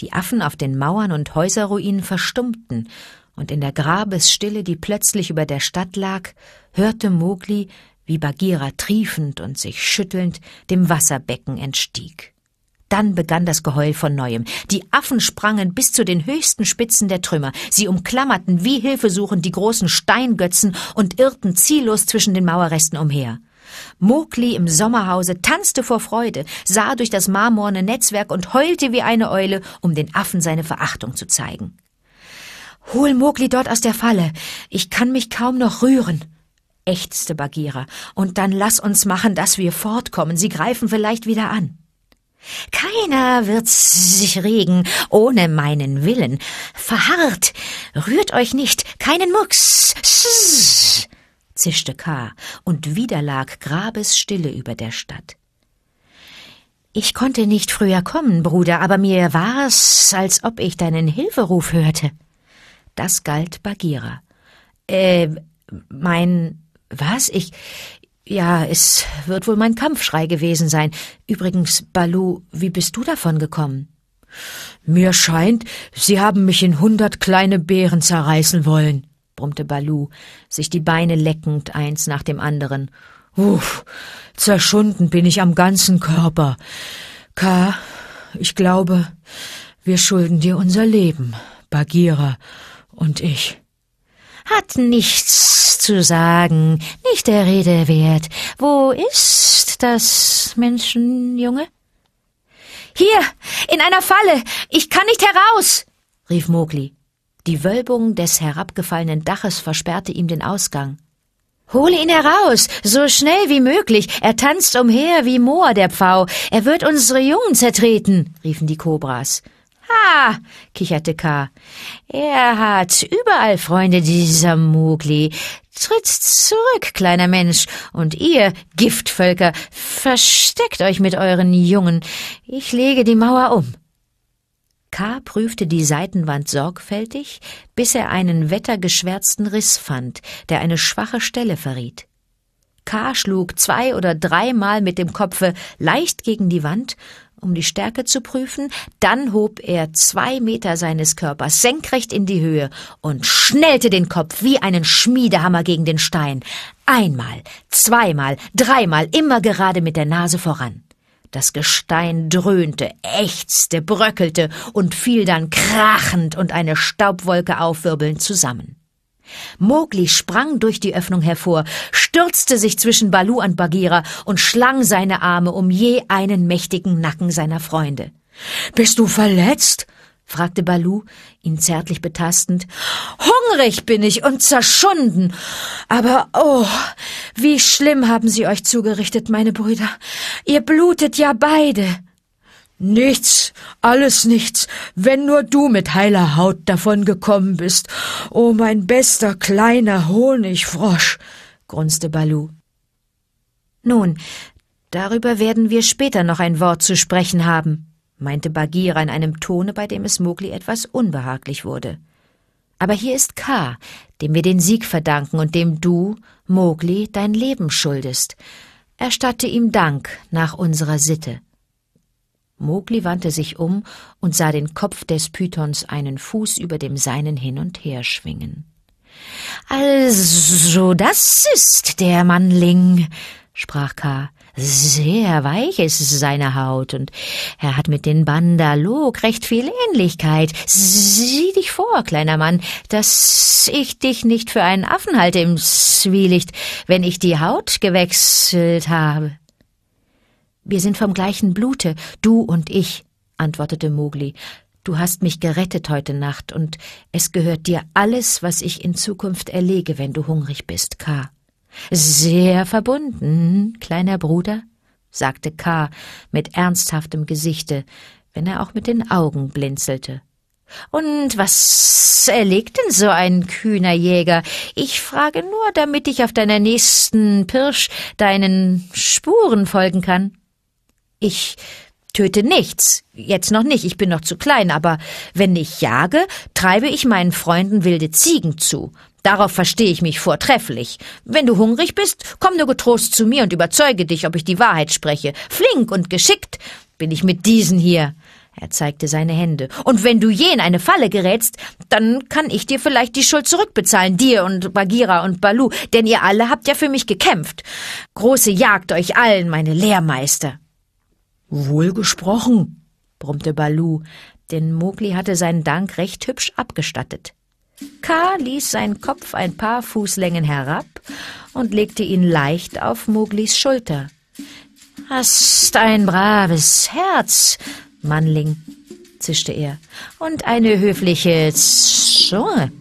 Speaker 1: Die Affen auf den Mauern und Häuserruinen verstummten, und in der Grabesstille, die plötzlich über der Stadt lag, hörte Mogli, wie Bagheera triefend und sich schüttelnd dem Wasserbecken entstieg. Dann begann das Geheul von neuem. Die Affen sprangen bis zu den höchsten Spitzen der Trümmer. Sie umklammerten wie hilfesuchend die großen Steingötzen und irrten ziellos zwischen den Mauerresten umher. Mogli im Sommerhause tanzte vor Freude, sah durch das marmorne Netzwerk und heulte wie eine Eule, um den Affen seine Verachtung zu zeigen. Hol Mogli dort aus der Falle. Ich kann mich kaum noch rühren, ächzte Bagheera. Und dann lass uns machen, dass wir fortkommen. Sie greifen vielleicht wieder an. Keiner wird sich regen, ohne meinen Willen. Verharrt! Rührt euch nicht! Keinen Mucks! Sss, zischte K. und wieder lag Grabesstille über der Stadt. Ich konnte nicht früher kommen, Bruder, aber mir war's, als ob ich deinen Hilferuf hörte. Das galt Bagheera. Äh, mein was? Ich. Ja, es wird wohl mein Kampfschrei gewesen sein. Übrigens, Balu, wie bist du davon gekommen? Mir scheint, sie haben mich in hundert kleine Beeren zerreißen wollen, brummte Balu, sich die Beine leckend eins nach dem anderen. Uff, zerschunden bin ich am ganzen Körper. K, ich glaube, wir schulden dir unser Leben, Bagheera und ich. Hat nichts zu sagen, nicht der Rede wert. Wo ist das Menschenjunge? Hier, in einer Falle. Ich kann nicht heraus, rief Mogli. Die Wölbung des herabgefallenen Daches versperrte ihm den Ausgang. Hole ihn heraus, so schnell wie möglich. Er tanzt umher wie Moor, der Pfau. Er wird unsere Jungen zertreten, riefen die Kobras. Ha, kicherte K. Er hat überall Freunde, dieser Mugli. Tritt zurück, kleiner Mensch, und ihr, Giftvölker, versteckt euch mit euren Jungen. Ich lege die Mauer um. K. prüfte die Seitenwand sorgfältig, bis er einen wettergeschwärzten Riss fand, der eine schwache Stelle verriet. K. schlug zwei oder dreimal mit dem Kopfe leicht gegen die Wand um die Stärke zu prüfen, dann hob er zwei Meter seines Körpers senkrecht in die Höhe und schnellte den Kopf wie einen Schmiedehammer gegen den Stein. Einmal, zweimal, dreimal, immer gerade mit der Nase voran. Das Gestein dröhnte, ächzte, bröckelte und fiel dann krachend und eine Staubwolke aufwirbelnd zusammen. Mowgli sprang durch die Öffnung hervor, stürzte sich zwischen Balu und Bagheera und schlang seine Arme um je einen mächtigen Nacken seiner Freunde. Bist du verletzt? fragte Balu, ihn zärtlich betastend. Hungrig bin ich und zerschunden. Aber oh, wie schlimm haben sie euch zugerichtet, meine Brüder. Ihr blutet ja beide. Nichts, alles nichts, wenn nur du mit heiler Haut davon gekommen bist. oh, mein bester kleiner Honigfrosch, grunzte Balu. Nun, darüber werden wir später noch ein Wort zu sprechen haben, meinte Bagheera in einem Tone, bei dem es Mogli etwas unbehaglich wurde. Aber hier ist K, dem wir den Sieg verdanken und dem du, Mogli, dein Leben schuldest. Erstatte ihm Dank nach unserer Sitte. Mowgli wandte sich um und sah den Kopf des Pythons einen Fuß über dem seinen hin und her schwingen. Also, das ist der Mannling, sprach K. Sehr weich ist seine Haut und er hat mit den Bandalog recht viel Ähnlichkeit. Sieh dich vor, kleiner Mann, dass ich dich nicht für einen Affen halte im Zwielicht, wenn ich die Haut gewechselt habe. Wir sind vom gleichen Blute, du und ich, antwortete Mowgli. Du hast mich gerettet heute Nacht, und es gehört dir alles, was ich in Zukunft erlege, wenn du hungrig bist, K. Sehr verbunden, kleiner Bruder, sagte K. mit ernsthaftem Gesichte, wenn er auch mit den Augen blinzelte. Und was erlegt denn so ein kühner Jäger? Ich frage nur, damit ich auf deiner nächsten Pirsch deinen Spuren folgen kann. Ich töte nichts. Jetzt noch nicht, ich bin noch zu klein, aber wenn ich jage, treibe ich meinen Freunden wilde Ziegen zu. Darauf verstehe ich mich vortrefflich. Wenn du hungrig bist, komm nur getrost zu mir und überzeuge dich, ob ich die Wahrheit spreche. Flink und geschickt bin ich mit diesen hier. Er zeigte seine Hände. Und wenn du je in eine Falle gerätst, dann kann ich dir vielleicht die Schuld zurückbezahlen, dir und Bagira und Balu, denn ihr alle habt ja für mich gekämpft. Große Jagd euch allen, meine Lehrmeister. Wohl gesprochen, brummte Balu, denn Mowgli hatte seinen Dank recht hübsch abgestattet. Ka ließ seinen Kopf ein paar Fußlängen herab und legte ihn leicht auf Moglis Schulter. Hast ein braves Herz, Mannling, zischte er, und eine höfliche Zunge.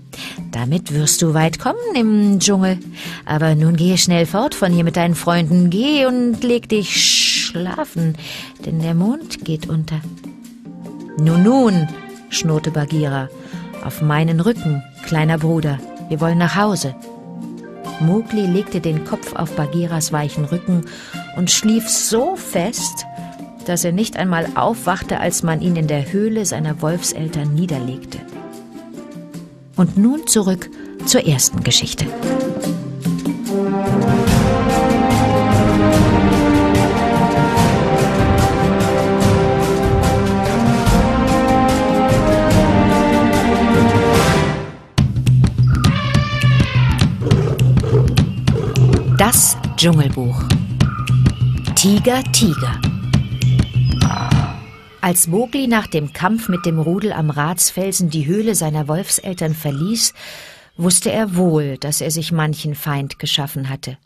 Speaker 1: Damit wirst du weit kommen im Dschungel. Aber nun geh schnell fort von hier mit deinen Freunden. Geh und leg dich schlafen, denn der Mond geht unter. Nun, nun, schnurrte Bagheera, auf meinen Rücken, kleiner Bruder, wir wollen nach Hause. Mowgli legte den Kopf auf Bagheeras weichen Rücken und schlief so fest, dass er nicht einmal aufwachte, als man ihn in der Höhle seiner Wolfseltern niederlegte. Und nun zurück zur ersten Geschichte. Das Dschungelbuch. Tiger, Tiger. Als Mowgli nach dem Kampf mit dem Rudel am Ratsfelsen die Höhle seiner Wolfseltern verließ, wusste er wohl, dass er sich manchen Feind geschaffen hatte.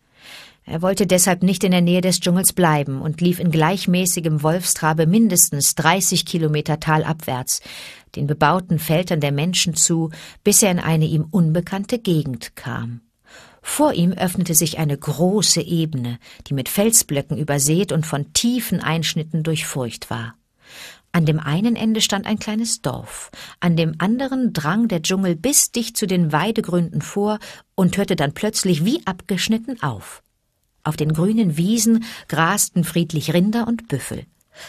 Speaker 1: Er wollte deshalb nicht in der Nähe des Dschungels bleiben und lief in gleichmäßigem Wolfstrabe mindestens 30 Kilometer talabwärts, den bebauten Feldern der Menschen zu, bis er in eine ihm unbekannte Gegend kam. Vor ihm öffnete sich eine große Ebene, die mit Felsblöcken übersät und von tiefen Einschnitten durchfurcht war. An dem einen Ende stand ein kleines Dorf, an dem anderen drang der Dschungel bis dicht zu den Weidegründen vor und hörte dann plötzlich wie abgeschnitten auf. Auf den grünen Wiesen grasten friedlich Rinder und Büffel.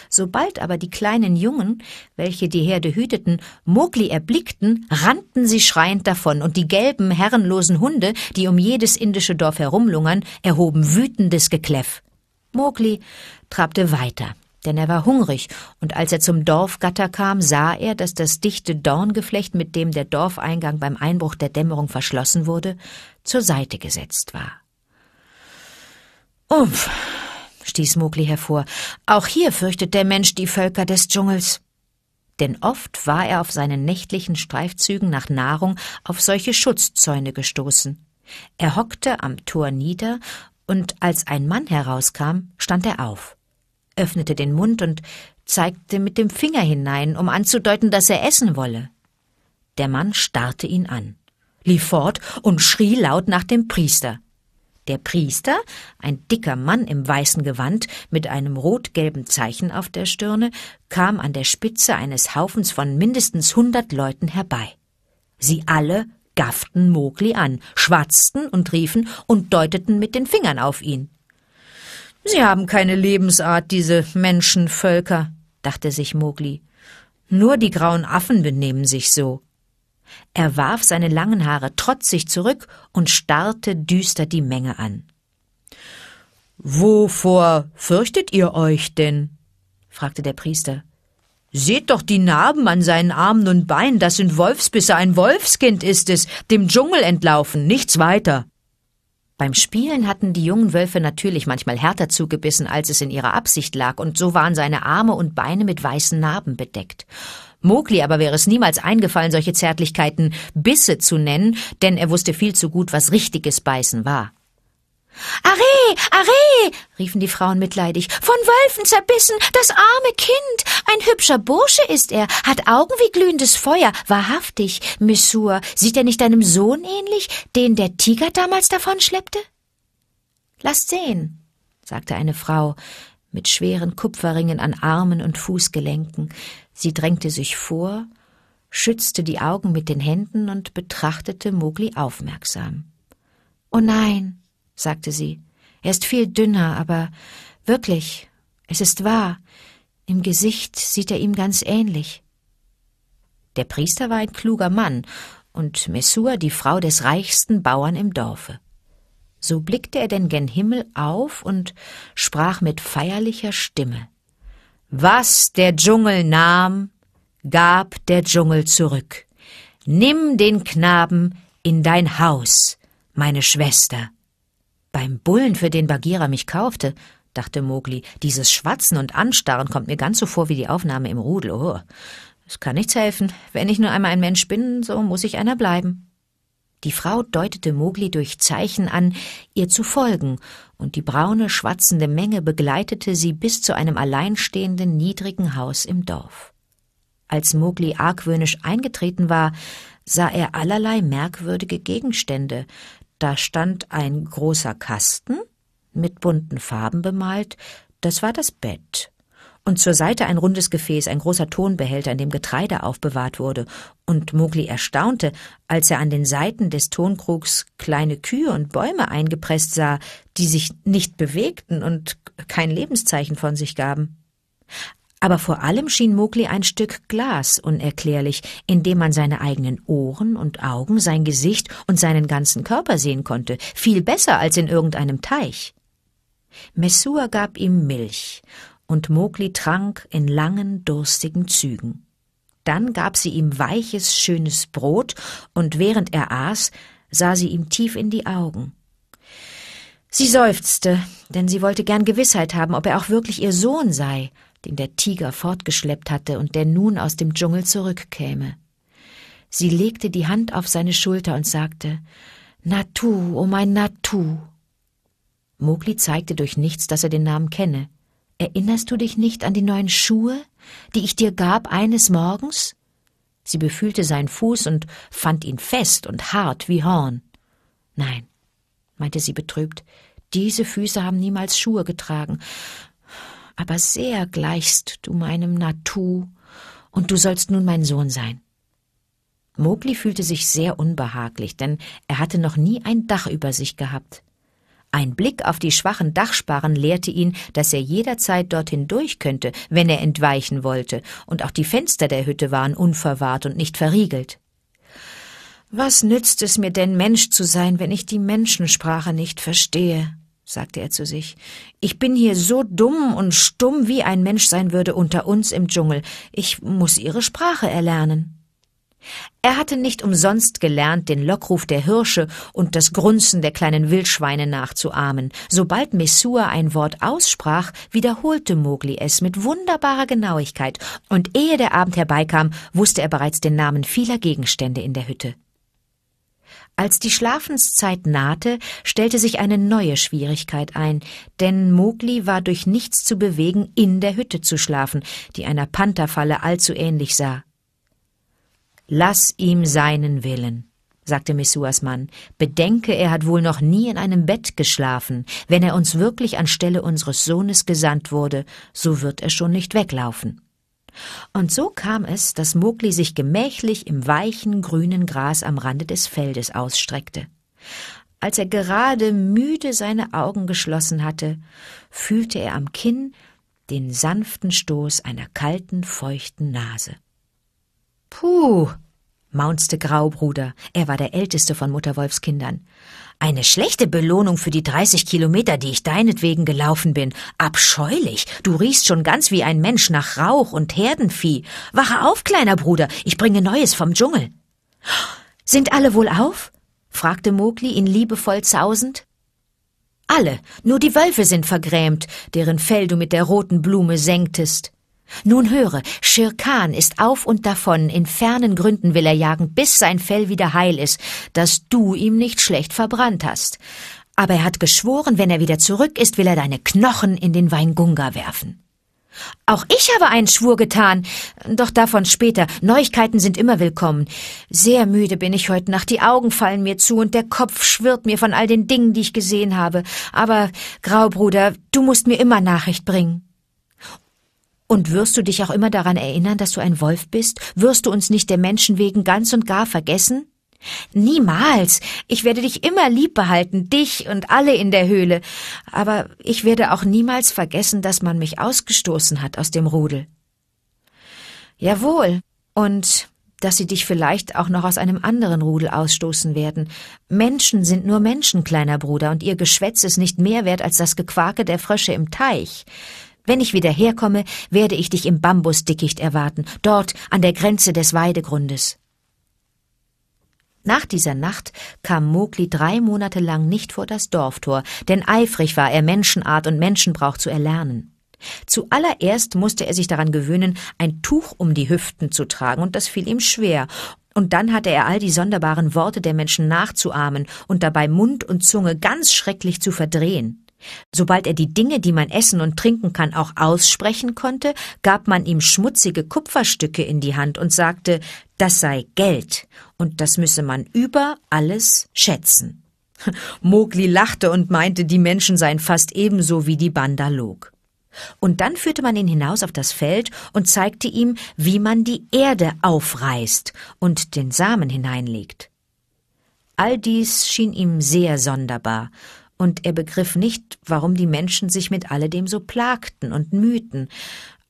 Speaker 1: Sobald aber die kleinen Jungen, welche die Herde hüteten, Mogli erblickten, rannten sie schreiend davon, und die gelben, herrenlosen Hunde, die um jedes indische Dorf herumlungern, erhoben wütendes Gekläff. Mogli trabte weiter, denn er war hungrig, und als er zum Dorfgatter kam, sah er, dass das dichte Dorngeflecht, mit dem der Dorfeingang beim Einbruch der Dämmerung verschlossen wurde, zur Seite gesetzt war. Umpf, stieß Mowgli hervor, auch hier fürchtet der Mensch die Völker des Dschungels. Denn oft war er auf seinen nächtlichen Streifzügen nach Nahrung auf solche Schutzzäune gestoßen. Er hockte am Tor nieder, und als ein Mann herauskam, stand er auf, öffnete den Mund und zeigte mit dem Finger hinein, um anzudeuten, dass er essen wolle. Der Mann starrte ihn an, lief fort und schrie laut nach dem Priester. Der Priester, ein dicker Mann im weißen Gewand mit einem rot-gelben Zeichen auf der Stirne, kam an der Spitze eines Haufens von mindestens hundert Leuten herbei. Sie alle gafften Mogli an, schwatzten und riefen und deuteten mit den Fingern auf ihn. Sie haben keine Lebensart, diese Menschenvölker, dachte sich Mogli. Nur die grauen Affen benehmen sich so. Er warf seine langen Haare trotzig zurück und starrte düster die Menge an. Wovor fürchtet ihr euch denn? fragte der Priester. Seht doch die Narben an seinen Armen und Beinen, das sind Wolfsbisse, ein Wolfskind ist es, dem Dschungel entlaufen, nichts weiter. Beim Spielen hatten die jungen Wölfe natürlich manchmal härter zugebissen, als es in ihrer Absicht lag, und so waren seine Arme und Beine mit weißen Narben bedeckt. Mowgli aber wäre es niemals eingefallen, solche Zärtlichkeiten Bisse zu nennen, denn er wusste viel zu gut, was richtiges Beißen war. Arre, arre, riefen die Frauen mitleidig, von Wölfen zerbissen, das arme Kind. Ein hübscher Bursche ist er, hat Augen wie glühendes Feuer, wahrhaftig. Missur, sieht er nicht deinem Sohn ähnlich, den der Tiger damals davon schleppte? Lasst sehen, sagte eine Frau, mit schweren Kupferringen an Armen und Fußgelenken. Sie drängte sich vor, schützte die Augen mit den Händen und betrachtete Mogli aufmerksam. Oh nein, sagte sie, er ist viel dünner, aber wirklich, es ist wahr, im Gesicht sieht er ihm ganz ähnlich. Der Priester war ein kluger Mann und Messua die Frau des reichsten Bauern im Dorfe. So blickte er denn gen Himmel auf und sprach mit feierlicher Stimme. Was der Dschungel nahm, gab der Dschungel zurück. Nimm den Knaben in dein Haus, meine Schwester. Beim Bullen, für den Bagheera mich kaufte, dachte Mogli, dieses Schwatzen und Anstarren kommt mir ganz so vor wie die Aufnahme im Rudel. Oh, es kann nichts helfen. Wenn ich nur einmal ein Mensch bin, so muss ich einer bleiben. Die Frau deutete Mogli durch Zeichen an, ihr zu folgen, und die braune, schwatzende Menge begleitete sie bis zu einem alleinstehenden, niedrigen Haus im Dorf. Als Mogli argwöhnisch eingetreten war, sah er allerlei merkwürdige Gegenstände. Da stand ein großer Kasten, mit bunten Farben bemalt, das war das Bett und zur Seite ein rundes Gefäß, ein großer Tonbehälter, in dem Getreide aufbewahrt wurde, und Mogli erstaunte, als er an den Seiten des Tonkrugs kleine Kühe und Bäume eingepresst sah, die sich nicht bewegten und kein Lebenszeichen von sich gaben. Aber vor allem schien Mogli ein Stück Glas unerklärlich, in dem man seine eigenen Ohren und Augen, sein Gesicht und seinen ganzen Körper sehen konnte, viel besser als in irgendeinem Teich. Messua gab ihm Milch, und Mowgli trank in langen, durstigen Zügen. Dann gab sie ihm weiches, schönes Brot, und während er aß, sah sie ihm tief in die Augen. Sie seufzte, denn sie wollte gern Gewissheit haben, ob er auch wirklich ihr Sohn sei, den der Tiger fortgeschleppt hatte und der nun aus dem Dschungel zurückkäme. Sie legte die Hand auf seine Schulter und sagte Natu, o oh mein Natu. Mowgli zeigte durch nichts, dass er den Namen kenne. Erinnerst du dich nicht an die neuen Schuhe, die ich dir gab eines Morgens? Sie befühlte seinen Fuß und fand ihn fest und hart wie Horn. Nein, meinte sie betrübt, diese Füße haben niemals Schuhe getragen. Aber sehr gleichst du meinem Natu, und du sollst nun mein Sohn sein. Mogli fühlte sich sehr unbehaglich, denn er hatte noch nie ein Dach über sich gehabt. Ein Blick auf die schwachen Dachsparren lehrte ihn, dass er jederzeit dorthin durch könnte, wenn er entweichen wollte, und auch die Fenster der Hütte waren unverwahrt und nicht verriegelt. Was nützt es mir denn, Mensch zu sein, wenn ich die Menschensprache nicht verstehe? sagte er zu sich. Ich bin hier so dumm und stumm, wie ein Mensch sein würde unter uns im Dschungel. Ich muss ihre Sprache erlernen. Er hatte nicht umsonst gelernt, den Lockruf der Hirsche und das Grunzen der kleinen Wildschweine nachzuahmen. Sobald Messua ein Wort aussprach, wiederholte Mogli es mit wunderbarer Genauigkeit, und ehe der Abend herbeikam, wusste er bereits den Namen vieler Gegenstände in der Hütte. Als die Schlafenszeit nahte, stellte sich eine neue Schwierigkeit ein, denn Mogli war durch nichts zu bewegen, in der Hütte zu schlafen, die einer Pantherfalle allzu ähnlich sah. Lass ihm seinen Willen, sagte Messuas Mann. Bedenke, er hat wohl noch nie in einem Bett geschlafen. Wenn er uns wirklich anstelle unseres Sohnes gesandt wurde, so wird er schon nicht weglaufen. Und so kam es, dass Mogli sich gemächlich im weichen grünen Gras am Rande des Feldes ausstreckte. Als er gerade müde seine Augen geschlossen hatte, fühlte er am Kinn den sanften Stoß einer kalten, feuchten Nase. Puh, maunzte Graubruder. Er war der älteste von Mutter Wolfs Kindern. Eine schlechte Belohnung für die 30 Kilometer, die ich deinetwegen gelaufen bin. Abscheulich. Du riechst schon ganz wie ein Mensch nach Rauch und Herdenvieh. Wache auf, kleiner Bruder. Ich bringe Neues vom Dschungel. Sind alle wohl auf? fragte Mogli ihn liebevoll zausend. Alle, nur die Wölfe sind vergrämt, deren Fell du mit der roten Blume senktest. Nun höre, Schirkan ist auf und davon, in fernen Gründen will er jagen, bis sein Fell wieder heil ist, dass du ihm nicht schlecht verbrannt hast. Aber er hat geschworen, wenn er wieder zurück ist, will er deine Knochen in den Weingunga werfen. Auch ich habe einen Schwur getan, doch davon später. Neuigkeiten sind immer willkommen. Sehr müde bin ich heute Nacht, die Augen fallen mir zu und der Kopf schwirrt mir von all den Dingen, die ich gesehen habe. Aber, Graubruder, du musst mir immer Nachricht bringen. Und wirst du dich auch immer daran erinnern, dass du ein Wolf bist? Wirst du uns nicht der Menschen wegen ganz und gar vergessen? Niemals. Ich werde dich immer lieb behalten, dich und alle in der Höhle. Aber ich werde auch niemals vergessen, dass man mich ausgestoßen hat aus dem Rudel. Jawohl. Und dass sie dich vielleicht auch noch aus einem anderen Rudel ausstoßen werden. Menschen sind nur Menschen, kleiner Bruder, und ihr Geschwätz ist nicht mehr wert als das Gequake der Frösche im Teich. Wenn ich wieder herkomme, werde ich dich im Bambusdickicht erwarten, dort an der Grenze des Weidegrundes. Nach dieser Nacht kam Mogli drei Monate lang nicht vor das Dorftor, denn eifrig war er, Menschenart und Menschenbrauch zu erlernen. Zuallererst musste er sich daran gewöhnen, ein Tuch um die Hüften zu tragen, und das fiel ihm schwer. Und dann hatte er all die sonderbaren Worte der Menschen nachzuahmen und dabei Mund und Zunge ganz schrecklich zu verdrehen. Sobald er die Dinge, die man essen und trinken kann, auch aussprechen konnte, gab man ihm schmutzige Kupferstücke in die Hand und sagte, das sei Geld und das müsse man über alles schätzen. Mogli lachte und meinte, die Menschen seien fast ebenso wie die Bandalog. Und dann führte man ihn hinaus auf das Feld und zeigte ihm, wie man die Erde aufreißt und den Samen hineinlegt. All dies schien ihm sehr sonderbar, und er begriff nicht, warum die Menschen sich mit alledem so plagten und mühten.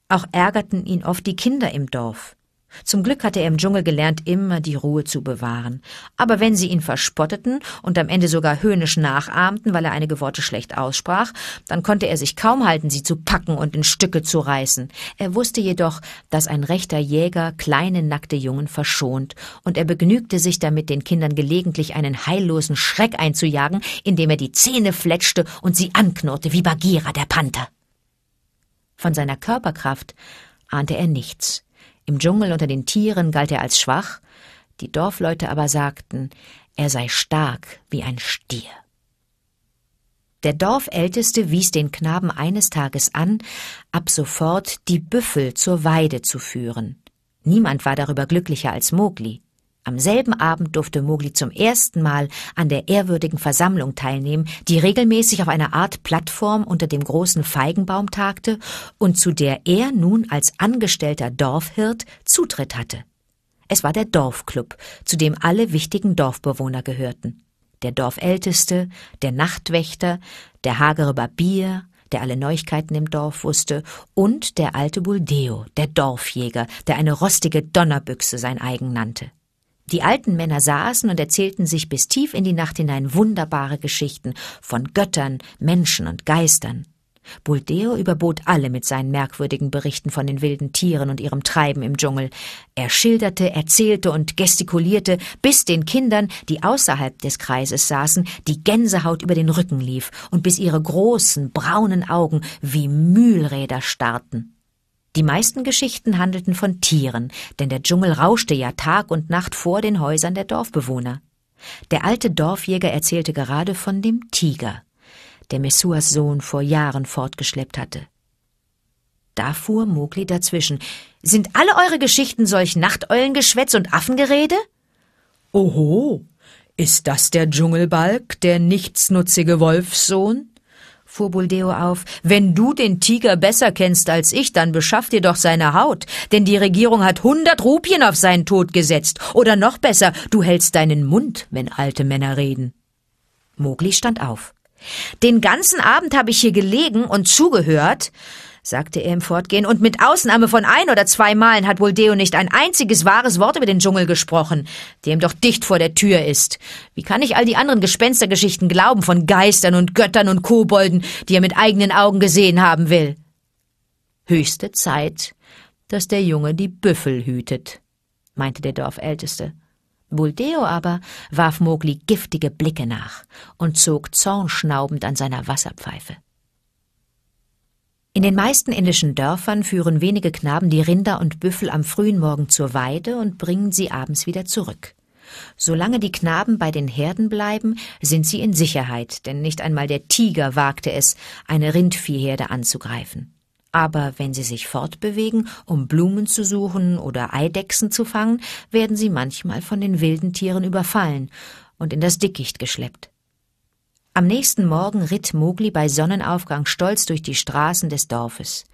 Speaker 1: Auch ärgerten ihn oft die Kinder im Dorf. Zum Glück hatte er im Dschungel gelernt, immer die Ruhe zu bewahren. Aber wenn sie ihn verspotteten und am Ende sogar höhnisch nachahmten, weil er einige Worte schlecht aussprach, dann konnte er sich kaum halten, sie zu packen und in Stücke zu reißen. Er wusste jedoch, dass ein rechter Jäger kleine nackte Jungen verschont, und er begnügte sich damit, den Kindern gelegentlich einen heillosen Schreck einzujagen, indem er die Zähne fletschte und sie anknurrte wie Bagheera der Panther. Von seiner Körperkraft ahnte er nichts. Im Dschungel unter den Tieren galt er als schwach, die Dorfleute aber sagten, er sei stark wie ein Stier. Der Dorfälteste wies den Knaben eines Tages an, ab sofort die Büffel zur Weide zu führen. Niemand war darüber glücklicher als Mogli. Am selben Abend durfte Mogli zum ersten Mal an der ehrwürdigen Versammlung teilnehmen, die regelmäßig auf einer Art Plattform unter dem großen Feigenbaum tagte und zu der er nun als angestellter Dorfhirt Zutritt hatte. Es war der Dorfclub, zu dem alle wichtigen Dorfbewohner gehörten. Der Dorfälteste, der Nachtwächter, der hagere Barbier, der alle Neuigkeiten im Dorf wusste, und der alte Buldeo, der Dorfjäger, der eine rostige Donnerbüchse sein eigen nannte. Die alten Männer saßen und erzählten sich bis tief in die Nacht hinein wunderbare Geschichten von Göttern, Menschen und Geistern. Buldeo überbot alle mit seinen merkwürdigen Berichten von den wilden Tieren und ihrem Treiben im Dschungel. Er schilderte, erzählte und gestikulierte, bis den Kindern, die außerhalb des Kreises saßen, die Gänsehaut über den Rücken lief und bis ihre großen braunen Augen wie Mühlräder starrten. Die meisten Geschichten handelten von Tieren, denn der Dschungel rauschte ja Tag und Nacht vor den Häusern der Dorfbewohner. Der alte Dorfjäger erzählte gerade von dem Tiger, der Messuas Sohn vor Jahren fortgeschleppt hatte. Da fuhr Mogli dazwischen. Sind alle eure Geschichten solch Nachteulengeschwätz und Affengerede? Oho, ist das der Dschungelbalg, der nichtsnutzige Wolfssohn? fuhr Buldeo auf, wenn du den Tiger besser kennst als ich, dann beschaff dir doch seine Haut, denn die Regierung hat hundert Rupien auf seinen Tod gesetzt. Oder noch besser, du hältst deinen Mund, wenn alte Männer reden. Mogli stand auf. Den ganzen Abend habe ich hier gelegen und zugehört, sagte er im Fortgehen, und mit Ausnahme von ein oder zwei Malen hat wohl nicht ein einziges wahres Wort über den Dschungel gesprochen, der ihm doch dicht vor der Tür ist. Wie kann ich all die anderen Gespenstergeschichten glauben von Geistern und Göttern und Kobolden, die er mit eigenen Augen gesehen haben will? Höchste Zeit, dass der Junge die Büffel hütet, meinte der Dorfälteste. Buldeo aber warf Mogli giftige Blicke nach und zog zornschnaubend an seiner Wasserpfeife. In den meisten indischen Dörfern führen wenige Knaben die Rinder und Büffel am frühen Morgen zur Weide und bringen sie abends wieder zurück. Solange die Knaben bei den Herden bleiben, sind sie in Sicherheit, denn nicht einmal der Tiger wagte es, eine Rindviehherde anzugreifen. Aber wenn sie sich fortbewegen, um Blumen zu suchen oder Eidechsen zu fangen, werden sie manchmal von den wilden Tieren überfallen und in das Dickicht geschleppt. Am nächsten Morgen ritt Mogli bei Sonnenaufgang stolz durch die Straßen des Dorfes.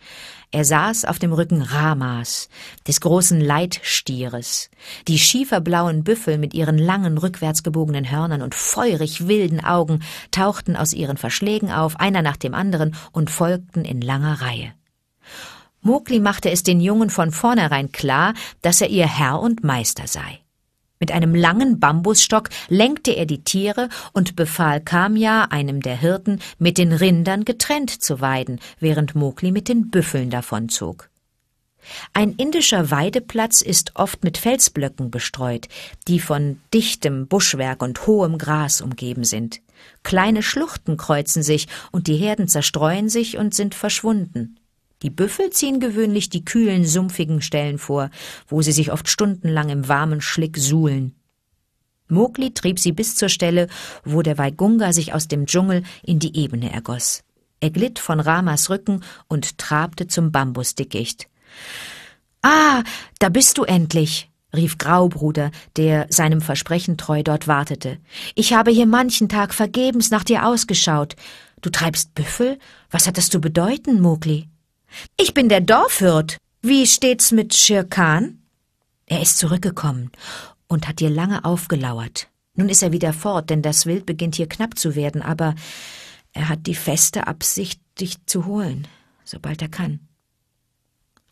Speaker 1: Er saß auf dem Rücken Ramas, des großen Leitstieres. Die schieferblauen Büffel mit ihren langen, rückwärts gebogenen Hörnern und feurig wilden Augen tauchten aus ihren Verschlägen auf, einer nach dem anderen, und folgten in langer Reihe. Mogli machte es den Jungen von vornherein klar, dass er ihr Herr und Meister sei. Mit einem langen Bambusstock lenkte er die Tiere und befahl Kamya, einem der Hirten, mit den Rindern getrennt zu weiden, während Mowgli mit den Büffeln davonzog. Ein indischer Weideplatz ist oft mit Felsblöcken bestreut, die von dichtem Buschwerk und hohem Gras umgeben sind. Kleine Schluchten kreuzen sich und die Herden zerstreuen sich und sind verschwunden. Die Büffel ziehen gewöhnlich die kühlen, sumpfigen Stellen vor, wo sie sich oft stundenlang im warmen Schlick suhlen. Mogli trieb sie bis zur Stelle, wo der Waigunga sich aus dem Dschungel in die Ebene ergoss. Er glitt von Ramas Rücken und trabte zum Bambusdickicht. Ah, da bist du endlich, rief Graubruder, der seinem Versprechen treu dort wartete. Ich habe hier manchen Tag vergebens nach dir ausgeschaut. Du treibst Büffel? Was hat das zu bedeuten, Mogli? Ich bin der Dorfhirt. Wie steht's mit Schirkan? Er ist zurückgekommen und hat dir lange aufgelauert. Nun ist er wieder fort, denn das Wild beginnt hier knapp zu werden, aber er hat die feste Absicht, dich zu holen, sobald er kann.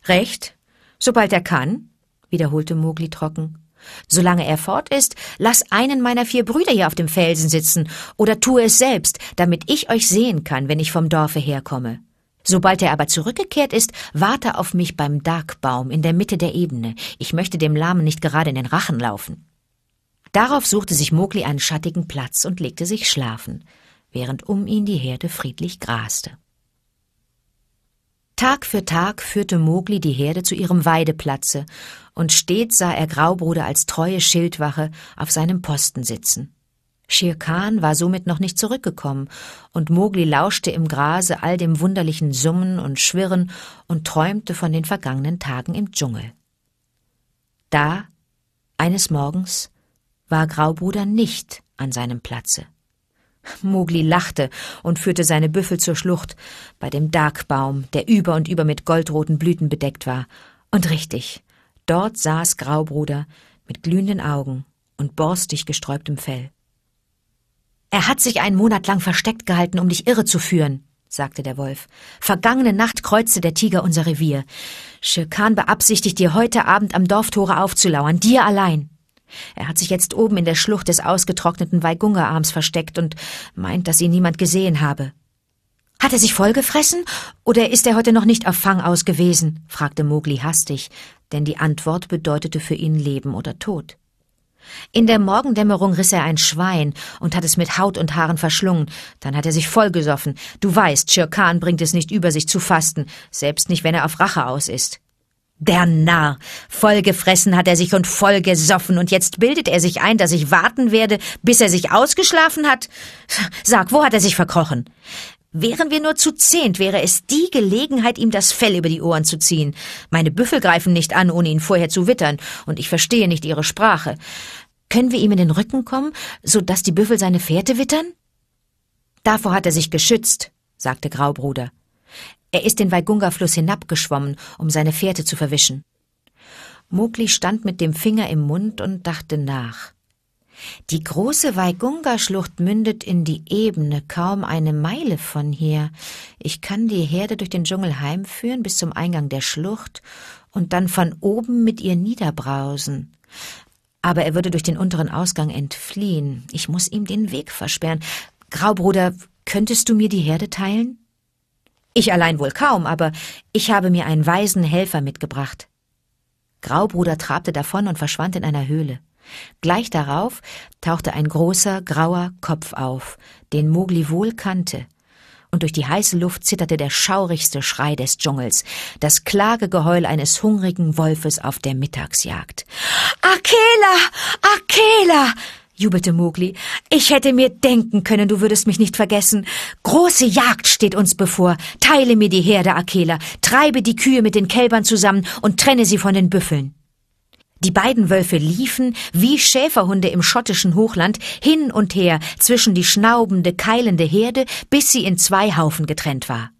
Speaker 1: Recht? Sobald er kann? wiederholte Mogli trocken. Solange er fort ist, lass einen meiner vier Brüder hier auf dem Felsen sitzen oder tue es selbst, damit ich euch sehen kann, wenn ich vom Dorfe herkomme. Sobald er aber zurückgekehrt ist, warte auf mich beim Darkbaum in der Mitte der Ebene. Ich möchte dem Lahmen nicht gerade in den Rachen laufen. Darauf suchte sich Mogli einen schattigen Platz und legte sich schlafen, während um ihn die Herde friedlich graste. Tag für Tag führte Mogli die Herde zu ihrem Weideplatze, und stets sah er Graubruder als treue Schildwache auf seinem Posten sitzen. Shir Khan war somit noch nicht zurückgekommen, und Mogli lauschte im Grase all dem wunderlichen Summen und Schwirren und träumte von den vergangenen Tagen im Dschungel. Da, eines Morgens, war Graubruder nicht an seinem Platze. Mogli lachte und führte seine Büffel zur Schlucht, bei dem Darkbaum, der über und über mit goldroten Blüten bedeckt war. Und richtig, dort saß Graubruder mit glühenden Augen und borstig gesträubtem Fell. Er hat sich einen Monat lang versteckt gehalten, um dich irre zu führen, sagte der Wolf. Vergangene Nacht kreuzte der Tiger unser Revier. Schirkan beabsichtigt, dir heute Abend am Dorftore aufzulauern, dir allein. Er hat sich jetzt oben in der Schlucht des ausgetrockneten Weigunga-Arms versteckt und meint, dass ihn niemand gesehen habe. Hat er sich vollgefressen oder ist er heute noch nicht auf Fang aus gewesen? fragte Mogli hastig, denn die Antwort bedeutete für ihn Leben oder Tod. In der Morgendämmerung riss er ein Schwein und hat es mit Haut und Haaren verschlungen. Dann hat er sich vollgesoffen. Du weißt, Schirkan bringt es nicht über sich zu fasten, selbst nicht, wenn er auf Rache aus ist. Der Narr! Vollgefressen hat er sich und vollgesoffen, und jetzt bildet er sich ein, dass ich warten werde, bis er sich ausgeschlafen hat? Sag, wo hat er sich verkrochen? Wären wir nur zu zehnt, wäre es die Gelegenheit, ihm das Fell über die Ohren zu ziehen. Meine Büffel greifen nicht an, ohne ihn vorher zu wittern, und ich verstehe nicht ihre Sprache. Können wir ihm in den Rücken kommen, so dass die Büffel seine Fährte wittern? Davor hat er sich geschützt, sagte Graubruder. Er ist den Waigunga-Fluss hinabgeschwommen, um seine Fährte zu verwischen. Mogli stand mit dem Finger im Mund und dachte nach. Die große Waigunga-Schlucht mündet in die Ebene, kaum eine Meile von hier. Ich kann die Herde durch den Dschungel heimführen bis zum Eingang der Schlucht und dann von oben mit ihr niederbrausen aber er würde durch den unteren Ausgang entfliehen. Ich muss ihm den Weg versperren. Graubruder, könntest du mir die Herde teilen? Ich allein wohl kaum, aber ich habe mir einen weisen Helfer mitgebracht. Graubruder trabte davon und verschwand in einer Höhle. Gleich darauf tauchte ein großer, grauer Kopf auf, den Mogli wohl kannte und durch die heiße Luft zitterte der schaurigste Schrei des Dschungels, das Klagegeheul eines hungrigen Wolfes auf der Mittagsjagd. Akela! Akela! jubelte Mogli. Ich hätte mir denken können, du würdest mich nicht vergessen. Große Jagd steht uns bevor. Teile mir die Herde, Akela, treibe die Kühe mit den Kälbern zusammen und trenne sie von den Büffeln. Die beiden Wölfe liefen, wie Schäferhunde im schottischen Hochland, hin und her zwischen die schnaubende, keilende Herde, bis sie in zwei Haufen getrennt war.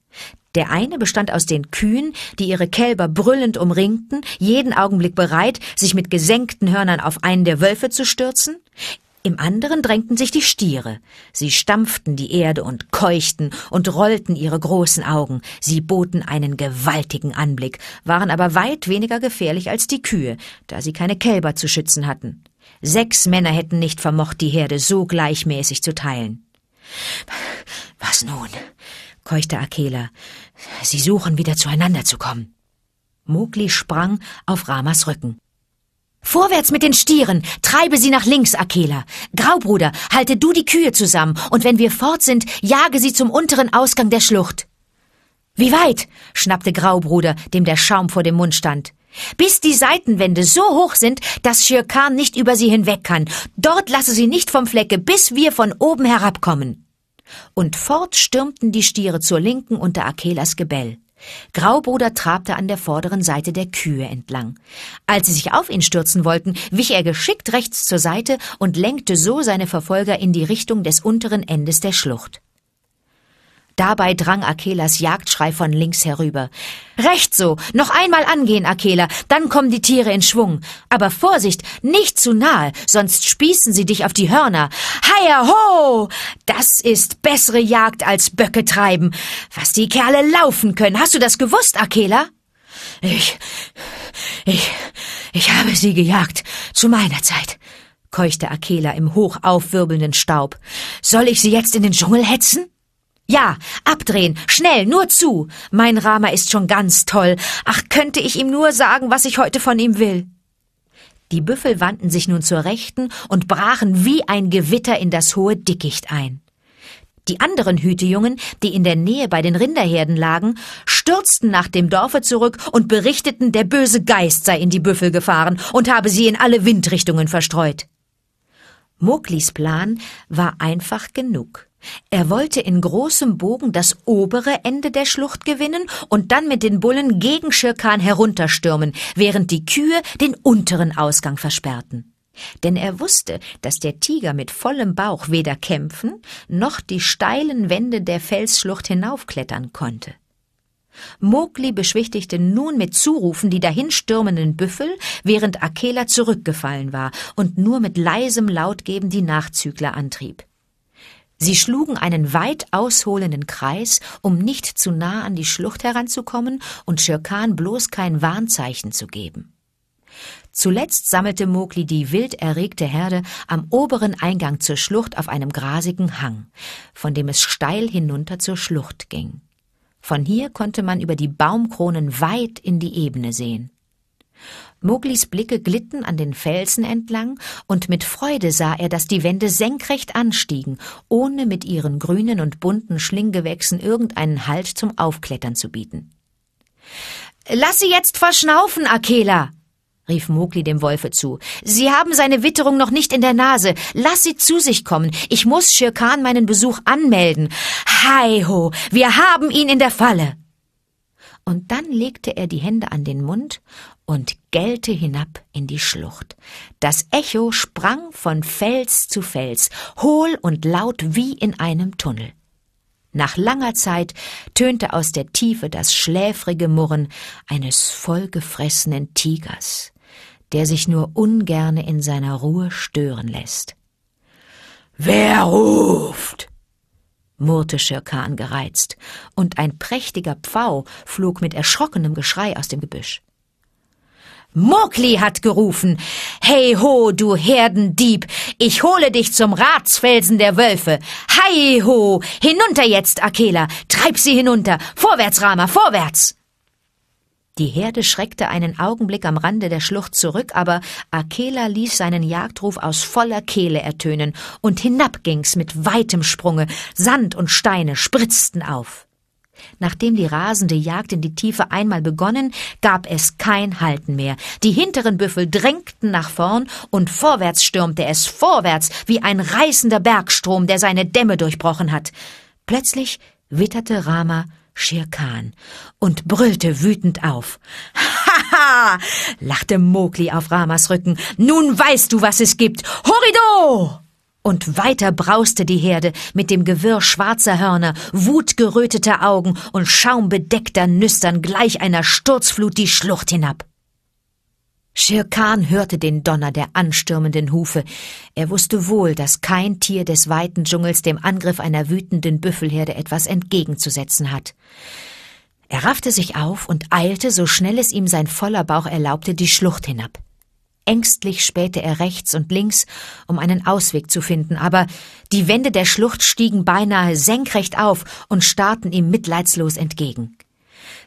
Speaker 1: Der eine bestand aus den Kühen, die ihre Kälber brüllend umringten, jeden Augenblick bereit, sich mit gesenkten Hörnern auf einen der Wölfe zu stürzen im anderen drängten sich die Stiere. Sie stampften die Erde und keuchten und rollten ihre großen Augen. Sie boten einen gewaltigen Anblick, waren aber weit weniger gefährlich als die Kühe, da sie keine Kälber zu schützen hatten. Sechs Männer hätten nicht vermocht, die Herde so gleichmäßig zu teilen. Was nun? keuchte Akela. Sie suchen wieder zueinander zu kommen. Mowgli sprang auf Ramas Rücken. Vorwärts mit den Stieren, treibe sie nach links, Akela. Graubruder, halte du die Kühe zusammen, und wenn wir fort sind, jage sie zum unteren Ausgang der Schlucht. Wie weit? schnappte Graubruder, dem der Schaum vor dem Mund stand. Bis die Seitenwände so hoch sind, dass Schirkan nicht über sie hinweg kann. Dort lasse sie nicht vom Flecke, bis wir von oben herabkommen. Und fort stürmten die Stiere zur Linken unter Akelas Gebell. Grauboder trabte an der vorderen Seite der Kühe entlang. Als sie sich auf ihn stürzen wollten, wich er geschickt rechts zur Seite und lenkte so seine Verfolger in die Richtung des unteren Endes der Schlucht. Dabei drang Akelas Jagdschrei von links herüber. Recht so, noch einmal angehen, Akela, dann kommen die Tiere in Schwung. Aber Vorsicht, nicht zu nahe, sonst spießen sie dich auf die Hörner. Heia ho! Das ist bessere Jagd als Böcke treiben. Was die Kerle laufen können, hast du das gewusst, Akela? Ich, ich, ich habe sie gejagt, zu meiner Zeit, keuchte Akela im hoch aufwirbelnden Staub. Soll ich sie jetzt in den Dschungel hetzen? Ja, abdrehen, schnell, nur zu. Mein Rama ist schon ganz toll. Ach, könnte ich ihm nur sagen, was ich heute von ihm will. Die Büffel wandten sich nun zur Rechten und brachen wie ein Gewitter in das hohe Dickicht ein. Die anderen Hütejungen, die in der Nähe bei den Rinderherden lagen, stürzten nach dem Dorfe zurück und berichteten, der böse Geist sei in die Büffel gefahren und habe sie in alle Windrichtungen verstreut. Moklis Plan war einfach genug. Er wollte in großem Bogen das obere Ende der Schlucht gewinnen und dann mit den Bullen gegen Schirkan herunterstürmen, während die Kühe den unteren Ausgang versperrten. Denn er wusste, dass der Tiger mit vollem Bauch weder kämpfen noch die steilen Wände der Felsschlucht hinaufklettern konnte. Mowgli beschwichtigte nun mit Zurufen die dahinstürmenden Büffel, während Akela zurückgefallen war und nur mit leisem Lautgeben die Nachzügler antrieb. Sie schlugen einen weit ausholenden Kreis, um nicht zu nah an die Schlucht heranzukommen und Schirkan bloß kein Warnzeichen zu geben. Zuletzt sammelte Mogli die wild erregte Herde am oberen Eingang zur Schlucht auf einem grasigen Hang, von dem es steil hinunter zur Schlucht ging. Von hier konnte man über die Baumkronen weit in die Ebene sehen. Moglis Blicke glitten an den Felsen entlang, und mit Freude sah er, dass die Wände senkrecht anstiegen, ohne mit ihren grünen und bunten Schlinggewächsen irgendeinen Halt zum Aufklettern zu bieten. Lass sie jetzt verschnaufen, Akela! rief Mogli dem Wolfe zu. Sie haben seine Witterung noch nicht in der Nase. Lass sie zu sich kommen. Ich muss Schirkan meinen Besuch anmelden. Heiho, wir haben ihn in der Falle. Und dann legte er die Hände an den Mund und gellte hinab in die Schlucht. Das Echo sprang von Fels zu Fels, hohl und laut wie in einem Tunnel. Nach langer Zeit tönte aus der Tiefe das schläfrige Murren eines vollgefressenen Tigers, der sich nur ungerne in seiner Ruhe stören lässt. Wer ruft? murrte Schirkan gereizt, und ein prächtiger Pfau flog mit erschrockenem Geschrei aus dem Gebüsch. Mokli hat gerufen. Hey ho, du Herdendieb, ich hole dich zum Ratsfelsen der Wölfe. Hei ho, hinunter jetzt, Akela, treib sie hinunter. Vorwärts, Rama, vorwärts. Die Herde schreckte einen Augenblick am Rande der Schlucht zurück, aber Akela ließ seinen Jagdruf aus voller Kehle ertönen, und hinab ging's mit weitem Sprunge, Sand und Steine spritzten auf. Nachdem die rasende Jagd in die Tiefe einmal begonnen, gab es kein Halten mehr. Die hinteren Büffel drängten nach vorn und vorwärts stürmte es, vorwärts, wie ein reißender Bergstrom, der seine Dämme durchbrochen hat. Plötzlich witterte Rama Schirkan und brüllte wütend auf. Haha! lachte Mowgli auf Ramas Rücken. Nun weißt du, was es gibt. Horido! Und weiter brauste die Herde mit dem Gewirr schwarzer Hörner, wutgeröteter Augen und schaumbedeckter Nüstern gleich einer Sturzflut die Schlucht hinab. Schirkan hörte den Donner der anstürmenden Hufe. Er wusste wohl, dass kein Tier des weiten Dschungels dem Angriff einer wütenden Büffelherde etwas entgegenzusetzen hat. Er raffte sich auf und eilte, so schnell es ihm sein voller Bauch erlaubte, die Schlucht hinab. Ängstlich spähte er rechts und links, um einen Ausweg zu finden, aber die Wände der Schlucht stiegen beinahe senkrecht auf und starrten ihm mitleidslos entgegen.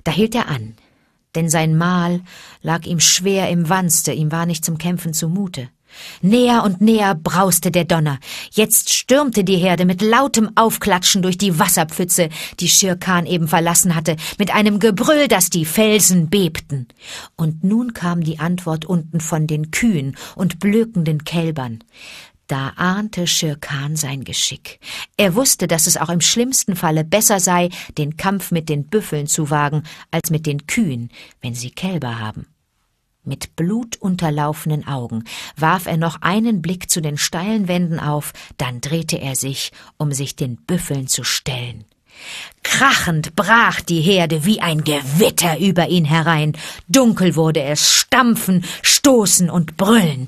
Speaker 1: Da hielt er an, denn sein Mahl lag ihm schwer im Wanste, ihm war nicht zum Kämpfen zumute. Näher und näher brauste der Donner. Jetzt stürmte die Herde mit lautem Aufklatschen durch die Wasserpfütze, die Schirkan eben verlassen hatte, mit einem Gebrüll, dass die Felsen bebten. Und nun kam die Antwort unten von den Kühen und blökenden Kälbern. Da ahnte Schirkan sein Geschick. Er wusste, dass es auch im schlimmsten Falle besser sei, den Kampf mit den Büffeln zu wagen, als mit den Kühen, wenn sie Kälber haben. Mit blutunterlaufenen Augen warf er noch einen Blick zu den steilen Wänden auf, dann drehte er sich, um sich den Büffeln zu stellen. Krachend brach die Herde wie ein Gewitter über ihn herein. Dunkel wurde es, stampfen, stoßen und brüllen.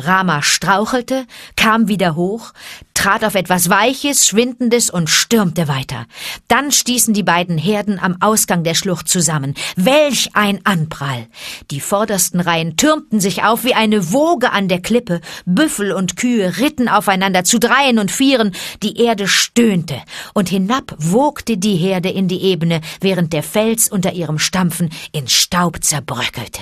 Speaker 1: Rama strauchelte, kam wieder hoch, trat auf etwas Weiches, Schwindendes und stürmte weiter. Dann stießen die beiden Herden am Ausgang der Schlucht zusammen. Welch ein Anprall! Die vordersten Reihen türmten sich auf wie eine Woge an der Klippe. Büffel und Kühe ritten aufeinander zu Dreien und Vieren. Die Erde stöhnte und hinab wogte die Herde in die Ebene, während der Fels unter ihrem Stampfen in Staub zerbröckelte.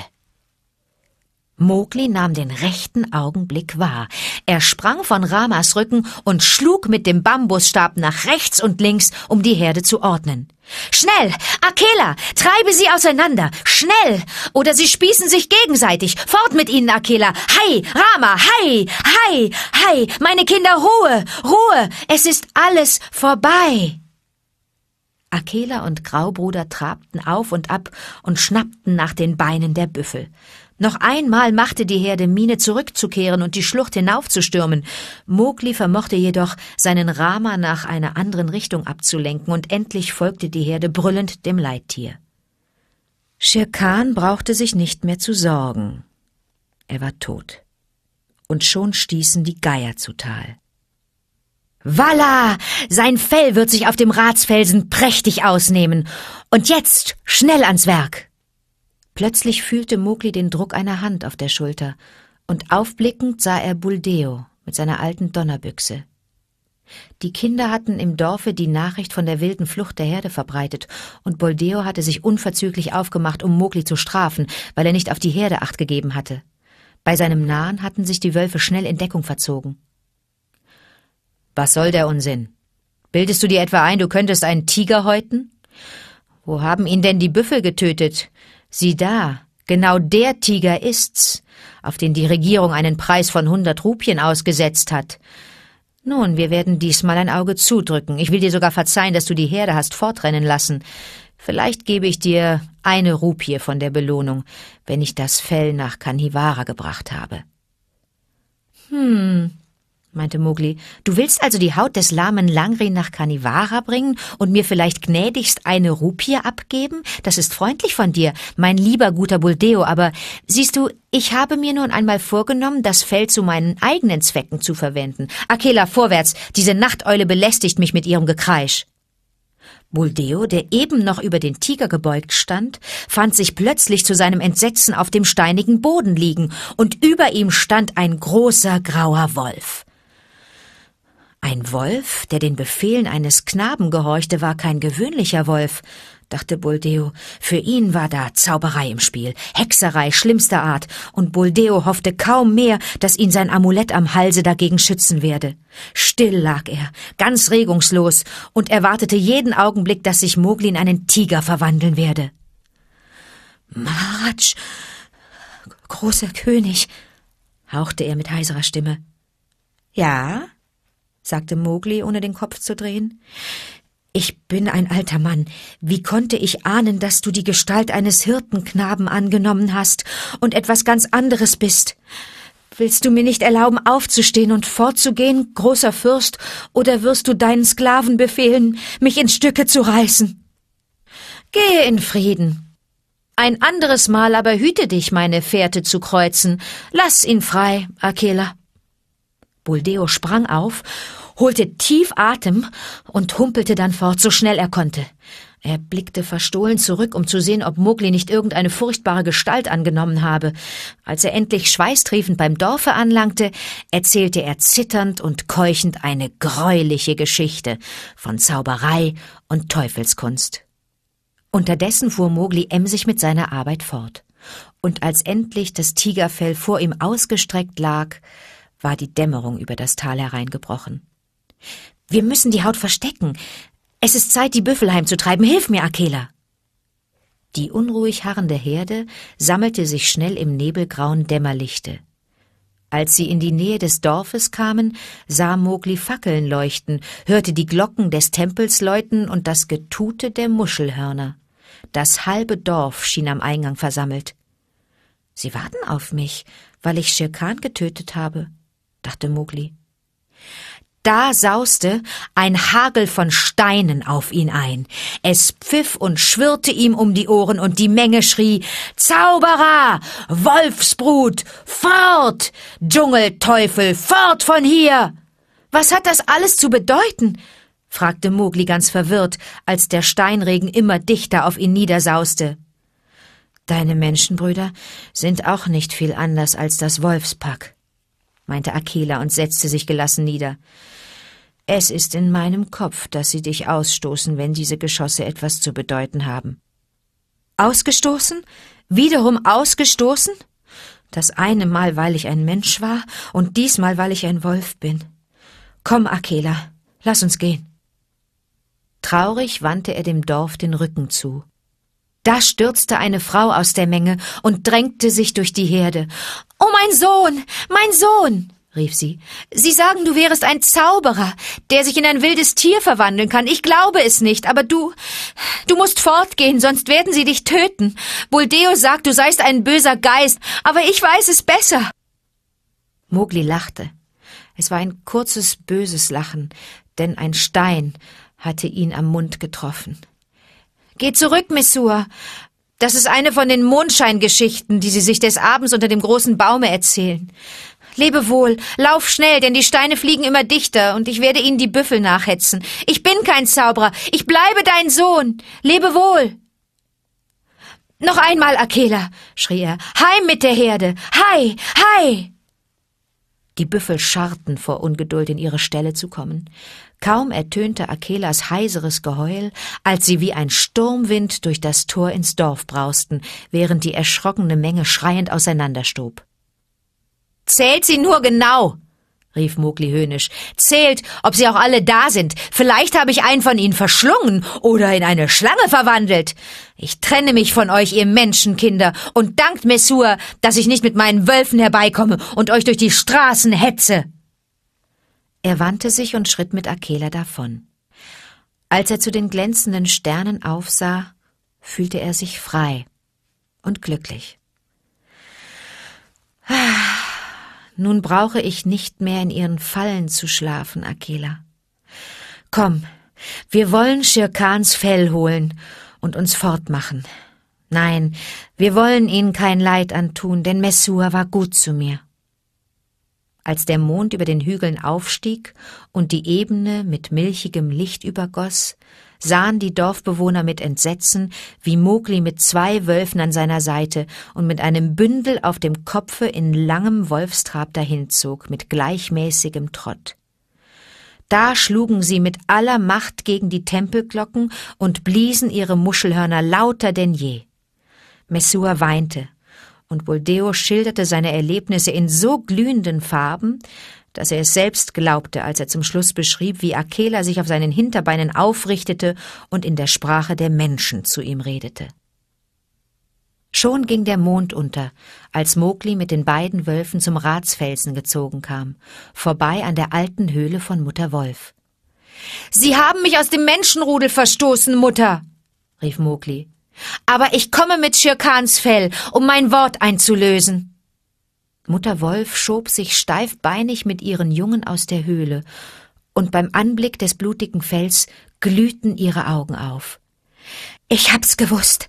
Speaker 1: Mowgli nahm den rechten Augenblick wahr. Er sprang von Ramas Rücken und schlug mit dem Bambusstab nach rechts und links, um die Herde zu ordnen. Schnell, Akela, treibe sie auseinander, schnell, oder sie spießen sich gegenseitig. Fort mit ihnen, Akela. Hei, Rama, hei, hei, hei, meine Kinder, Ruhe, Ruhe, es ist alles vorbei. Akela und Graubruder trabten auf und ab und schnappten nach den Beinen der Büffel. Noch einmal machte die Herde Miene zurückzukehren und die Schlucht hinaufzustürmen. Mogli vermochte jedoch, seinen Rama nach einer anderen Richtung abzulenken, und endlich folgte die Herde brüllend dem Leittier. Shere brauchte sich nicht mehr zu sorgen. Er war tot. Und schon stießen die Geier zu Tal. Walla! Sein Fell wird sich auf dem Ratsfelsen prächtig ausnehmen. Und jetzt schnell ans Werk! Plötzlich fühlte Mogli den Druck einer Hand auf der Schulter, und aufblickend sah er Buldeo mit seiner alten Donnerbüchse. Die Kinder hatten im Dorfe die Nachricht von der wilden Flucht der Herde verbreitet, und Buldeo hatte sich unverzüglich aufgemacht, um Mogli zu strafen, weil er nicht auf die Herde acht gegeben hatte. Bei seinem Nahen hatten sich die Wölfe schnell in Deckung verzogen. Was soll der Unsinn? Bildest du dir etwa ein, du könntest einen Tiger häuten? Wo haben ihn denn die Büffel getötet? Sieh da, genau der Tiger ist's, auf den die Regierung einen Preis von hundert Rupien ausgesetzt hat. Nun, wir werden diesmal ein Auge zudrücken. Ich will dir sogar verzeihen, dass du die Herde hast fortrennen lassen. Vielleicht gebe ich dir eine Rupie von der Belohnung, wenn ich das Fell nach Kanivara gebracht habe. Hm, meinte Mowgli. Du willst also die Haut des lahmen Langri nach Kanivara bringen und mir vielleicht gnädigst eine Rupie abgeben? Das ist freundlich von dir, mein lieber guter Buldeo, aber siehst du, ich habe mir nun einmal vorgenommen, das Fell zu meinen eigenen Zwecken zu verwenden. Akela, vorwärts! Diese Nachteule belästigt mich mit ihrem Gekreisch! Buldeo, der eben noch über den Tiger gebeugt stand, fand sich plötzlich zu seinem Entsetzen auf dem steinigen Boden liegen, und über ihm stand ein großer grauer Wolf. Ein Wolf, der den Befehlen eines Knaben gehorchte, war kein gewöhnlicher Wolf, dachte Buldeo. Für ihn war da Zauberei im Spiel, Hexerei schlimmster Art, und Buldeo hoffte kaum mehr, dass ihn sein Amulett am Halse dagegen schützen werde. Still lag er, ganz regungslos, und erwartete jeden Augenblick, dass sich Mogli in einen Tiger verwandeln werde. Maratsch, großer König, hauchte er mit heiserer Stimme. Ja? sagte Mowgli, ohne den Kopf zu drehen. Ich bin ein alter Mann. Wie konnte ich ahnen, dass du die Gestalt eines Hirtenknaben angenommen hast und etwas ganz anderes bist? Willst du mir nicht erlauben, aufzustehen und fortzugehen, großer Fürst, oder wirst du deinen Sklaven befehlen, mich in Stücke zu reißen? Gehe in Frieden. Ein anderes Mal aber hüte dich, meine Fährte zu kreuzen. Lass ihn frei, Akela. Buldeo sprang auf, holte tief Atem und humpelte dann fort, so schnell er konnte. Er blickte verstohlen zurück, um zu sehen, ob Mogli nicht irgendeine furchtbare Gestalt angenommen habe. Als er endlich schweißtriefend beim Dorfe anlangte, erzählte er zitternd und keuchend eine greuliche Geschichte von Zauberei und Teufelskunst. Unterdessen fuhr Mogli emsig mit seiner Arbeit fort. Und als endlich das Tigerfell vor ihm ausgestreckt lag, war die Dämmerung über das Tal hereingebrochen. Wir müssen die Haut verstecken. Es ist Zeit, die Büffel heimzutreiben. Hilf mir, Akela. Die unruhig harrende Herde sammelte sich schnell im nebelgrauen Dämmerlichte. Als sie in die Nähe des Dorfes kamen, sah Mogli Fackeln leuchten, hörte die Glocken des Tempels läuten und das Getute der Muschelhörner. Das halbe Dorf schien am Eingang versammelt. Sie warten auf mich, weil ich Schirkan getötet habe dachte Mowgli. Da sauste ein Hagel von Steinen auf ihn ein. Es pfiff und schwirrte ihm um die Ohren und die Menge schrie Zauberer, Wolfsbrut, fort, Dschungelteufel, fort von hier. Was hat das alles zu bedeuten? fragte Mogli ganz verwirrt, als der Steinregen immer dichter auf ihn niedersauste. Deine Menschenbrüder sind auch nicht viel anders als das Wolfspack, meinte Akela und setzte sich gelassen nieder. Es ist in meinem Kopf, dass sie dich ausstoßen, wenn diese Geschosse etwas zu bedeuten haben. Ausgestoßen? Wiederum ausgestoßen? Das eine Mal, weil ich ein Mensch war, und diesmal, weil ich ein Wolf bin. Komm, Akela, lass uns gehen. Traurig wandte er dem Dorf den Rücken zu. Da stürzte eine Frau aus der Menge und drängte sich durch die Herde. Oh mein Sohn, mein Sohn, rief sie. Sie sagen, du wärest ein Zauberer, der sich in ein wildes Tier verwandeln kann. Ich glaube es nicht, aber du, du musst fortgehen, sonst werden sie dich töten. Buldeo sagt, du seist ein böser Geist, aber ich weiß es besser. Mogli lachte. Es war ein kurzes, böses Lachen, denn ein Stein hatte ihn am Mund getroffen. Geh zurück, Messur. Das ist eine von den Mondscheingeschichten, die sie sich des Abends unter dem großen Baume erzählen. Lebe wohl, lauf schnell, denn die Steine fliegen immer dichter, und ich werde ihnen die Büffel nachhetzen. Ich bin kein Zauberer, ich bleibe dein Sohn. Lebe wohl. Noch einmal, Akela, schrie er, heim mit der Herde. Hei, hei. Die Büffel scharrten vor Ungeduld, in ihre Stelle zu kommen. Kaum ertönte Akelas heiseres Geheul, als sie wie ein Sturmwind durch das Tor ins Dorf brausten, während die erschrockene Menge schreiend auseinanderstob. Zählt sie nur genau! rief Mowgli höhnisch. Zählt, ob sie auch alle da sind. Vielleicht habe ich einen von ihnen verschlungen oder in eine Schlange verwandelt. Ich trenne mich von euch, ihr Menschenkinder, und dankt Messur, dass ich nicht mit meinen Wölfen herbeikomme und euch durch die Straßen hetze. Er wandte sich und schritt mit Akela davon. Als er zu den glänzenden Sternen aufsah, fühlte er sich frei und glücklich. Ah, nun brauche ich nicht mehr in ihren Fallen zu schlafen, Akela. Komm, wir wollen Schirkans Fell holen und uns fortmachen. Nein, wir wollen ihnen kein Leid antun, denn Messua war gut zu mir als der Mond über den Hügeln aufstieg und die Ebene mit milchigem Licht übergoss, sahen die Dorfbewohner mit Entsetzen, wie Mogli mit zwei Wölfen an seiner Seite und mit einem Bündel auf dem Kopfe in langem Wolfstrab dahinzog, mit gleichmäßigem Trott. Da schlugen sie mit aller Macht gegen die Tempelglocken und bliesen ihre Muschelhörner lauter denn je. Messua weinte und Buldeo schilderte seine Erlebnisse in so glühenden Farben, dass er es selbst glaubte, als er zum Schluss beschrieb, wie Akela sich auf seinen Hinterbeinen aufrichtete und in der Sprache der Menschen zu ihm redete. Schon ging der Mond unter, als Mowgli mit den beiden Wölfen zum Ratsfelsen gezogen kam, vorbei an der alten Höhle von Mutter Wolf. Sie haben mich aus dem Menschenrudel verstoßen, Mutter, rief Mowgli. Aber ich komme mit Schirkans Fell, um mein Wort einzulösen. Mutter Wolf schob sich steifbeinig mit ihren Jungen aus der Höhle, und beim Anblick des blutigen Fells glühten ihre Augen auf. Ich hab's gewusst.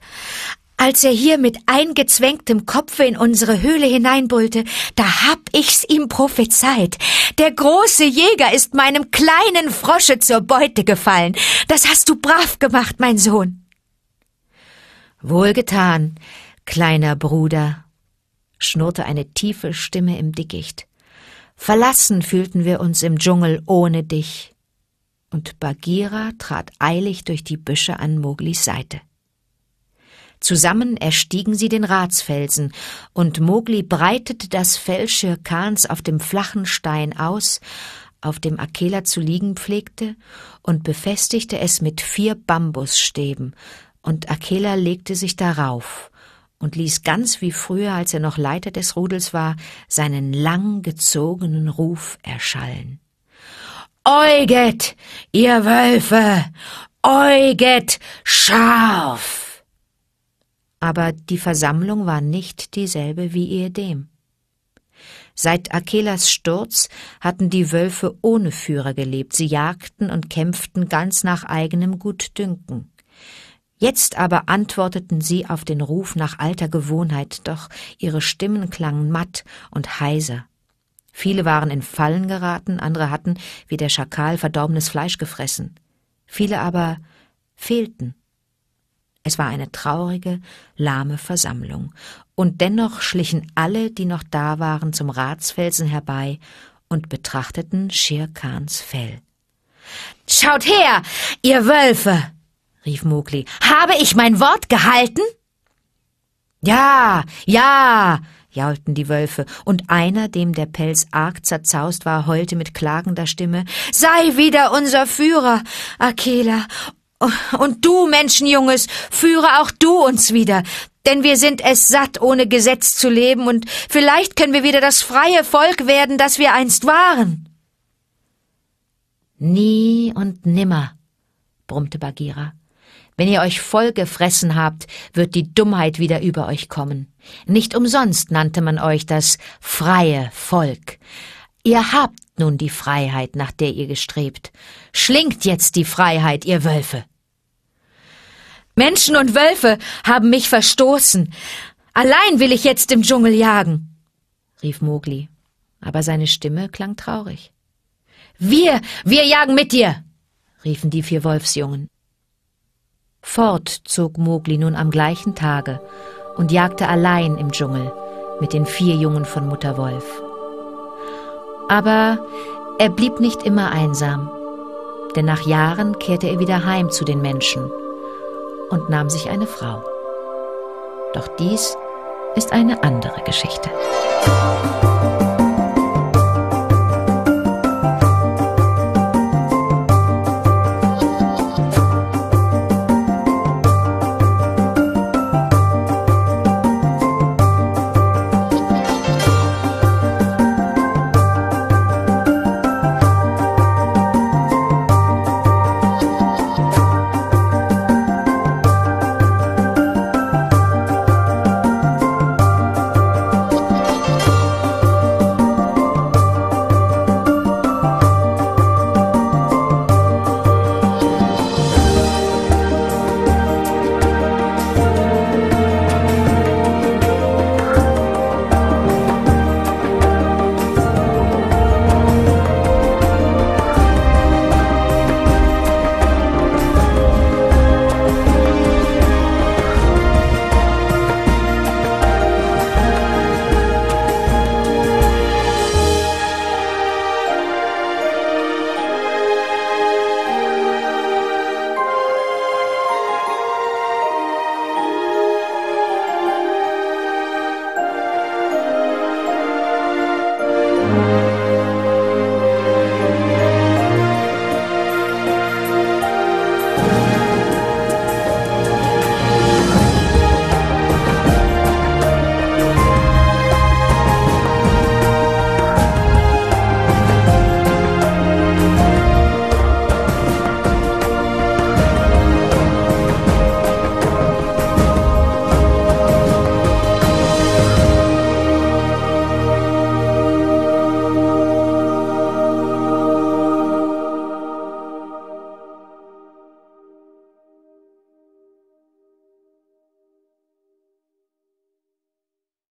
Speaker 1: Als er hier mit eingezwängtem Kopfe in unsere Höhle hineinbrüllte, da hab ich's ihm prophezeit. Der große Jäger ist meinem kleinen Frosche zur Beute gefallen. Das hast du brav gemacht, mein Sohn. Wohlgetan, kleiner Bruder, schnurrte eine tiefe Stimme im Dickicht. Verlassen fühlten wir uns im Dschungel ohne dich. Und Bagheera trat eilig durch die Büsche an Moglis Seite. Zusammen erstiegen sie den Ratsfelsen, und Mogli breitete das Fell Schirkans auf dem flachen Stein aus, auf dem Akela zu liegen pflegte, und befestigte es mit vier Bambusstäben, und Akela legte sich darauf und ließ ganz wie früher, als er noch Leiter des Rudels war, seinen lang gezogenen Ruf erschallen. Euget, ihr Wölfe, Euget scharf! Aber die Versammlung war nicht dieselbe wie ehedem. Seit Akelas Sturz hatten die Wölfe ohne Führer gelebt, sie jagten und kämpften ganz nach eigenem Gutdünken. Jetzt aber antworteten sie auf den Ruf nach alter Gewohnheit, doch ihre Stimmen klangen matt und heiser. Viele waren in Fallen geraten, andere hatten, wie der Schakal, verdorbenes Fleisch gefressen. Viele aber fehlten. Es war eine traurige, lahme Versammlung, und dennoch schlichen alle, die noch da waren, zum Ratsfelsen herbei und betrachteten Schirkans Fell. Schaut her, ihr Wölfe! rief Mowgli. Habe ich mein Wort gehalten? Ja, ja, jaulten die Wölfe, und einer, dem der Pelz arg zerzaust war, heulte mit klagender Stimme Sei wieder unser Führer, Akela. Und du, Menschenjunges, führe auch du uns wieder, denn wir sind es satt, ohne Gesetz zu leben, und vielleicht können wir wieder das freie Volk werden, das wir einst waren. Nie und nimmer, brummte Bagheera. Wenn ihr euch voll gefressen habt, wird die Dummheit wieder über euch kommen. Nicht umsonst nannte man euch das freie Volk. Ihr habt nun die Freiheit, nach der ihr gestrebt. Schlingt jetzt die Freiheit, ihr Wölfe. Menschen und Wölfe haben mich verstoßen. Allein will ich jetzt im Dschungel jagen, rief Mogli, aber seine Stimme klang traurig. Wir, wir jagen mit dir, riefen die vier Wolfsjungen. Fort zog Mogli nun am gleichen Tage und jagte allein im Dschungel mit den vier Jungen von Mutter Wolf. Aber er blieb nicht immer einsam, denn nach Jahren kehrte er wieder heim zu den Menschen und nahm sich eine Frau. Doch dies ist eine andere Geschichte.